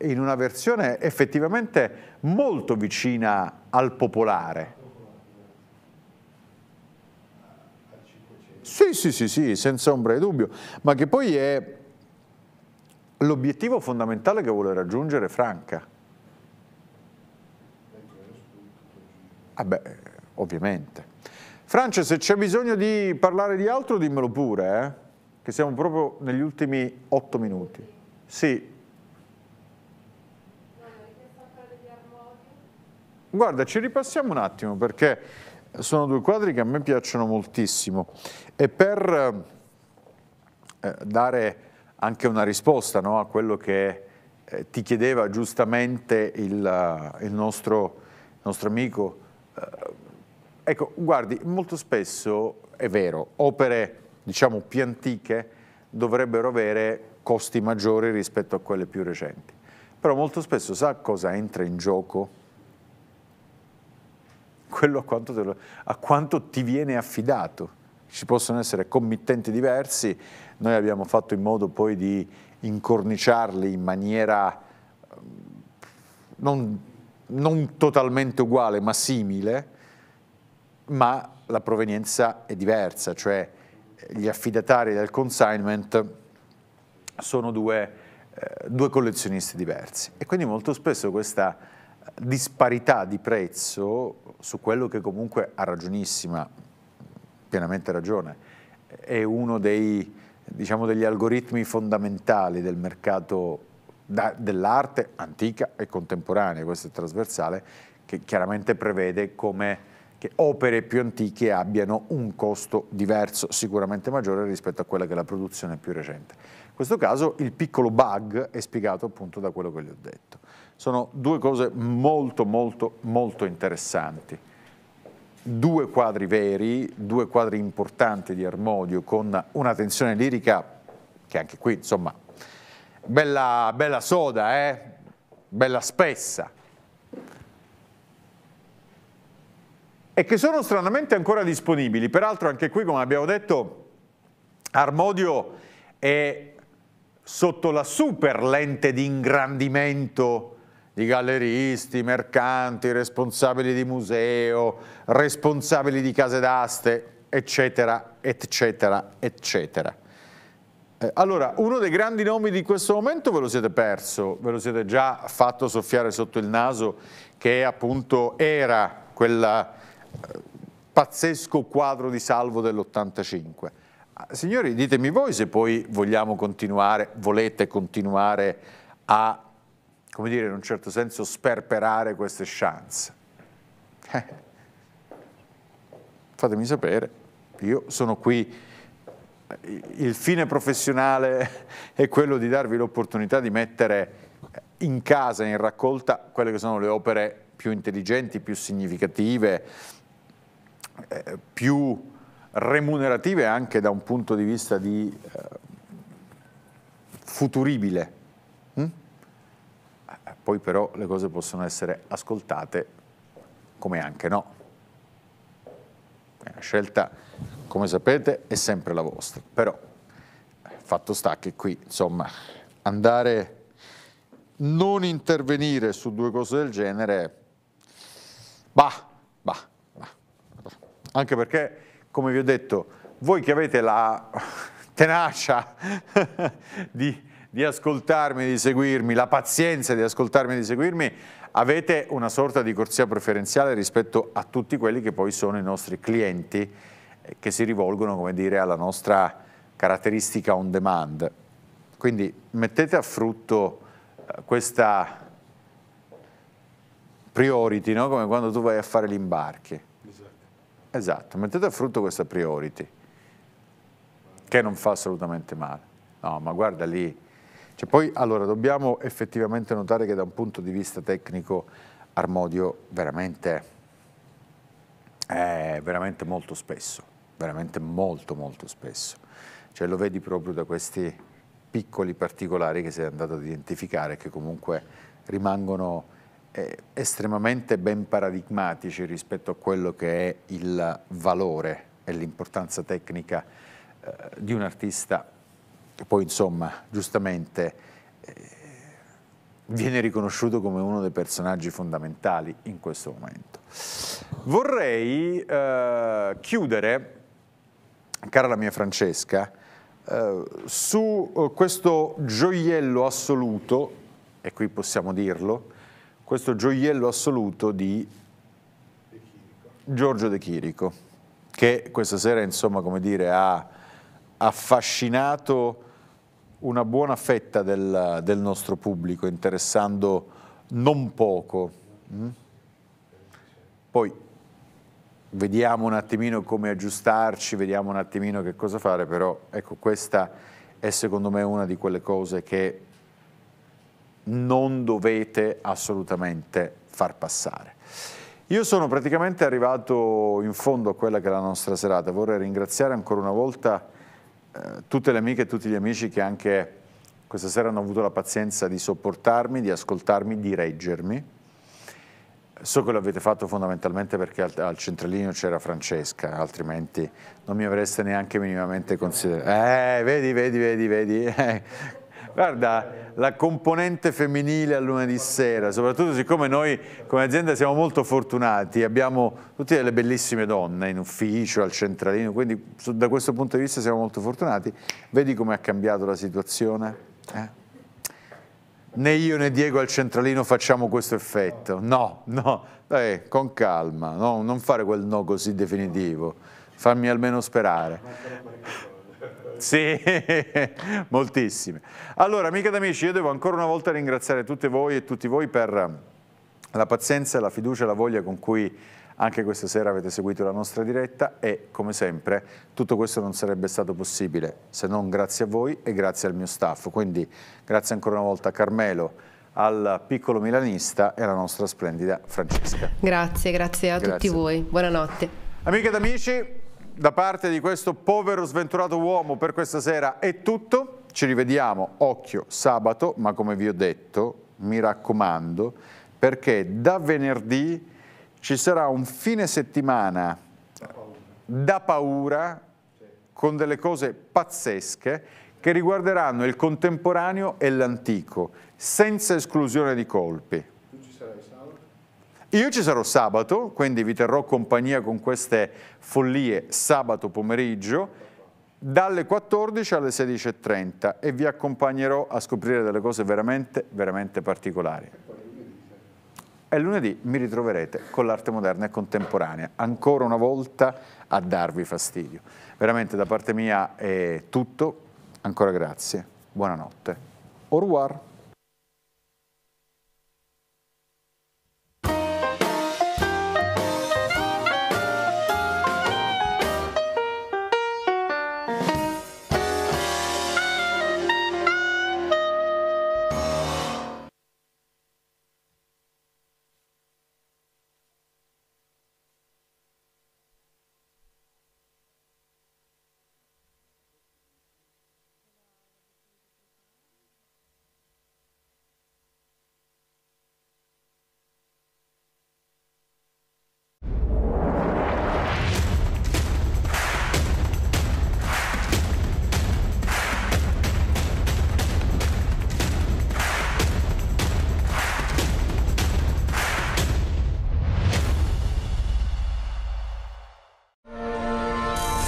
eh, in una versione effettivamente molto vicina al popolare. Sì, sì, sì, sì, senza ombra di dubbio, ma che poi è l'obiettivo fondamentale che vuole raggiungere Franca. Ah ovviamente. Francia, se c'è bisogno di parlare di altro dimmelo pure, eh? che siamo proprio negli ultimi otto minuti. Sì. Guarda, ci ripassiamo un attimo perché sono due quadri che a me piacciono moltissimo e per eh, dare anche una risposta no, a quello che eh, ti chiedeva giustamente il, eh, il, nostro, il nostro, amico. Eh, ecco, guardi, molto spesso è vero, opere diciamo più antiche dovrebbero avere costi maggiori rispetto a quelle più recenti. Però molto spesso sa cosa entra in gioco? Quello a quanto, lo, a quanto ti viene affidato ci possono essere committenti diversi, noi abbiamo fatto in modo poi di incorniciarli in maniera eh, non, non totalmente uguale ma simile, ma la provenienza è diversa, cioè eh, gli affidatari del consignment sono due, eh, due, collezionisti diversi e quindi molto spesso questa eh, disparità di prezzo su quello che comunque ha ragionissima pienamente ragione, è uno dei, diciamo, degli algoritmi fondamentali del mercato dell'arte antica e contemporanea, questo è trasversale, che chiaramente prevede come che opere più antiche abbiano un costo diverso, sicuramente maggiore rispetto a quella che è la produzione più recente. In questo caso il piccolo bug è spiegato appunto da quello che gli ho detto. Sono due cose molto molto molto interessanti due quadri veri, due quadri importanti di Armodio con una tensione lirica che anche qui insomma bella, bella soda, eh? bella spessa. E che sono stranamente ancora disponibili, peraltro anche qui come abbiamo detto Armodio è sotto la super lente di ingrandimento di galleristi, mercanti, responsabili di museo, responsabili di case d'aste, eccetera, eccetera, eccetera. Eh, allora, uno dei grandi nomi di questo momento ve lo siete perso, ve lo siete già fatto soffiare sotto il naso, che appunto era quel eh, pazzesco quadro di salvo dell'85. Ah, signori, ditemi voi se poi vogliamo continuare, volete continuare a come dire, in un certo senso sperperare queste chance. Eh. Fatemi sapere, io sono qui il fine professionale è quello di darvi l'opportunità di mettere in casa, in raccolta, quelle che sono le opere più intelligenti, più significative, eh, più remunerative anche da un punto di vista di eh, futuribile poi però le cose possono essere ascoltate come anche no. La scelta, come sapete, è sempre la vostra, però fatto sta che qui, insomma, andare, non intervenire su due cose del genere, bah, bah, bah. anche perché, come vi ho detto, voi che avete la tenacia di di ascoltarmi, e di seguirmi, la pazienza di ascoltarmi e di seguirmi, avete una sorta di corsia preferenziale rispetto a tutti quelli che poi sono i nostri clienti eh, che si rivolgono, come dire, alla nostra caratteristica on demand. Quindi mettete a frutto eh, questa priority, no? come quando tu vai a fare gli imbarchi. Esatto. esatto, mettete a frutto questa priority, che non fa assolutamente male. No, ma guarda lì, cioè, poi allora, dobbiamo effettivamente notare che da un punto di vista tecnico Armodio veramente, è eh, veramente molto spesso, veramente molto molto spesso. Cioè, lo vedi proprio da questi piccoli particolari che sei andato ad identificare che comunque rimangono eh, estremamente ben paradigmatici rispetto a quello che è il valore e l'importanza tecnica eh, di un artista poi insomma giustamente eh, viene riconosciuto come uno dei personaggi fondamentali in questo momento. Vorrei eh, chiudere, cara la mia Francesca, eh, su eh, questo gioiello assoluto, e qui possiamo dirlo, questo gioiello assoluto di Giorgio De Chirico, che questa sera insomma come dire ha affascinato una buona fetta del, del nostro pubblico, interessando non poco. Mm? Poi vediamo un attimino come aggiustarci, vediamo un attimino che cosa fare, però ecco questa è secondo me una di quelle cose che non dovete assolutamente far passare. Io sono praticamente arrivato in fondo a quella che è la nostra serata, vorrei ringraziare ancora una volta eh, tutte le amiche e tutti gli amici che anche questa sera hanno avuto la pazienza di sopportarmi, di ascoltarmi, di reggermi. So che lo avete fatto fondamentalmente perché al, al centralino c'era Francesca, altrimenti non mi avreste neanche minimamente considerato. Eh, vedi, vedi, vedi, vedi, eh, Guarda, la componente femminile a lunedì sera, soprattutto siccome noi come azienda siamo molto fortunati, abbiamo tutte delle bellissime donne in ufficio, al centralino, quindi da questo punto di vista siamo molto fortunati. Vedi come ha cambiato la situazione? Eh? Né io né Diego al centralino facciamo questo effetto. No, no, Dai, eh, con calma, no, non fare quel no così definitivo, Fammi almeno sperare. Sì, moltissime. Allora, amiche ed amici, io devo ancora una volta ringraziare tutte voi e tutti voi per la pazienza, la fiducia e la voglia con cui anche questa sera avete seguito la nostra diretta e, come sempre, tutto questo non sarebbe stato possibile se non grazie a voi e grazie al mio staff. Quindi grazie ancora una volta a Carmelo, al piccolo milanista e alla nostra splendida Francesca. Grazie, grazie a grazie. tutti voi. Buonanotte. Amiche ed amici, da parte di questo povero sventurato uomo per questa sera è tutto. Ci rivediamo, occhio, sabato, ma come vi ho detto, mi raccomando, perché da venerdì ci sarà un fine settimana da paura, da paura con delle cose pazzesche che riguarderanno il contemporaneo e l'antico, senza esclusione di colpi. Io ci sarò sabato, quindi vi terrò compagnia con queste follie sabato pomeriggio dalle 14 alle 16.30 e vi accompagnerò a scoprire delle cose veramente, veramente particolari. E lunedì mi ritroverete con l'arte moderna e contemporanea, ancora una volta a darvi fastidio. Veramente da parte mia è tutto, ancora grazie, buonanotte, au revoir.